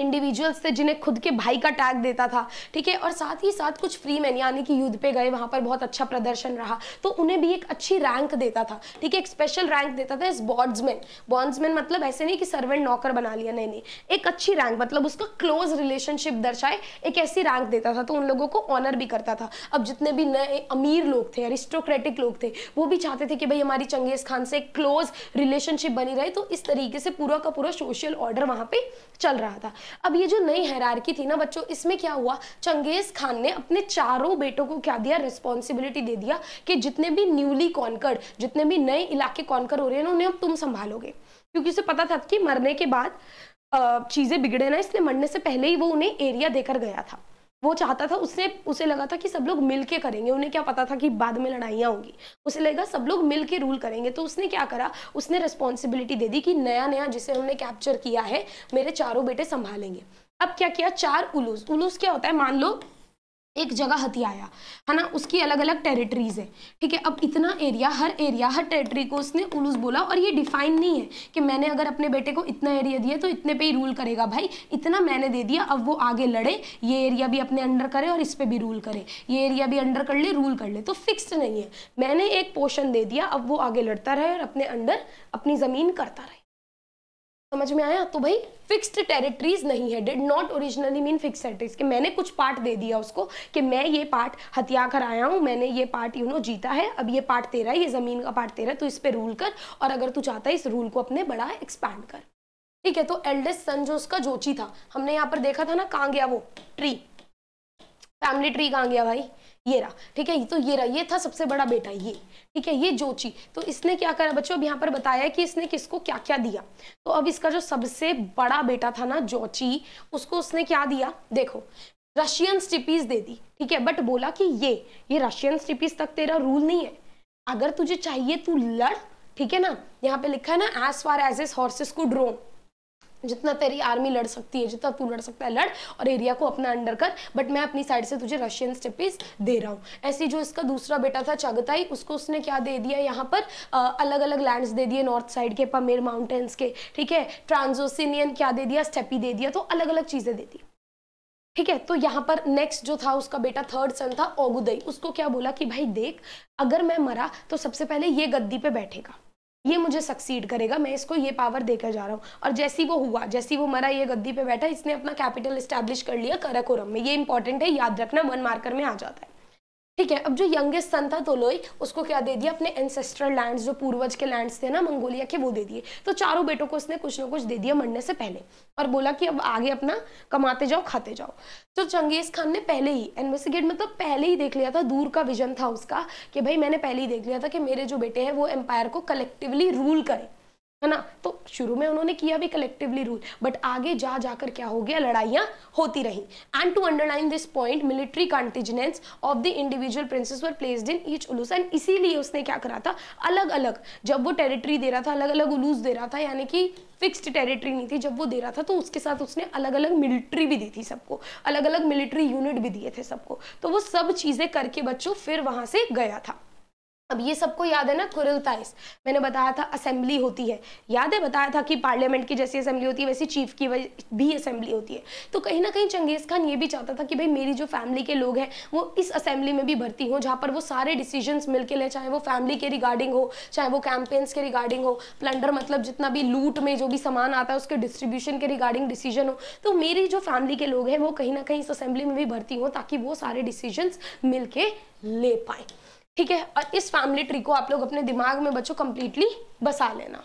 इंडिविजुअल्स थे जिन्हें खुद के भाई का टैग देता था ठीक है और साथ ही साथ कुछ फ्री मैन यानी कि युद्ध पे गए वहाँ पर बहुत अच्छा प्रदर्शन रहा तो उन्हें भी एक अच्छी रैंक देता था ठीक है एक स्पेशल रैंक देता था एज बॉन्ड्समैन बॉन्ड्समैन मतलब ऐसे नहीं कि सर्वेंट नौकर बना लिया नहीं नहीं एक अच्छी रैंक मतलब उसका क्लोज रिलेशनशिप दर्शाए एक ऐसी रैंक देता था तो उन लोगों को ऑनर भी करता था अब जितने भी नए अमीर लोग थे अरिस्टोक्रेटिक लोग थे वो भी चाहते थे कि भाई हमारी चंगेज़ खान से क्लोज रिलेशनशिप बनी रहे तो इस तरीके से पूरा का पूरा सोशल ऑर्डर वहाँ पर चल रहा था अब ये जो नई हैरारकी थी ना बच्चों इसमें क्या हुआ चंगेज खान ने अपने चारों बेटों को क्या दिया रिस्पॉन्सिबिलिटी दे दिया कि जितने भी न्यूली कॉन्कर्ड जितने भी नए इलाके कॉन्कर हो रहे हैं ना उन्हें अब तुम संभालोगे क्योंकि उसे पता था कि मरने के बाद चीज़ें बिगड़े ना इसलिए मरने से पहले ही वो उन्हें एरिया देकर गया था वो चाहता था उसने उसे लगा था कि सब लोग मिल करेंगे उन्हें क्या पता था कि बाद में लड़ाइयाँ होंगी उसे लगा सब लोग मिल रूल करेंगे तो उसने क्या करा उसने रिस्पॉन्सिबिलिटी दे दी कि नया नया जिसे हमने कैप्चर किया है मेरे चारों बेटे संभालेंगे अब क्या किया चार उलूस उलूस क्या होता है मान लो एक जगह हथिया आया है ना उसकी अलग अलग टेरिटरीज है ठीक है अब इतना एरिया हर एरिया हर टेरिटरी को उसने उलूस बोला और ये डिफाइन नहीं है कि मैंने अगर अपने बेटे को इतना एरिया दिया तो इतने पे ही रूल करेगा भाई इतना मैंने दे दिया अब वो आगे लड़े ये एरिया भी अपने अंडर करे और इस पर भी रूल करे ये एरिया भी अंडर कर ले रूल कर ले तो फिक्स्ड नहीं है मैंने एक पोर्शन दे दिया अब वो आगे लड़ता रहे और अपने अंडर अपनी ज़मीन करता रहे समझ में आया तो भाई फिक्स्ड टेरिटरीज नहीं है did not originally mean fix territories कि मैंने कुछ पार्ट दे दिया उसको कि मैं ये पार्ट हथिया कर आया हूँ मैंने ये पार्ट यू नो जीता है अब ये पार्ट तेरा है ये ज़मीन का पार्ट तेरा है तो इस पर रूल कर और अगर तू चाहता है इस रूल को अपने बड़ा एक्सपैंड कर ठीक है तो एल्डेस्ट सन जो उसका जोची था हमने यहाँ पर देखा था ना कहाँ गया वो ट्री फैमिली ट्री कहाँ गया भाई ये रहा ठीक है तो ये रहा ये था सबसे बड़ा बेटा ये ठीक है ये जोची तो इसने क्या करा बच्चों अब यहाँ पर बताया कि इसने किसको क्या क्या दिया तो अब इसका जो सबसे बड़ा बेटा था ना जोची उसको उसने क्या दिया देखो रशियन स्टिपीज दे दी ठीक है बट बोला कि ये ये रशियन स्टिपीज तक तेरा रूल नहीं है अगर तुझे चाहिए तू लड़ ठीक है ना यहाँ पे लिखा है ना as far as as horses को ड्रोन जितना तेरी आर्मी लड़ सकती है जितना तू लड़ सकता है लड़ और एरिया को अपना अंडर कर बट मैं अपनी साइड से तुझे रशियन स्टेपीज दे रहा हूँ ऐसे जो इसका दूसरा बेटा था चगताई उसको उसने क्या दे दिया यहाँ पर आ, अलग अलग लैंड्स दे दिए नॉर्थ साइड के पमेर माउंटेन्स के ठीक है ट्रांजोसिनियन क्या दे दिया स्टेपी दे दिया तो अलग अलग चीज़ें दे दी ठीक है तो यहाँ पर नेक्स्ट जो था उसका बेटा थर्ड सन था ओगुदई उसको क्या बोला कि भाई देख अगर मैं मरा तो सबसे पहले ये गद्दी पे बैठेगा ये मुझे सक्सीड करेगा मैं इसको ये पावर देकर जा रहा हूँ और जैसी वो हुआ जैसी वो मरा ये गद्दी पे बैठा इसने अपना कैपिटल इस्टेब्लिश कर लिया करकोरम में ये इंपॉर्टेंट है याद रखना वन मार्कर में आ जाता है ठीक है अब जो यंगेस्ट सन था तोलोई उसको क्या दे दिया अपने एंसेस्ट्रल लैंड्स जो पूर्वज के लैंड्स थे ना मंगोलिया के वो दे दिए तो चारों बेटों को उसने कुछ ना कुछ दे दिया मरने से पहले और बोला कि अब आगे अपना कमाते जाओ खाते जाओ तो चंगेज खान ने पहले ही इन्वेस्टिगेट मतलब पहले ही देख लिया था दूर का विजन था उसका कि भाई मैंने पहले ही देख लिया था कि मेरे जो बेटे हैं वो एम्पायर को कलेक्टिवली रूल करें है ना तो शुरू में उन्होंने किया भी कलेक्टिवली रूल बट आगे जा जाकर क्या हो गया लड़ाइयाँ होती रहीं and to underline this point military contingents of the individual princes were placed in each उलूस एंड इसीलिए उसने क्या करा था अलग अलग जब वो टेरिटरी दे रहा था अलग अलग उलूस दे रहा था यानी कि फिक्स्ड टेरिटरी नहीं थी जब वो दे रहा था तो उसके साथ उसने अलग अलग मिलिट्री भी दी थी सबको अलग अलग मिलिट्री यूनिट भी दिए थे सबको तो वो सब चीज़ें करके बच्चों फिर वहाँ से गया था अब ये सबको याद है ना कुरिलताइस मैंने बताया था असेंबली होती है याद है बताया था कि पार्लियामेंट की जैसी असेंबली होती है वैसी चीफ की भी असेंबली होती है तो कहीं ना कहीं चंगेज़ खान ये भी चाहता था कि भाई मेरी जो फैमिली के लोग हैं वो इस असेंबली में भी भर्ती हों जहाँ पर वो सारे डिसीजंस मिल के लें चाहे वो फैमिली के रिगार्डिंग हो चाहे वो कैंपेन्स के रिगार्डिंग हो प्लंडर मतलब जितना भी लूट में जो भी सामान आता है उसके डिस्ट्रीब्यूशन के रिगार्डिंग डिसीजन हो तो मेरी जो फैमिली के लोग हैं वो कहीं ना कहीं इस असेंबली में भी भर्ती हों ताकि वो सारे डिसीजन मिल के ले पाएँ ठीक है और इस फैमिली ट्री को आप लोग अपने दिमाग में बच्चों कंप्लीटली बसा लेना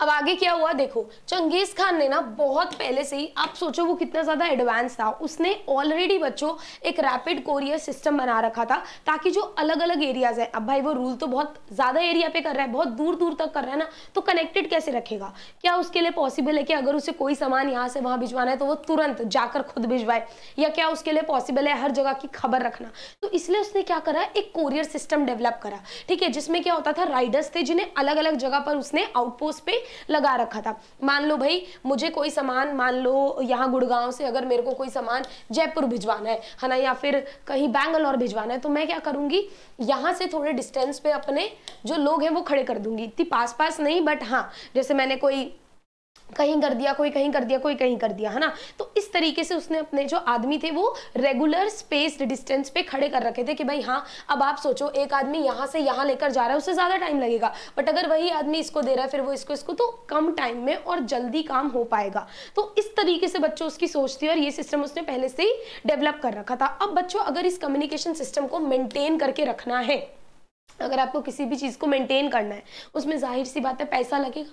अब आगे क्या हुआ देखो चंगेज खान ने ना बहुत पहले से ही आप सोचो वो कितना ज़्यादा एडवांस था उसने ऑलरेडी बच्चों एक रैपिड कोरियर सिस्टम बना रखा था ताकि जो अलग अलग एरियाज हैं अब भाई वो रूल तो बहुत ज़्यादा एरिया पे कर रहा है बहुत दूर दूर तक कर रहा है ना तो कनेक्टेड कैसे रखेगा क्या उसके लिए पॉसिबल है कि अगर उसे कोई सामान यहाँ से वहाँ भिजवाना है तो वो तुरंत जाकर खुद भिजवाए या क्या उसके लिए पॉसिबल है हर जगह की खबर रखना तो इसलिए उसने क्या करा एक कोरियर सिस्टम डेवलप करा ठीक है जिसमें क्या होता था राइडर्स थे जिन्हें अलग अलग जगह पर उसने आउटपोस्ट उस पर लगा रखा था मान लो भाई मुझे कोई सामान मान लो यहाँ गुड़गांव से अगर मेरे को कोई सामान जयपुर भिजवाना है है ना या फिर कहीं बैंगलोर भिजवाना है तो मैं क्या करूँगी यहाँ से थोड़े डिस्टेंस पे अपने जो लोग हैं वो खड़े कर दूंगी इतनी पास पास नहीं बट हाँ जैसे मैंने कोई कहीं कर दिया कोई कहीं कर दिया कोई कहीं कर दिया है ना तो इस तरीके से उसने अपने जो आदमी थे वो रेगुलर स्पेस डिस्टेंस पे खड़े कर रखे थे कि भाई हाँ अब आप सोचो एक आदमी यहाँ से यहाँ लेकर जा रहा है उससे ज़्यादा टाइम लगेगा बट अगर वही आदमी इसको दे रहा है फिर वो इसको इसको तो कम टाइम में और जल्दी काम हो पाएगा तो इस तरीके से बच्चों उसकी सोच थी और ये सिस्टम उसने पहले से ही डेवलप कर रखा था अब बच्चों अगर इस कम्युनिकेशन सिस्टम को मेनटेन करके रखना है अगर आपको किसी भी चीज़ को मेंटेन करना है उसमें जाहिर सी बात है पैसा लगेगा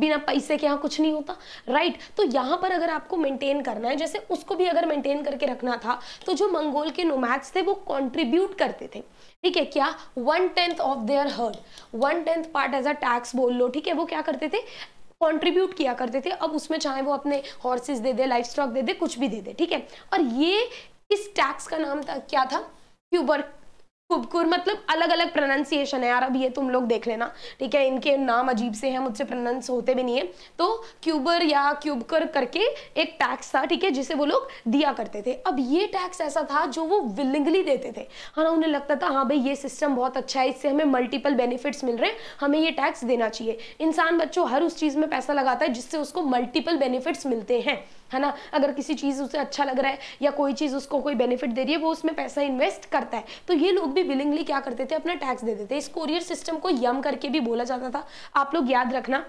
बिना पैसे के यहाँ कुछ नहीं होता राइट तो यहाँ पर अगर आपको मेंटेन करना है जैसे उसको भी अगर मेंटेन करके रखना था तो जो मंगोल के नोमैक्स थे वो कंट्रीब्यूट करते थे ठीक है क्या one tenth of their herd one tenth part as a tax बोल लो ठीक है वो क्या करते थे कंट्रीब्यूट किया करते थे अब उसमें चाहे वो अपने हॉर्सेस दे दे लाइफ स्टॉक दे दे कुछ भी दे दे ठीक है और ये इस टैक्स का नाम था क्या था क्यूबर खुबकुर मतलब अलग अलग प्रोनाउंसिएशन है यार अब ये तुम लोग देख लेना ठीक है इनके नाम अजीब से हैं मुझसे प्रोनाउंस होते भी नहीं है तो क्यूबर या क्यूबकर करके एक टैक्स था ठीक है जिसे वो लोग दिया करते थे अब ये टैक्स ऐसा था जो वो विलिंगली देते थे है ना उन्हें लगता था हाँ भाई ये सिस्टम बहुत अच्छा है इससे हमें मल्टीपल बेनिफिट्स मिल रहे हैं हमें ये टैक्स देना चाहिए इंसान बच्चों हर उस चीज़ में पैसा लगाता है जिससे उसको मल्टीपल बेनिफिट्स मिलते हैं है ना अगर किसी चीज़ उसे अच्छा लग रहा है या कोई चीज़ उसको कोई बेनिफिट दे रही है वो उसमें पैसा इन्वेस्ट करता है तो ये लोग भी विलिंगली क्या करते थे अपना टैक्स दे देते इस कोरियर सिस्टम को यम करके भी बोला जाता था आप लोग याद रखना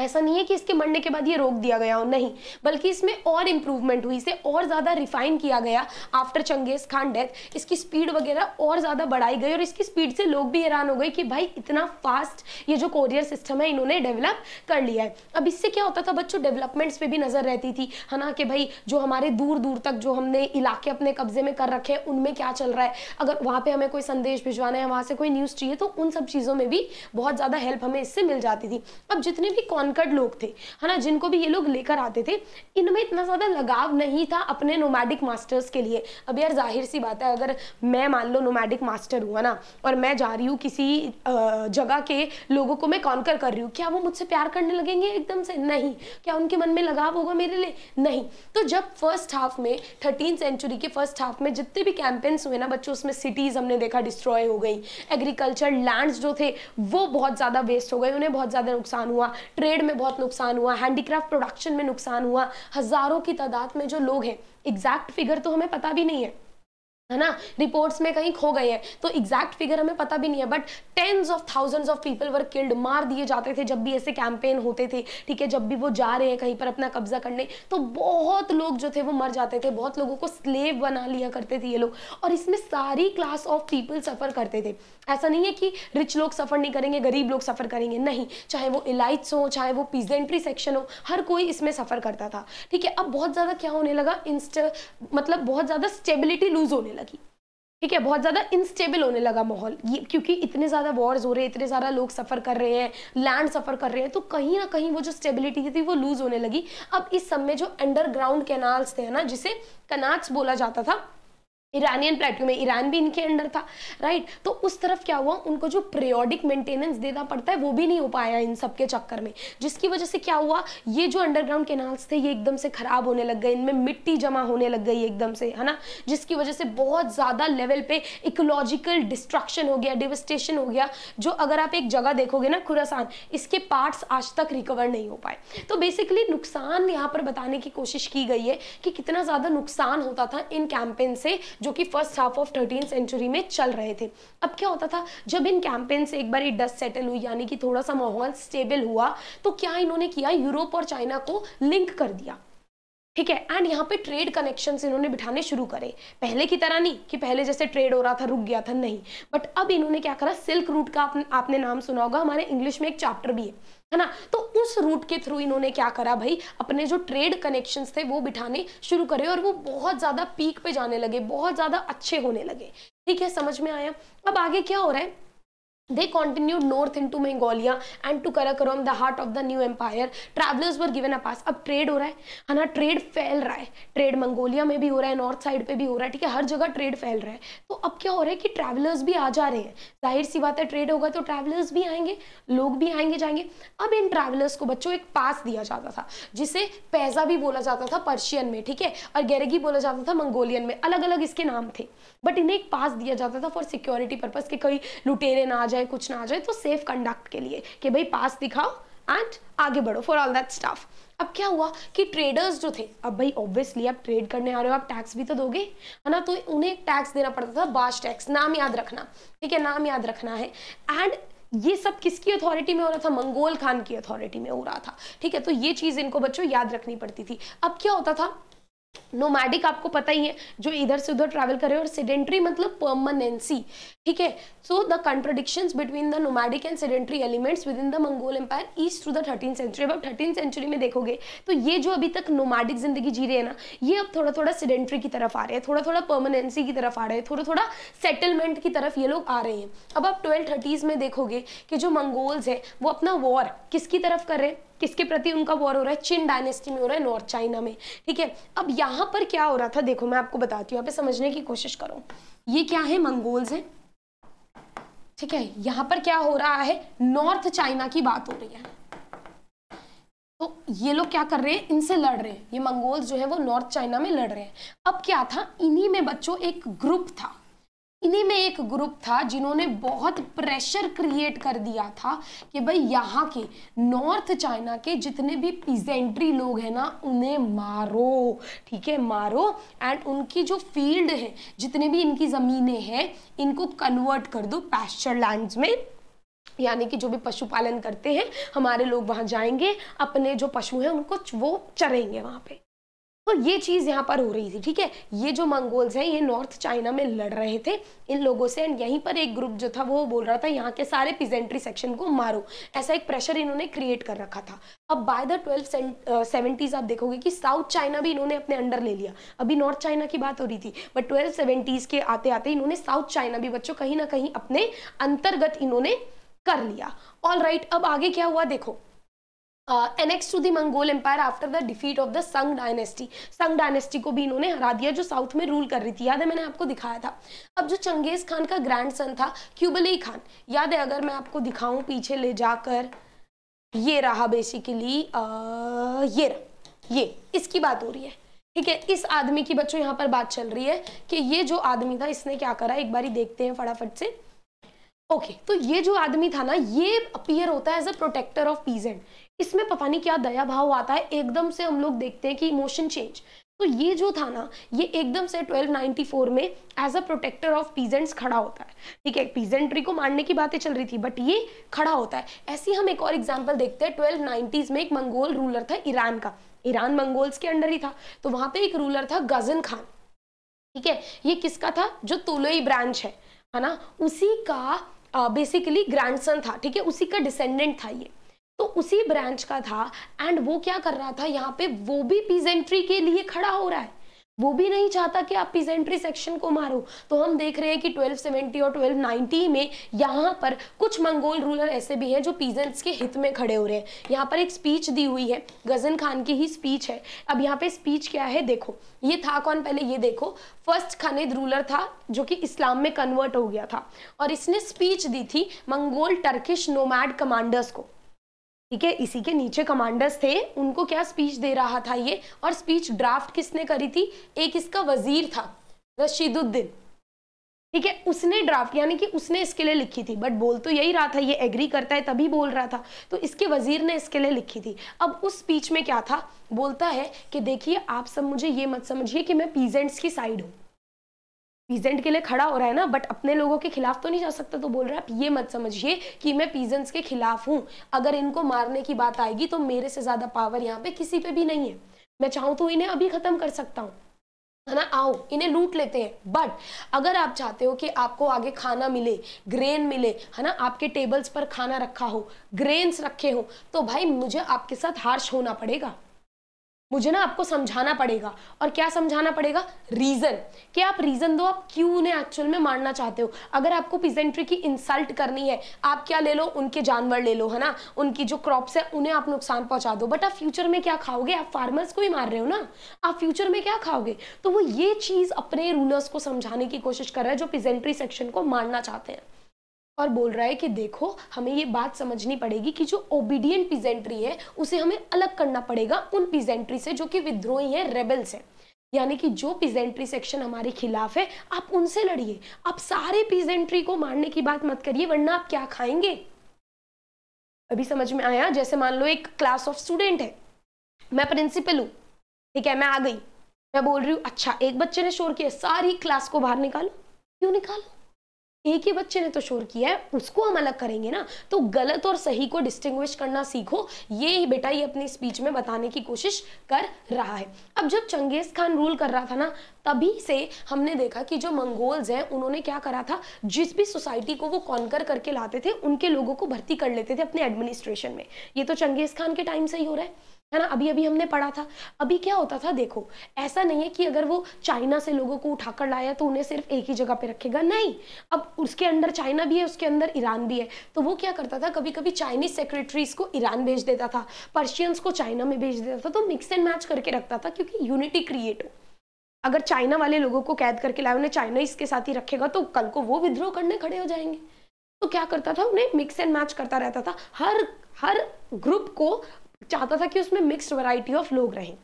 ऐसा नहीं है कि इसके मरने के बाद ये रोक दिया गया हो नहीं बल्कि इसमें और इम्प्रूवमेंट हुई इसे और ज़्यादा रिफाइन किया गया आफ्टर चंगेज़ खान डेथ इसकी स्पीड वगैरह और ज़्यादा बढ़ाई गई और इसकी स्पीड से लोग भी हैरान हो गए कि भाई इतना फास्ट ये जो कोरियर सिस्टम है इन्होंने डेवलप कर लिया है अब इससे क्या होता था बच्चों डेवलपमेंट्स पर भी नज़र रहती थी है ना कि भाई जो हमारे दूर दूर तक जो हमने इलाके अपने कब्जे में कर रखे हैं उनमें क्या चल रहा है अगर वहाँ पर हमें कोई संदेश भिजवाना है वहाँ से कोई न्यूज़ चाहिए तो उन सब चीज़ों में भी बहुत ज़्यादा हेल्प हमें इससे मिल जाती थी अब जितने भी कॉन्कर्ड लोग थे है ना जिनको भी ये लोग लेकर आते थे इनमें इतना ज़्यादा लगाव नहीं था अपने नोमैडिक मास्टर्स के लिए अब यार जाहिर सी बात है अगर मैं मान लो नोमैडिक मास्टर हूँ है ना और मैं जा रही हूँ किसी जगह के लोगों को मैं कॉन्कर कर रही हूँ क्या वो मुझसे प्यार करने लगेंगे एकदम से नहीं क्या उनके मन में लगाव होगा मेरे लिए नहीं तो जब फर्स्ट हाफ में थर्टीन सेंचुरी के फर्स्ट हाफ में जितने भी कैंपेन्स हुए ना बच्चों उसमें सिटीज़ हमने देखा डिस्ट्रॉय हो गई एग्रीकल्चर लैंड्स जो थे वो बहुत ज़्यादा वेस्ट हो गए उन्हें बहुत ज़्यादा नुकसान हुआ ट्रेड ट्रेड में बहुत नुकसान हुआ हैंडीक्राफ्ट प्रोडक्शन में नुकसान हुआ हज़ारों की तादाद में जो लोग हैं एग्जैक्ट फिगर तो हमें पता भी नहीं है है ना रिपोर्ट्स में कहीं खो गए हैं तो एग्जैक्ट फिगर हमें पता भी नहीं है but tens of thousands of people were killed मार दिए जाते थे जब भी ऐसे कैंपेन होते थे ठीक है जब भी वो जा रहे हैं कहीं पर अपना कब्जा करने तो बहुत लोग जो थे वो मर जाते थे बहुत लोगों को स्लेव बना लिया करते थे ये लोग और इसमें सारी क्लास ऑफ पीपल सफ़र करते थे ऐसा नहीं है कि रिच लोग सफ़र नहीं करेंगे गरीब लोग सफ़र करेंगे नहीं चाहे वो इलाइट्स हो चाहे वो पीजेंट्री सेक्शन हो हर कोई इसमें सफ़र करता था ठीक है अब बहुत ज़्यादा क्या होने लगा इंस्ट मतलब बहुत ज़्यादा स्टेबिलिटी लूज़ होने लगी ठीक है बहुत ज़्यादा इंस्टेबल होने लगा माहौल ये क्योंकि इतने ज़्यादा वॉर्स हो रहे हैं इतने ज़्यादा लोग सफ़र कर रहे हैं लैंड सफ़र कर रहे हैं तो कहीं ना कहीं वो जो स्टेबिलिटी थी वो लूज़ होने लगी अब इस समय जो अंडरग्राउंड कैनाल्स थे ना जिसे कनाट्स बोला जाता था ईरानियन प्लेट्यू में ईरान भी इनके अंडर था राइट तो उस तरफ क्या हुआ उनको जो पीरियोडिक मेंटेनेंस देना पड़ता है वो भी नहीं हो पाया इन सब के चक्कर में जिसकी वजह से क्या हुआ ये जो अंडरग्राउंड कैनाल्स थे ये एकदम से ख़राब होने लग गए इनमें मिट्टी जमा होने लग गई एकदम से है ना जिसकी वजह से बहुत ज़्यादा लेवल पे इकोलॉजिकल डिस्ट्रक्शन हो गया डिवेस्टेशन हो गया जो अगर आप एक जगह देखोगे ना खुरासान इसके पार्ट्स आज तक रिकवर नहीं हो पाए तो बेसिकली नुकसान यहाँ पर बताने की कोशिश की गई है कि कितना ज़्यादा नुकसान होता था इन कैंपेन से जो कि first half of thirteen century में चल रहे थे अब क्या होता था जब इन कैंपेन से एक बार ये डस्ट सेटल हुई यानी कि थोड़ा सा माहौल स्टेबल हुआ तो क्या इन्होंने किया यूरोप और चाइना को लिंक कर दिया ठीक है एंड यहाँ पे ट्रेड कनेक्शन इन्होंने बिठाने शुरू करे पहले की तरह नहीं कि पहले जैसे ट्रेड हो रहा था रुक गया था नहीं बट अब इन्होंने क्या करा सिल्क रूट का आपने, आपने नाम सुना होगा हमारे इंग्लिश में एक चैप्टर भी है है ना तो उस रूट के थ्रू इन्होंने क्या करा भाई अपने जो ट्रेड कनेक्शंस थे वो बिठाने शुरू करे और वो बहुत ज़्यादा पीक पे जाने लगे बहुत ज़्यादा अच्छे होने लगे ठीक है समझ में आया अब आगे क्या हो रहा है They continued north into Mongolia and to Karakoram, the heart of the new empire. Travelers were given a pass. अब ट्रेड हो रहा है है हाँ ना ट्रेड फैल रहा है ट्रेड मंगोलिया में भी हो रहा है नॉर्थ साइड पे भी हो रहा है ठीक है हर जगह ट्रेड फैल रहा है तो अब क्या हो रहा है कि ट्रैवलर्स भी आ जा रहे हैं जाहिर सी बात है ट्रेड होगा तो ट्रैवलर्स भी आएंगे लोग भी आएंगे जाएंगे अब इन ट्रैवलर्स को बच्चों एक पास दिया जाता था जिसे पैजा भी बोला जाता था पर्शियन में ठीक है और गैरगी बोला जाता था मंगोलियन में अलग अलग इसके नाम थे बट इन्हें एक पास दिया जाता था फॉर सिक्योरिटी पर्पज के कई लुटेरे ना आ जाए कुछ ना आ जाए तो सेफ कंडक्ट के लिए कि भाई पास दिखाओ एंड आगे बढ़ो फॉर ऑल दैट स्टाफ अब क्या हुआ कि ट्रेडर्स जो थे अब भाई ऑब्वियसली आप ट्रेड करने आ रहे हो आप टैक्स भी तो दोगे है ना तो उन्हें टैक्स देना पड़ता था बास टैक्स नाम याद रखना ठीक है नाम याद रखना है एंड ये सब किसकी अथॉरिटी में हो रहा था मंगोल खान की अथॉरिटी में हो रहा था ठीक है तो ये चीज़ इनको बच्चों याद रखनी पड़ती थी अब क्या होता था नोमैडिक आपको पता ही है जो इधर से उधर ट्रैवल करे और सेडेंट्री मतलब परमानेंसी ठीक है so the contradictions between the nomadic and sedentary elements within the Mongol empire east to the thirteen century अब आप थर्टीन सेंचुरी में देखोगे तो ये जो अभी तक नोमैडिक जिंदगी जी रहे हैं ना ये अब थोड़ा थोड़ा सेडेंट्री की तरफ आ रहे हैं थोड़ा थोड़ा परमानेंसी की तरफ आ रहे हैं थोड़ा थोड़ा सेटलमेंट की तरफ ये लोग आ रहे हैं अब आप ट्वेल्व थर्टीज़ में देखोगे कि जो मंगोल्स हैं वो अपना वॉर किसकी तरफ कर रहे हैं किसके प्रति उनका वॉर हो रहा है चिन डायनेस्टी में हो रहा है नॉर्थ चाइना में ठीक है अब यहाँ पर क्या हो रहा था देखो मैं आपको बताती हूँ यहाँ पे समझने की कोशिश करो ये क्या है मंगोल्स हैं ठीक है यहाँ पर क्या हो रहा है नॉर्थ चाइना की बात हो रही है तो ये लोग क्या कर रहे हैं इनसे लड़ रहे हैं ये मंगोल्स जो है वो नॉर्थ चाइना में लड़ रहे हैं अब क्या था इन्हीं में बच्चों एक ग्रुप था इन्हीं में एक ग्रुप था जिन्होंने बहुत प्रेशर क्रिएट कर दिया था कि भाई यहाँ के नॉर्थ चाइना के जितने भी पीजेंट्री लोग हैं ना उन्हें मारो ठीक है मारो एंड उनकी जो फील्ड है जितने भी इनकी ज़मीनें हैं इनको कन्वर्ट कर दो पैश्चर लैंड्स में यानी कि जो भी पशुपालन करते हैं हमारे लोग वहाँ जाएंगे अपने जो पशु हैं उनको वो चरेंगे वहाँ पे तो ये चीज़ यहाँ पर हो रही थी ठीक है ये जो मंगोल्स हैं ये नॉर्थ चाइना में लड़ रहे थे इन लोगों से एंड यहीं पर एक ग्रुप जो था वो बोल रहा था यहाँ के सारे पिजेंट्री सेक्शन को मारो ऐसा एक प्रेशर इन्होंने क्रिएट कर रखा था अब बाय द ट्वेल्व सेवेंटीज़ आप देखोगे कि साउथ चाइना भी इन्होंने अपने अंडर ले लिया अभी नॉर्थ चाइना की बात हो रही थी बट ट्वेल्व सेवेंटीज़ के आते आते इन्होंने साउथ चाइना भी बच्चों कहीं ना कहीं अपने अंतर्गत इन्होंने कर लिया ऑल राइट right, अब आगे क्या हुआ देखो annex uh, to to Mongol empire after the defeat of the Sung dynasty Sung dynasty को भी इन्होंने हरा दिया जो साउथ में रूल कर रही थी याद है मैंने आपको दिखाया था अब जो चंगेज खान का ग्रैंड सन था क्यूबली खान याद है अगर मैं आपको दिखाऊं पीछे ले जाकर ये रहा बेसिकली uh, ये रहा ये इसकी बात हो रही है ठीक है इस आदमी की बच्चों यहाँ पर बात चल रही है कि ये जो आदमी था इसने क्या करा एक बार देखते हैं फटाफट से ओके okay, तो ये जो आदमी था ना ये अपियर होता है as a protector of peasant इसमें पता नहीं क्या दया भाव आता है एकदम से हम लोग देखते हैं कि इमोशन चेंज तो ये जो था ना ये एकदम से 1294 में as a protector of peasants खड़ा होता है ठीक है पीजेंट्री को मारने की बातें चल रही थी बट ये खड़ा होता है ऐसी हम एक और एग्जांपल देखते हैं ट्वेल्व में एक मंगोल रूलर था ईरान का ईरान मंगोल्स के अंडर ही था तो वहां पे एक रूलर था गजन खान ठीक है ये किसका था जो तुलई ब्रांच है है ना उसी का बेसिकली ग्रैंडसन था ठीक है उसी का डिसेंडेंट था ये तो उसी ब्रांच का था एंड वो क्या कर रहा था यहाँ पे वो भी पीजेंट्री के लिए खड़ा हो रहा है वो भी नहीं चाहता कि आप पीजेंट्री सेक्शन को मारो तो हम देख रहे हैं कि 1270 और 1290 में यहाँ पर कुछ मंगोल रूलर ऐसे भी हैं जो पीजेंट्स के हित में खड़े हो रहे हैं यहाँ पर एक स्पीच दी हुई है गजन खान की ही स्पीच है अब यहाँ पे स्पीच क्या है देखो ये था कौन पहले ये देखो फर्स्ट खनिद रूलर था जो कि इस्लाम में कन्वर्ट हो गया था और इसने स्पीच दी थी मंगोल टर्किश नोमैड कमांडर्स को ठीक है इसी के नीचे कमांडर्स थे उनको क्या स्पीच दे रहा था ये और स्पीच ड्राफ्ट किसने करी थी एक इसका वजीर था रशीदुद्दीन ठीक है उसने ड्राफ्ट यानी कि उसने इसके लिए लिखी थी बट बोल तो यही रहा था ये एग्री करता है तभी बोल रहा था तो इसके वजीर ने इसके लिए लिखी थी अब उस स्पीच में क्या था बोलता है कि देखिए आप सब मुझे ये मत समझिए कि मैं पीजेंट्स की साइड हूँ पीजेंट के लिए खड़ा हो रहा है ना बट अपने लोगों के खिलाफ तो नहीं जा सकता तो बोल रहा है आप ये मत समझिए कि मैं पीजेंट्स के खिलाफ हूँ अगर इनको मारने की बात आएगी तो मेरे से ज़्यादा पावर यहाँ पे किसी पे भी नहीं है मैं चाहूँ तो इन्हें अभी ख़त्म कर सकता हूँ है ना आओ इन्हें लूट लेते हैं बट अगर आप चाहते हो कि आपको आगे खाना मिले ग्रेन मिले है ना आपके टेबल्स पर खाना रखा हो ग्रेन्स रखे हो तो भाई मुझे आपके साथ हार्श होना पड़ेगा मुझे ना आपको समझाना पड़ेगा और क्या समझाना पड़ेगा रीज़न कि आप रीज़न दो आप क्यों उन्हें एक्चुअल में मारना चाहते हो अगर आपको पिजेंट्री की इंसल्ट करनी है आप क्या ले लो उनके जानवर ले लो है ना उनकी जो क्रॉप्स है उन्हें आप नुकसान पहुंचा दो बट आप फ्यूचर में क्या खाओगे आप फार्मर्स को ही मार रहे हो ना आप फ्यूचर में क्या खाओगे तो वो ये चीज़ अपने रूलर्स को समझाने की कोशिश कर रहे हैं जो पिजेंट्री सेक्शन को मारना चाहते हैं और बोल रहा है कि देखो हमें ये बात समझनी पड़ेगी कि जो ओबीडियंट पीजेंट्री है उसे हमें अलग करना पड़ेगा उन पीजेंट्री से जो कि विद्रोही है रेबल्स है यानी कि जो पीजेंट्री सेक्शन हमारे खिलाफ है आप उनसे लड़िए आप सारे पीजेंट्री को मारने की बात मत करिए वरना आप क्या खाएंगे अभी समझ में आया जैसे मान लो एक क्लास ऑफ स्टूडेंट है मैं प्रिंसिपल हूँ ठीक है मैं आ गई मैं बोल रही हूँ अच्छा एक बच्चे ने शोर किया सारी क्लास को बाहर निकालो क्यों निकालो एक ही बच्चे ने तो शोर किया है उसको हम अलग करेंगे ना तो गलत और सही को डिस्टिंग्विश करना सीखो ये ही बेटा ये अपनी स्पीच में बताने की कोशिश कर रहा है अब जब चंगेज खान रूल कर रहा था ना तभी से हमने देखा कि जो मंगोल्स हैं उन्होंने क्या करा था जिस भी सोसाइटी को वो कॉन्कर करके लाते थे उनके लोगों को भर्ती कर लेते थे अपने एडमिनिस्ट्रेशन में ये तो चंगेज खान के टाइम से ही हो रहा है है ना अभी अभी हमने पढ़ा था अभी क्या होता था देखो ऐसा नहीं है कि अगर वो चाइना से लोगों को उठाकर लाया तो उन्हें सिर्फ एक ही जगह पे रखेगा नहीं अब उसके अंदर चाइना भी है उसके अंदर ईरान भी है तो वो क्या करता था कभी कभी चाइनीज सेक्रेटरीज को ईरान भेज देता था पर्शियंस को चाइना में भेज देता था तो मिक्स एंड मैच करके रखता था क्योंकि यूनिटी क्रिएट हो अगर चाइना वाले लोगों को कैद करके लाए उन्हें चाइनीज के साथ ही रखेगा तो कल को वो विद्रोह करने खड़े हो जाएंगे तो क्या करता था उन्हें मिक्स एंड मैच करता रहता था हर हर ग्रुप को चाहता था कि उसमें मिक्स वैरायटी ऑफ लोग रहें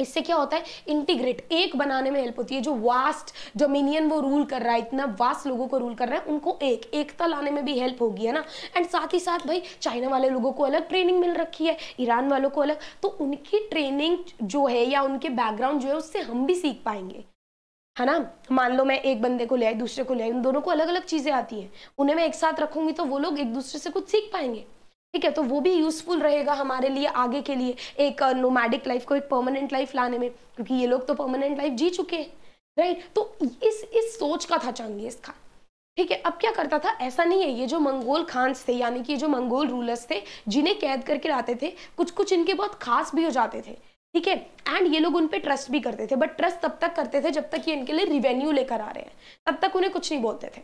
इससे क्या होता है इंटीग्रेट एक बनाने में हेल्प होती है जो वास्ट डोमिनियन वो रूल कर रहा है इतना वास्ट लोगों को रूल कर रहा है उनको एक एकता लाने में भी हेल्प होगी है ना एंड साथ ही साथ भाई चाइना वाले लोगों को अलग ट्रेनिंग मिल रखी है ईरान वालों को अलग तो उनकी ट्रेनिंग जो है या उनके बैकग्राउंड जो है उससे हम भी सीख पाएंगे है ना मान लो मैं एक बंदे को ले आई दूसरे को ले आई उन दोनों को अलग अलग चीज़ें आती हैं उन्हें मैं एक साथ रखूंगी तो वो लोग एक दूसरे से कुछ सीख पाएंगे ठीक है तो वो भी यूजफुल रहेगा हमारे लिए आगे के लिए एक नोमैडिक uh, लाइफ को एक परमानेंट लाइफ लाने में क्योंकि ये लोग तो परमानेंट लाइफ जी चुके हैं राइट तो इस इस सोच का था चंगेज खान ठीक है अब क्या करता था ऐसा नहीं है ये जो मंगोल खान्स थे यानी कि जो मंगोल रूलर्स थे जिन्हें कैद करके लाते थे कुछ कुछ इनके बहुत खास भी हो जाते थे ठीक है एंड ये लोग उन पर ट्रस्ट भी करते थे बट ट्रस्ट तब तक करते थे जब तक ये इनके लिए रिवेन्यू लेकर आ रहे हैं तब तक उन्हें कुछ नहीं बोलते थे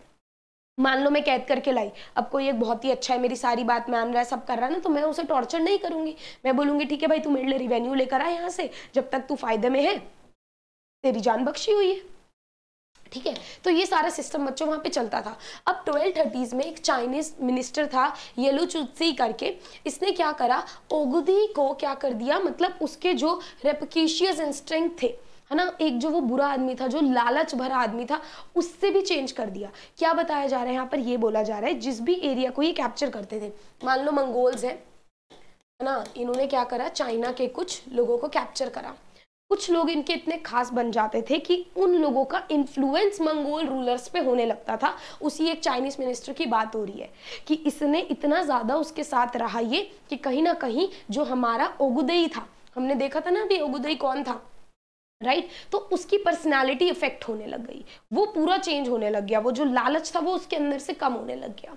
मान लो मैं कैद करके लाई अब कोई एक बहुत ही अच्छा है मेरी सारी बात मान रहा है सब कर रहा है ना तो मैं उसे टॉर्चर नहीं करूंगी मैं बोलूंगी ठीक है भाई तू मेरे लिए रिवेन्यू लेकर आ यहाँ से जब तक तू फायदे में है तेरी जान बख्शी हुई है ठीक है तो ये सारा सिस्टम बच्चों वहाँ पे चलता था अब ट्वेल्व थर्टीज़ में एक चाइनीज मिनिस्टर था येलो चुत्सी करके इसने क्या करा ओगुदी को क्या कर दिया मतलब उसके जो रेपकेशियस स्ट्रेंथ थे है ना एक जो वो बुरा आदमी था जो लालच भरा आदमी था उससे भी चेंज कर दिया क्या बताया जा रहा है यहाँ पर ये बोला जा रहा है जिस भी एरिया को ये कैप्चर करते थे मान लो मंगोल्स है ना इन्होंने क्या करा चाइना के कुछ लोगों को कैप्चर करा कुछ लोग इनके इतने खास बन जाते थे कि उन लोगों का इन्फ्लुएंस मंगोल रूलर्स पे होने लगता था उसी एक चाइनीज मिनिस्टर की बात हो रही है कि इसने इतना ज़्यादा उसके साथ रहा ये कि कहीं ना कहीं जो हमारा ओगुदई था हमने देखा था ना अभी ओगुदई कौन था राइट right? तो उसकी पर्सनालिटी इफेक्ट होने लग गई वो पूरा चेंज होने लग गया वो जो लालच था वो उसके अंदर से कम होने लग गया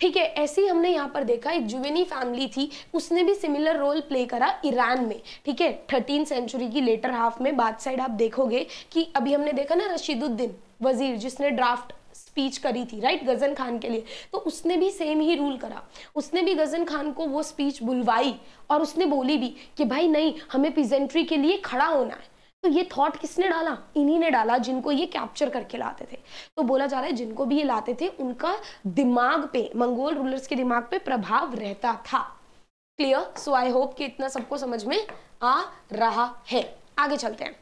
ठीक है ऐसे ही हमने यहाँ पर देखा एक जुवेनी फैमिली थी उसने भी सिमिलर रोल प्ले करा ईरान में ठीक है थर्टीन सेंचुरी की लेटर हाफ में बात साइड आप देखोगे कि अभी हमने देखा ना रशीदुद्दीन वजीर जिसने ड्राफ्ट स्पीच करी थी राइट गजन खान के लिए तो उसने भी सेम ही रूल करा उसने भी गजन खान को वो स्पीच बुलवाई और उसने बोली भी कि भाई नहीं हमें पिजेंट्री के लिए खड़ा होना है तो ये थॉट किसने डाला इन्हीं ने डाला जिनको ये कैप्चर करके लाते थे तो बोला जा रहा है जिनको भी ये लाते थे उनका दिमाग पे मंगोल रूलर्स के दिमाग पे प्रभाव रहता था क्लियर सो आई होप कि इतना सबको समझ में आ रहा है आगे चलते हैं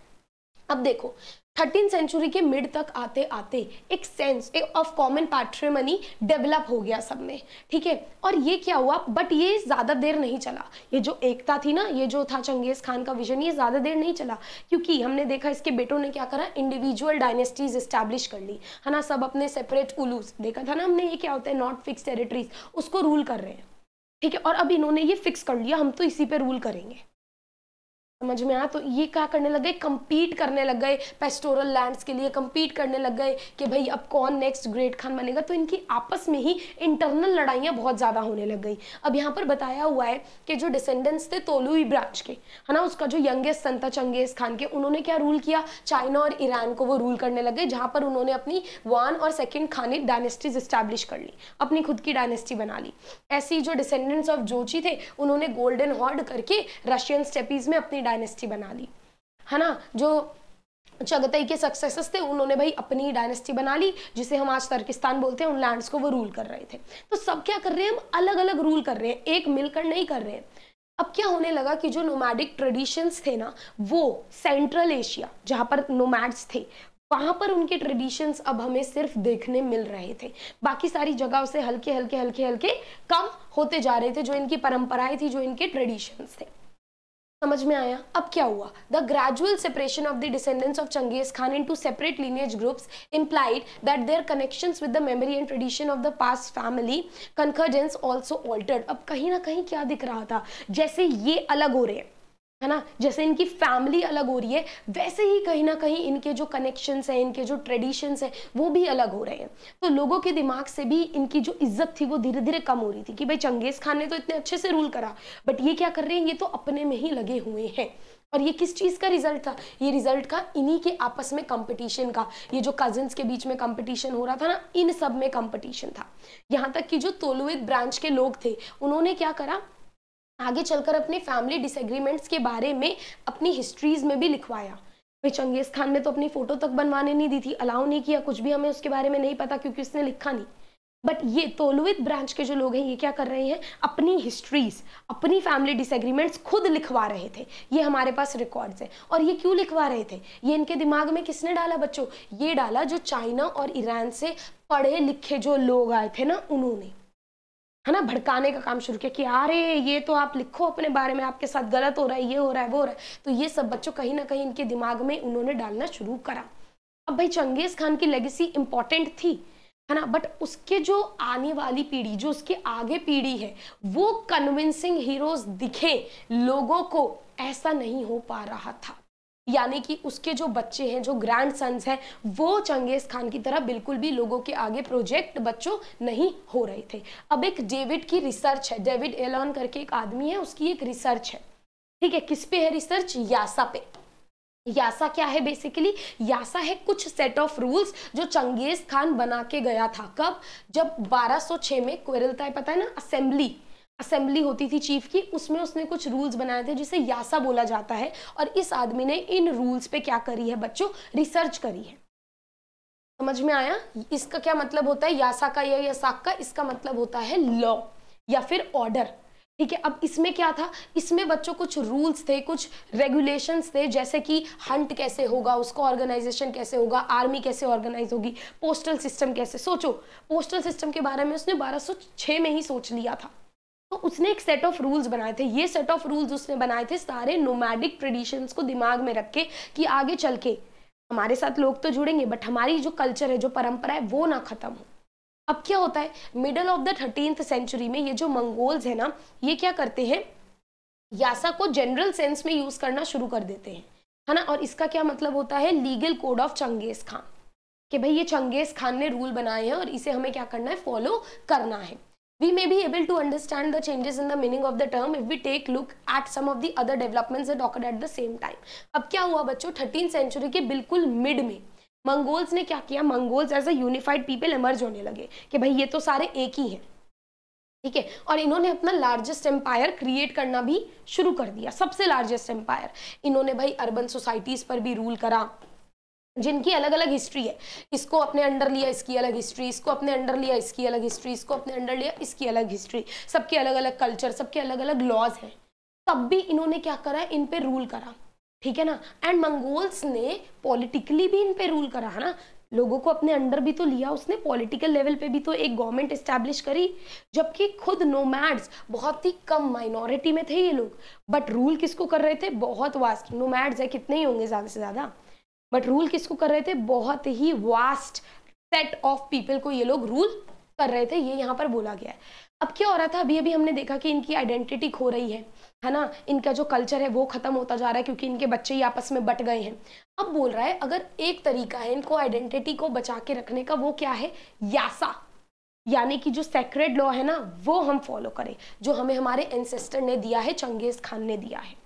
अब देखो थर्टीन सेंचुरी के मिड तक आते आते एक sense of common patrimony develop हो गया सब में ठीक है और ये क्या हुआ बट ये ज़्यादा देर नहीं चला ये जो एकता थी ना ये जो था चंगेज़ खान का विजन ये ज़्यादा देर नहीं चला क्योंकि हमने देखा इसके बेटों ने क्या करा इंडिविजुअल डायनेस्टीज इस्टेब्लिश कर ली है ना सब अपने सेपरेट उलूस देखा था ना हमने ये क्या होता है नॉट फिक्स टेरिटरीज उसको रूल कर रहे हैं ठीक है और अब इन्होंने ये फिक्स कर लिया हम तो इसी पे रूल करेंगे समझ में आया तो ये क्या करने लग गए कम्पीट करने लग गए पेस्टोरल लैंड्स के लिए कम्पीट करने लग गए कि भाई अब कौन नेक्स्ट ग्रेट खान बनेगा तो इनकी आपस में ही इंटरनल लड़ाइयाँ बहुत ज़्यादा होने लग गई अब यहाँ पर बताया हुआ है कि जो डिसेंडेंट्स थे तोलुई ब्रांच के है ना उसका जो यंगेस्ट सन था चंगेज़ खान के उन्होंने क्या रूल किया चाइना और ईरान को वो रूल करने लग गए जहाँ पर उन्होंने अपनी वन और सेकेंड खानिद डायनेस्टीज इस्टेब्लिश कर ली अपनी खुद की डायनेस्टी बना ली ऐसी जो डिसेंडेंट्स ऑफ जोची थे उन्होंने गोल्डन हॉर्ड करके रशियन स्टेपीज़ में अपनी डायनेस्टी बना ली है ना जो चगतई के सक्सेसेस थे उन्होंने भाई अपनी डायनेस्टी बना ली जिसे हम आज तर्किस्तान बोलते हैं उन लैंड्स को वो रूल कर रहे थे तो सब क्या कर रहे हैं हम अलग अलग रूल कर रहे हैं एक मिलकर नहीं कर रहे हैं अब क्या होने लगा कि जो नोमैडिक ट्रेडिशंस थे ना वो सेंट्रल एशिया जहाँ पर नोमैड्स थे वहाँ पर उनके ट्रेडिशंस अब हमें सिर्फ देखने मिल रहे थे बाकी सारी जगहों से हल्के हल्के हल्के हल्के कम होते जा रहे थे जो इनकी परंपराएं थी जो इनके ट्रेडिशंस थे समझ में आया अब क्या हुआ the gradual separation of the descendants of Genghis Khan into separate lineage groups implied that their connection with the memory and tradition of the past family conquests also altered अब कहीं ना कहीं क्या दिख रहा था जैसे ये अलग हो रहे हैं है ना जैसे इनकी फैमिली अलग हो रही है वैसे ही कहीं ना कहीं इनके जो कनेक्शंस हैं इनके जो ट्रेडिशंस हैं वो भी अलग हो रहे हैं तो लोगों के दिमाग से भी इनकी जो इज्जत थी वो धीरे धीरे कम हो रही थी कि भाई चंगेज़ खान ने तो इतने अच्छे से रूल करा बट ये क्या कर रहे हैं ये तो अपने में ही लगे हुए हैं और ये किस चीज़ का रिजल्ट था ये रिजल्ट का इन्हीं के आपस में कंपटीशन का ये जो कजिन्स के बीच में कंपटीशन हो रहा था ना इन सब में कंपटीशन था यहाँ तक कि जो तोलुवित ब्रांच के लोग थे उन्होंने क्या करा आगे चलकर अपने फैमिली डिसएग्रीमेंट्स के बारे में अपनी हिस्ट्रीज में भी लिखवाया भाई चंगेज़ खान ने तो अपनी फ़ोटो तक बनवाने नहीं दी थी अलाउ नहीं किया कुछ भी हमें उसके बारे में नहीं पता क्योंकि उसने लिखा नहीं बट ये तोलुवित ब्रांच के जो लोग हैं ये क्या कर रहे हैं अपनी हिस्ट्रीज अपनी फैमिली डिसएग्रीमेंट्स खुद लिखवा रहे थे ये हमारे पास रिकॉर्ड्स हैं और ये क्यों लिखवा रहे थे ये इनके दिमाग में किसने डाला बच्चों ये डाला जो चाइना और ईरान से पढ़े लिखे जो लोग आए थे ना उन्होंने है ना भड़काने का काम शुरू किया कि अरे ये तो आप लिखो अपने बारे में आपके साथ गलत हो रहा है ये हो रहा है वो हो रहा है तो ये सब बच्चों कहीं ना कहीं इनके दिमाग में उन्होंने डालना शुरू करा अब भाई चंगेज़ खान की लेगेसी इम्पॉर्टेंट थी है ना बट उसके जो आने वाली पीढ़ी जो उसके आगे पीढ़ी है वो कन्विंसिंग हीरोज दिखे लोगों को ऐसा नहीं हो पा रहा था यानी कि उसके जो बच्चे हैं जो ग्रैंड सन्स हैं वो चंगेज़ खान की तरह बिल्कुल भी लोगों के आगे प्रोजेक्ट बच्चों नहीं हो रहे थे अब एक डेविड की रिसर्च है डेविड एलॉन करके एक आदमी है उसकी एक रिसर्च है ठीक है किस पे है रिसर्च यासा पे यासा क्या है बेसिकली यासा है कुछ सेट ऑफ रूल्स जो चंगेज़ खान बना के गया था कब जब 1206 में क्वेरल था पता है ना असेंबली असेंबली होती थी चीफ की उसमें उसने कुछ रूल्स बनाए थे जिसे यासा बोला जाता है और इस आदमी ने इन रूल्स पे क्या करी है बच्चों रिसर्च करी है समझ में आया इसका क्या मतलब होता है यासा का या यासाक का इसका मतलब होता है लॉ या फिर ऑर्डर ठीक है अब इसमें क्या था इसमें बच्चों कुछ रूल्स थे कुछ रेगुलेशंस थे जैसे कि हंट कैसे होगा उसका ऑर्गेनाइजेशन कैसे होगा आर्मी कैसे ऑर्गेनाइज होगी पोस्टल सिस्टम कैसे सोचो पोस्टल सिस्टम के बारे में उसने 1206 में ही सोच लिया था तो उसने एक सेट ऑफ रूल्स बनाए थे ये सेट ऑफ रूल्स उसने बनाए थे सारे नोमैडिक ट्रेडिशंस को दिमाग में रख के कि आगे चल के हमारे साथ लोग तो जुड़ेंगे बट हमारी जो कल्चर है जो परंपरा है वो ना खत्म हो अब क्या होता है middle of the thirteenth century में ये जो मंगोल्स है ना ये क्या करते हैं यासा को जनरल सेंस में यूज करना शुरू कर देते हैं है ना और इसका क्या मतलब होता है legal code of Genghis Khan कि भाई ये चंगेज खान ने रूल बनाए हैं और इसे हमें क्या करना है फॉलो करना है we may be able to understand the changes in the meaning of the term if we take look at some of the other developments that occurred at the same time ab kya hua bachcho 13th century ke bilkul mid mein mongols ne kya kiya mongols as a unified people emerge hone lage कि bhai ye to sare ek hi हैं ठीक है और इन्होंने अपना largest empire create करना भी शुरू कर दिया सबसे लार्जेस्ट एम्पायर इन्होंने भाई अर्बन सोसाइटीज़ पर भी रूल करा जिनकी अलग अलग हिस्ट्री है इसको अपने अंडर लिया इसकी अलग हिस्ट्री इसको अपने अंडर लिया इसकी अलग हिस्ट्री इसको अपने अंडर लिया इसकी अलग हिस्ट्री सबके अलग अलग कल्चर सबके अलग अलग लॉज हैं तब भी इन्होंने क्या करा इन पर रूल करा ठीक है ना एंड मंगोल्स ने पॉलिटिकली भी इन पर रूल करा है ना लोगों को अपने अंडर भी तो लिया उसने पॉलिटिकल लेवल पे भी तो एक गवर्नमेंट इस्टेब्लिश करी जबकि खुद नोमैड्स बहुत ही कम माइनॉरिटी में थे ये लोग बट रूल किसको कर रहे थे बहुत वास्ट नोमैड्स है कितने ही होंगे ज़्यादा से ज़्यादा बट रूल किसको कर रहे थे बहुत ही वास्ट सेट ऑफ पीपल को ये लोग रूल कर रहे थे ये यहाँ पर बोला गया है अब क्या हो रहा था अभी अभी हमने देखा कि इनकी आइडेंटिटी खो रही है है ना इनका जो कल्चर है वो ख़त्म होता जा रहा है क्योंकि इनके बच्चे ही आपस में बट गए हैं अब बोल रहा है अगर एक तरीका है इनको आइडेंटिटी को बचा के रखने का वो क्या है यासा यानी कि जो सेक्रेड लॉ है ना वो हम फॉलो करें जो हमें हमारे एंसेस्टर ने दिया है चंगेज़ खान ने दिया है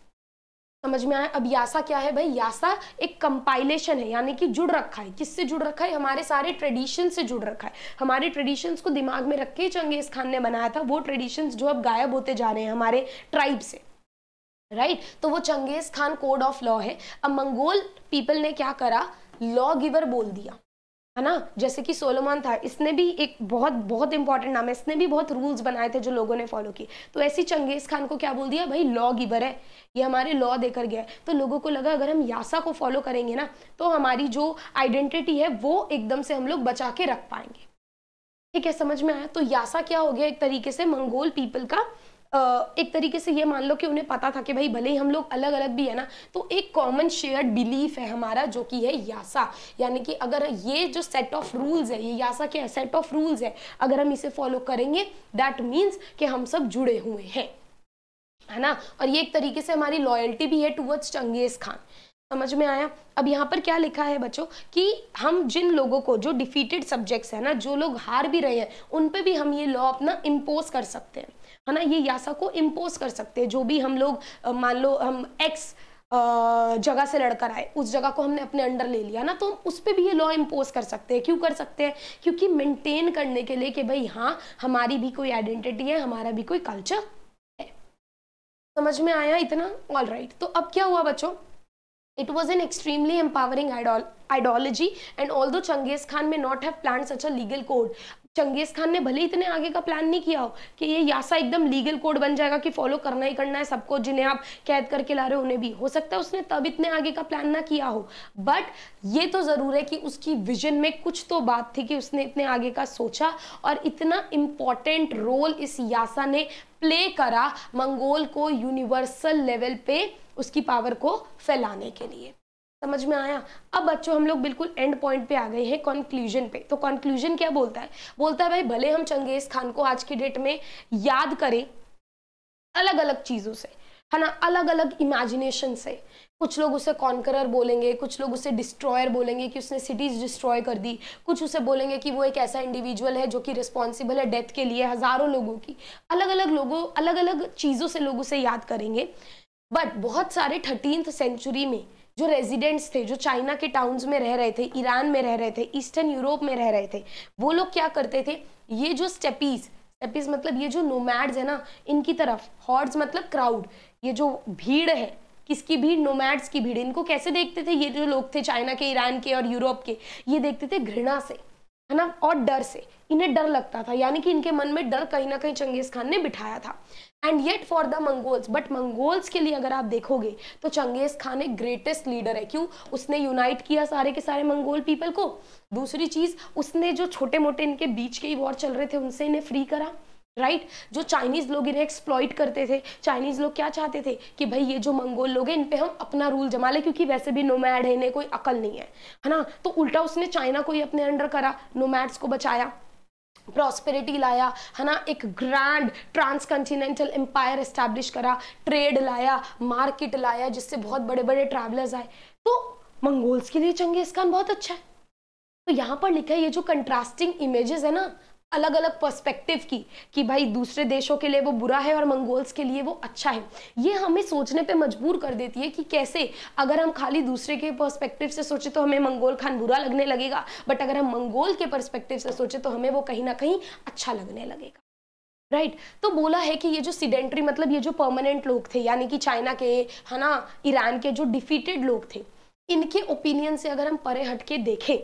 समझ में आया अब यासा क्या है भाई यासा एक कंपाइलेशन है यानी कि जुड़ रखा है किससे जुड़ रखा है हमारे सारे ट्रेडिशन से जुड़ रखा है हमारे ट्रेडिशंस को दिमाग में रख के चंगेज खान ने बनाया था वो ट्रेडिशंस जो अब गायब होते जा रहे हैं हमारे ट्राइब से राइट right? तो वो Genghis Khan code of law है अब मंगोल पीपल ने क्या करा लॉ गिवर बोल दिया है ना जैसे कि सोलोमन था इसने भी एक बहुत बहुत इंपॉर्टेंट नाम है इसने भी बहुत रूल्स बनाए थे जो लोगों ने फॉलो किए तो ऐसी चंगेज़ खान को क्या बोल दिया भाई लॉ गिवर है ये हमारे लॉ देकर गया है तो लोगों को लगा अगर हम यासा को फॉलो करेंगे ना तो हमारी जो आइडेंटिटी है वो एकदम से हम लोग बचा के रख पाएंगे ठीक है समझ में आया तो यासा क्या हो गया एक तरीके से मंगोल पीपल का एक तरीके से ये मान लो कि उन्हें पता था कि भाई भले ही हम लोग अलग अलग भी है ना तो एक कॉमन शेयर्ड बिलीफ है हमारा जो कि है यासा यानी कि अगर ये जो सेट ऑफ रूल्स है ये यासा के सेट ऑफ रूल्स है अगर हम इसे फॉलो करेंगे दैट मीन्स कि हम सब जुड़े हुए हैं है ना और ये एक तरीके से हमारी लॉयल्टी भी है टूवर्ड्स चंगेज़ खान समझ में आया अब यहाँ पर क्या लिखा है बच्चों कि हम जिन लोगों को जो डिफीटेड सब्जेक्ट्स है ना जो लोग हार भी रहे हैं उन पे भी हम ये लॉ अपना इम्पोज कर सकते हैं है ना ये यासा को इम्पोज कर सकते हैं जो भी हम लोग मान लो हम एक्स जगह से लड़कर आए उस जगह को हमने अपने अंडर ले लिया ना तो हम उस पर भी ये लॉ इम्पोज कर सकते हैं क्यों कर सकते हैं क्योंकि मेंटेन करने के लिए कि भाई हाँ हमारी भी कोई आइडेंटिटी है हमारा भी कोई कल्चर है समझ में आया इतना ऑल राइट right. तो अब क्या हुआ बच्चों it was an extremely empowering idol ideology and although Genghis Khan may not have plan such a legal code Genghis Khan ने भले इतने आगे का प्लान नहीं किया हो कि ये यासा एकदम लीगल कोड बन जाएगा कि फॉलो करना ही करना है सबको जिन्हें आप कैद करके ला रहे हो उन्हें भी हो सकता है उसने तब इतने आगे का प्लान ना किया हो बट ये तो ज़रूर है कि उसकी विजन में कुछ तो बात थी कि उसने इतने आगे का सोचा और इतना इम्पॉर्टेंट रोल इस यासा ने प्ले करा मंगोल को यूनिवर्सल लेवल पे उसकी पावर को फैलाने के लिए समझ में आया अब बच्चों हम लोग बिल्कुल एंड पॉइंट पे आ गए हैं कॉन्क्लूजन पे तो कॉन्क्लूजन क्या बोलता है बोलता है भाई भले हम चंगेज़ खान को आज की डेट में याद करें अलग अलग चीज़ों से है ना अलग अलग इमेजिनेशन से कुछ लोग उसे कॉन्करर बोलेंगे कुछ लोग उसे डिस्ट्रॉयर बोलेंगे कि उसने सिटीज़ डिस्ट्रॉय कर दी कुछ उसे बोलेंगे कि वो एक ऐसा इंडिविजुअल है जो कि रिस्पॉन्सिबल है डेथ के लिए हज़ारों लोगों की अलग अलग लोगों अलग अलग चीज़ों से लोग उसे याद करेंगे बट बहुत सारे थर्टीन सेंचुरी में जो रेजिडेंट्स थे जो चाइना के टाउन्स में रह रहे थे ईरान में रह रहे थे ईस्टर्न यूरोप में रह रहे थे वो लोग क्या करते थे ये जो स्टेपीज स्टेपीज मतलब ये जो नोमैड्स है ना इनकी तरफ हॉर्ड्स मतलब क्राउड ये जो भीड़ है किसकी भीड़ नोमैड्स की भीड़ इनको कैसे देखते थे ये जो लोग थे चाइना के ईरान के और यूरोप के ये देखते थे घृणा से है ना और डर से इन्हें डर लगता था यानी कि इनके मन में डर कहीं ना कहीं चंगेज खान ने बिठाया था and yet for the Mongols but Mongols के लिए अगर आप देखोगे तो चंगेज खान एक ग्रेटेस्ट लीडर है क्यों उसने यूनाइट किया सारे के सारे मंगोल पीपल को दूसरी चीज़ उसने जो छोटे मोटे इनके बीच के ही वॉर चल रहे थे उनसे इन्हें फ्री करा राइट right? जो चाइनीज़ लोग इन्हें एक्सप्लॉइट करते थे चाइनीज़ लोग क्या चाहते थे कि भाई ये जो मंगोल लोग हैं इन पे हम अपना रूल जमा लें क्योंकि वैसे भी नोमैड है इन्हें कोई अकल नहीं है है ना तो उल्टा उसने चाइना को ही अपने अंडर करा नोमैड्स को बचाया प्रॉस्पेरिटी लाया है ना एक grand transcontinental empire establish करा ट्रेड लाया मार्केट लाया जिससे बहुत बड़े बड़े ट्रैवलर्स आए तो मंगोल्स के लिए चंगेज खान बहुत अच्छा है तो यहाँ पर लिखा है ये जो कंट्रास्टिंग इमेजेस है ना अलग अलग पर्सपेक्टिव की कि भाई दूसरे देशों के लिए वो बुरा है और मंगोल्स के लिए वो अच्छा है ये हमें सोचने पे मजबूर कर देती है कि कैसे अगर हम खाली दूसरे के पर्सपेक्टिव से सोचे तो हमें मंगोल खान बुरा लगने लगेगा बट अगर हम मंगोल के पर्सपेक्टिव से सोचे तो हमें वो कहीं ना कहीं अच्छा लगने लगेगा राइट right. तो बोला है कि ये जो सीडेंट्री मतलब ये जो परमानेंट लोग थे यानी कि चाइना के है ना ईरान के जो डिफीटेड लोग थे इनके ओपिनियन से अगर हम परे हटके देखें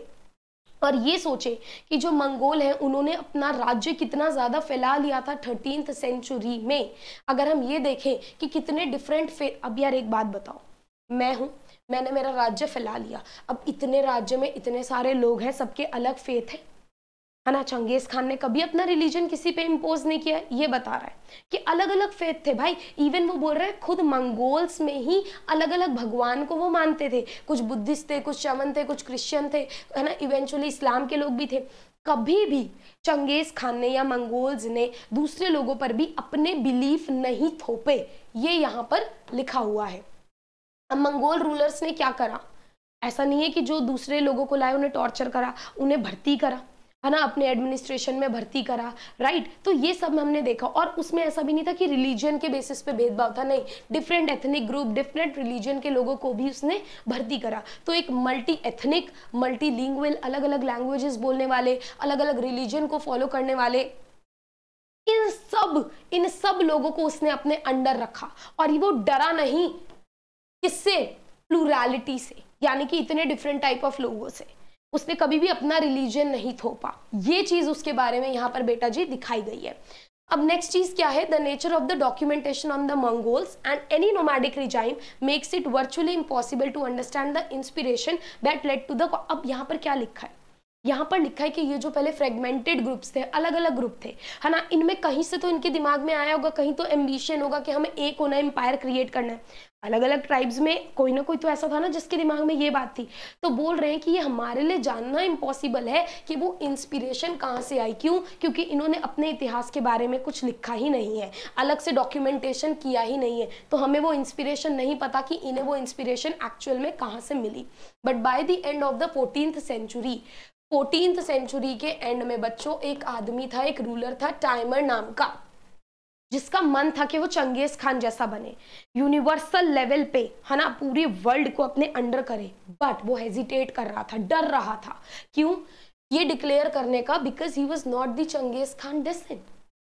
और ये सोचे कि जो मंगोल हैं उन्होंने अपना राज्य कितना ज़्यादा फैला लिया था थर्टीन सेंचुरी में अगर हम ये देखें कि कितने डिफरेंट फे अब यार एक बात बताओ मैं हूँ मैंने मेरा राज्य फैला लिया अब इतने राज्य में इतने सारे लोग हैं सबके अलग फेथ हैं है ना चंगेज खान ने कभी अपना रिलीजन किसी पे इम्पोज नहीं किया ये बता रहा है कि अलग अलग फेथ थे भाई इवन वो बोल रहे हैं खुद मंगोल्स में ही अलग अलग भगवान को वो मानते थे कुछ बुद्धिस्ट थे कुछ चमन थे कुछ क्रिश्चियन थे है ना इवेंचुअली इस्लाम के लोग भी थे कभी भी चंगेज खान ने या मंगोल्स ने दूसरे लोगों पर भी अपने बिलीफ नहीं थोपे ये यहाँ पर लिखा हुआ है अब मंगोल रूलर्स ने क्या करा ऐसा नहीं है कि जो दूसरे लोगों को लाए उन्हें टॉर्चर करा उन्हें भर्ती करा है ना अपने एडमिनिस्ट्रेशन में भर्ती करा राइट तो ये सब हमने देखा और उसमें ऐसा भी नहीं था कि रिलीजन के बेसिस पे भेदभाव था नहीं different ethnic group different religion के लोगों को भी उसने भर्ती करा तो एक मल्टी एथनिक मल्टी लिंग्वल अलग अलग लैंग्वेजेस बोलने वाले अलग अलग रिलीजन को फॉलो करने वाले इन सब इन सब लोगों को उसने अपने अंडर रखा और वो डरा नहीं किससे प्लूरैलिटी से यानी कि इतने डिफरेंट टाइप ऑफ लोगों से उसने कभी भी अपना रिलीजन नहीं थोपा ये चीज़ उसके बारे में यहाँ पर बेटा जी दिखाई गई है अब नेक्स्ट चीज क्या है the nature of the documentation on the Mongols and any nomadic regime makes it virtually impossible to understand the inspiration that led to the अब यहाँ पर क्या लिखा है यहाँ पर लिखा है कि ये जो पहले फ्रेगमेंटेड ग्रुप्स थे अलग अलग ग्रुप थे है ना इनमें कहीं से तो इनके दिमाग में आया होगा कहीं तो एम्बिशन होगा कि हमें एक होना एम्पायर क्रिएट करना है अलग अलग ट्राइब्स में कोई ना कोई तो ऐसा था ना जिसके दिमाग में ये बात थी तो बोल रहे हैं कि ये हमारे लिए जानना इम्पॉसिबल है कि वो इंस्पिरेशन कहाँ से आई क्यों क्योंकि इन्होंने अपने इतिहास के बारे में कुछ लिखा ही नहीं है अलग से डॉक्यूमेंटेशन किया ही नहीं है तो हमें वो इंस्पिरेशन नहीं पता कि इन्हें वो इंस्पिरेशन एक्चुअल में कहाँ से मिली but by the end of the fourteen century fourteen century के एंड में बच्चों एक आदमी था एक रूलर था टाइमर नाम का जिसका मन था कि वो चंगेज खान जैसा बने यूनिवर्सल लेवल पे है ना पूरे वर्ल्ड को अपने अंडर करे बट वो हेजिटेट कर रहा था डर रहा था क्यों ये डिक्लेयर करने का because he was not the Genghis Khan डेस्टिन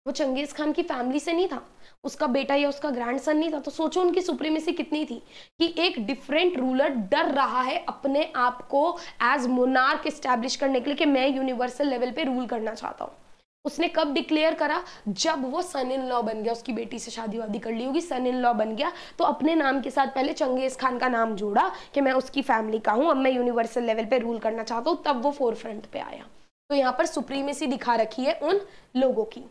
वो चंगेज खान की फैमिली से नहीं था उसका बेटा या उसका सन नहीं था तो सोचो उनकी सुप्रीमेसी कितनी थी कि एक डिफरेंट रूलर डर रहा है अपने आप को एज मोनार्क इस्टेब्लिश करने के लिए कि मैं यूनिवर्सल लेवल पे रूल करना चाहता हूँ उसने कब डिक्लेयर करा जब वो सन इन लॉ बन गया उसकी बेटी से शादी वादी कर ली होगी सन इन लॉ बन गया तो अपने नाम के साथ पहले चंगेज़ खान का नाम जोड़ा कि मैं उसकी फैमिली का हूँ अब मैं यूनिवर्सल लेवल पे रूल करना चाहता हूँ तब वो फोर फ्रंट पे आया तो यहाँ पर सुप्रीमेसी दिखा रखी है उन लोगों की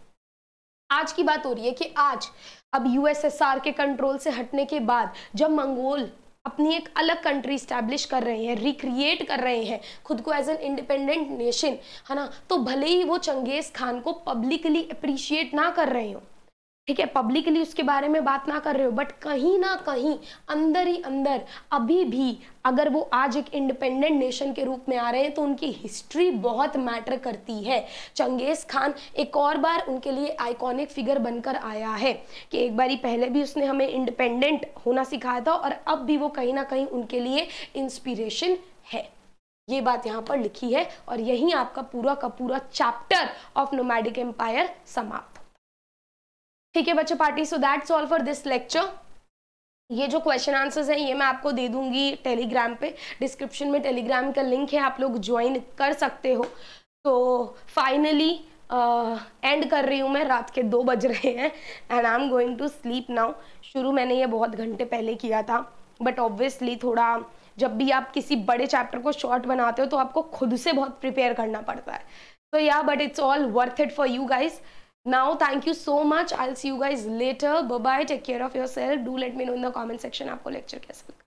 आज की बात हो रही है कि आज अब यूएसएसआर के कंट्रोल से हटने के बाद जब मंगोल अपनी एक अलग कंट्री स्टैब्लिश कर रहे हैं रिक्रिएट कर रहे हैं खुद को एज एन इंडिपेंडेंट नेशन है ना तो भले ही वो चंगेज़ खान को पब्लिकली अप्रिशिएट ना कर रहे हों ठीक है पब्लिकली उसके बारे में बात ना कर रहे हो बट कहीं ना कहीं अंदर ही अंदर अभी भी अगर वो आज एक इंडिपेंडेंट नेशन के रूप में आ रहे हैं तो उनकी हिस्ट्री बहुत मैटर करती है चंगेज़ खान एक और बार उनके लिए आइकॉनिक फिगर बनकर आया है कि एक बारी पहले भी उसने हमें इंडिपेंडेंट होना सिखाया था और अब भी वो कहीं ना कहीं उनके लिए इंस्पिरेशन है ये बात यहाँ पर लिखी है और यही आपका पूरा का पूरा चैप्टर ऑफ नोमैडिक एम्पायर समाप्त ठीक है बच्चों party so that's all for this lecture ये जो क्वेश्चन आंसर्स हैं ये मैं आपको दे दूंगी टेलीग्राम पे डिस्क्रिप्शन में टेलीग्राम का लिंक है आप लोग ज्वाइन कर सकते हो तो फाइनली एंड कर रही हूँ मैं रात के दो बज रहे हैं and I am going to sleep now शुरू मैंने ये बहुत घंटे पहले किया था बट ऑब्वियसली थोड़ा जब भी आप किसी बड़े चैप्टर को शॉर्ट बनाते हो तो आपको खुद से बहुत प्रिपेयर करना पड़ता है तो या but it's all worth it for you guys Now, thank you so much. I'll see you guys later. Bye-bye. Take care of yourself. Do let me know in the comment section आपको lecture कैसा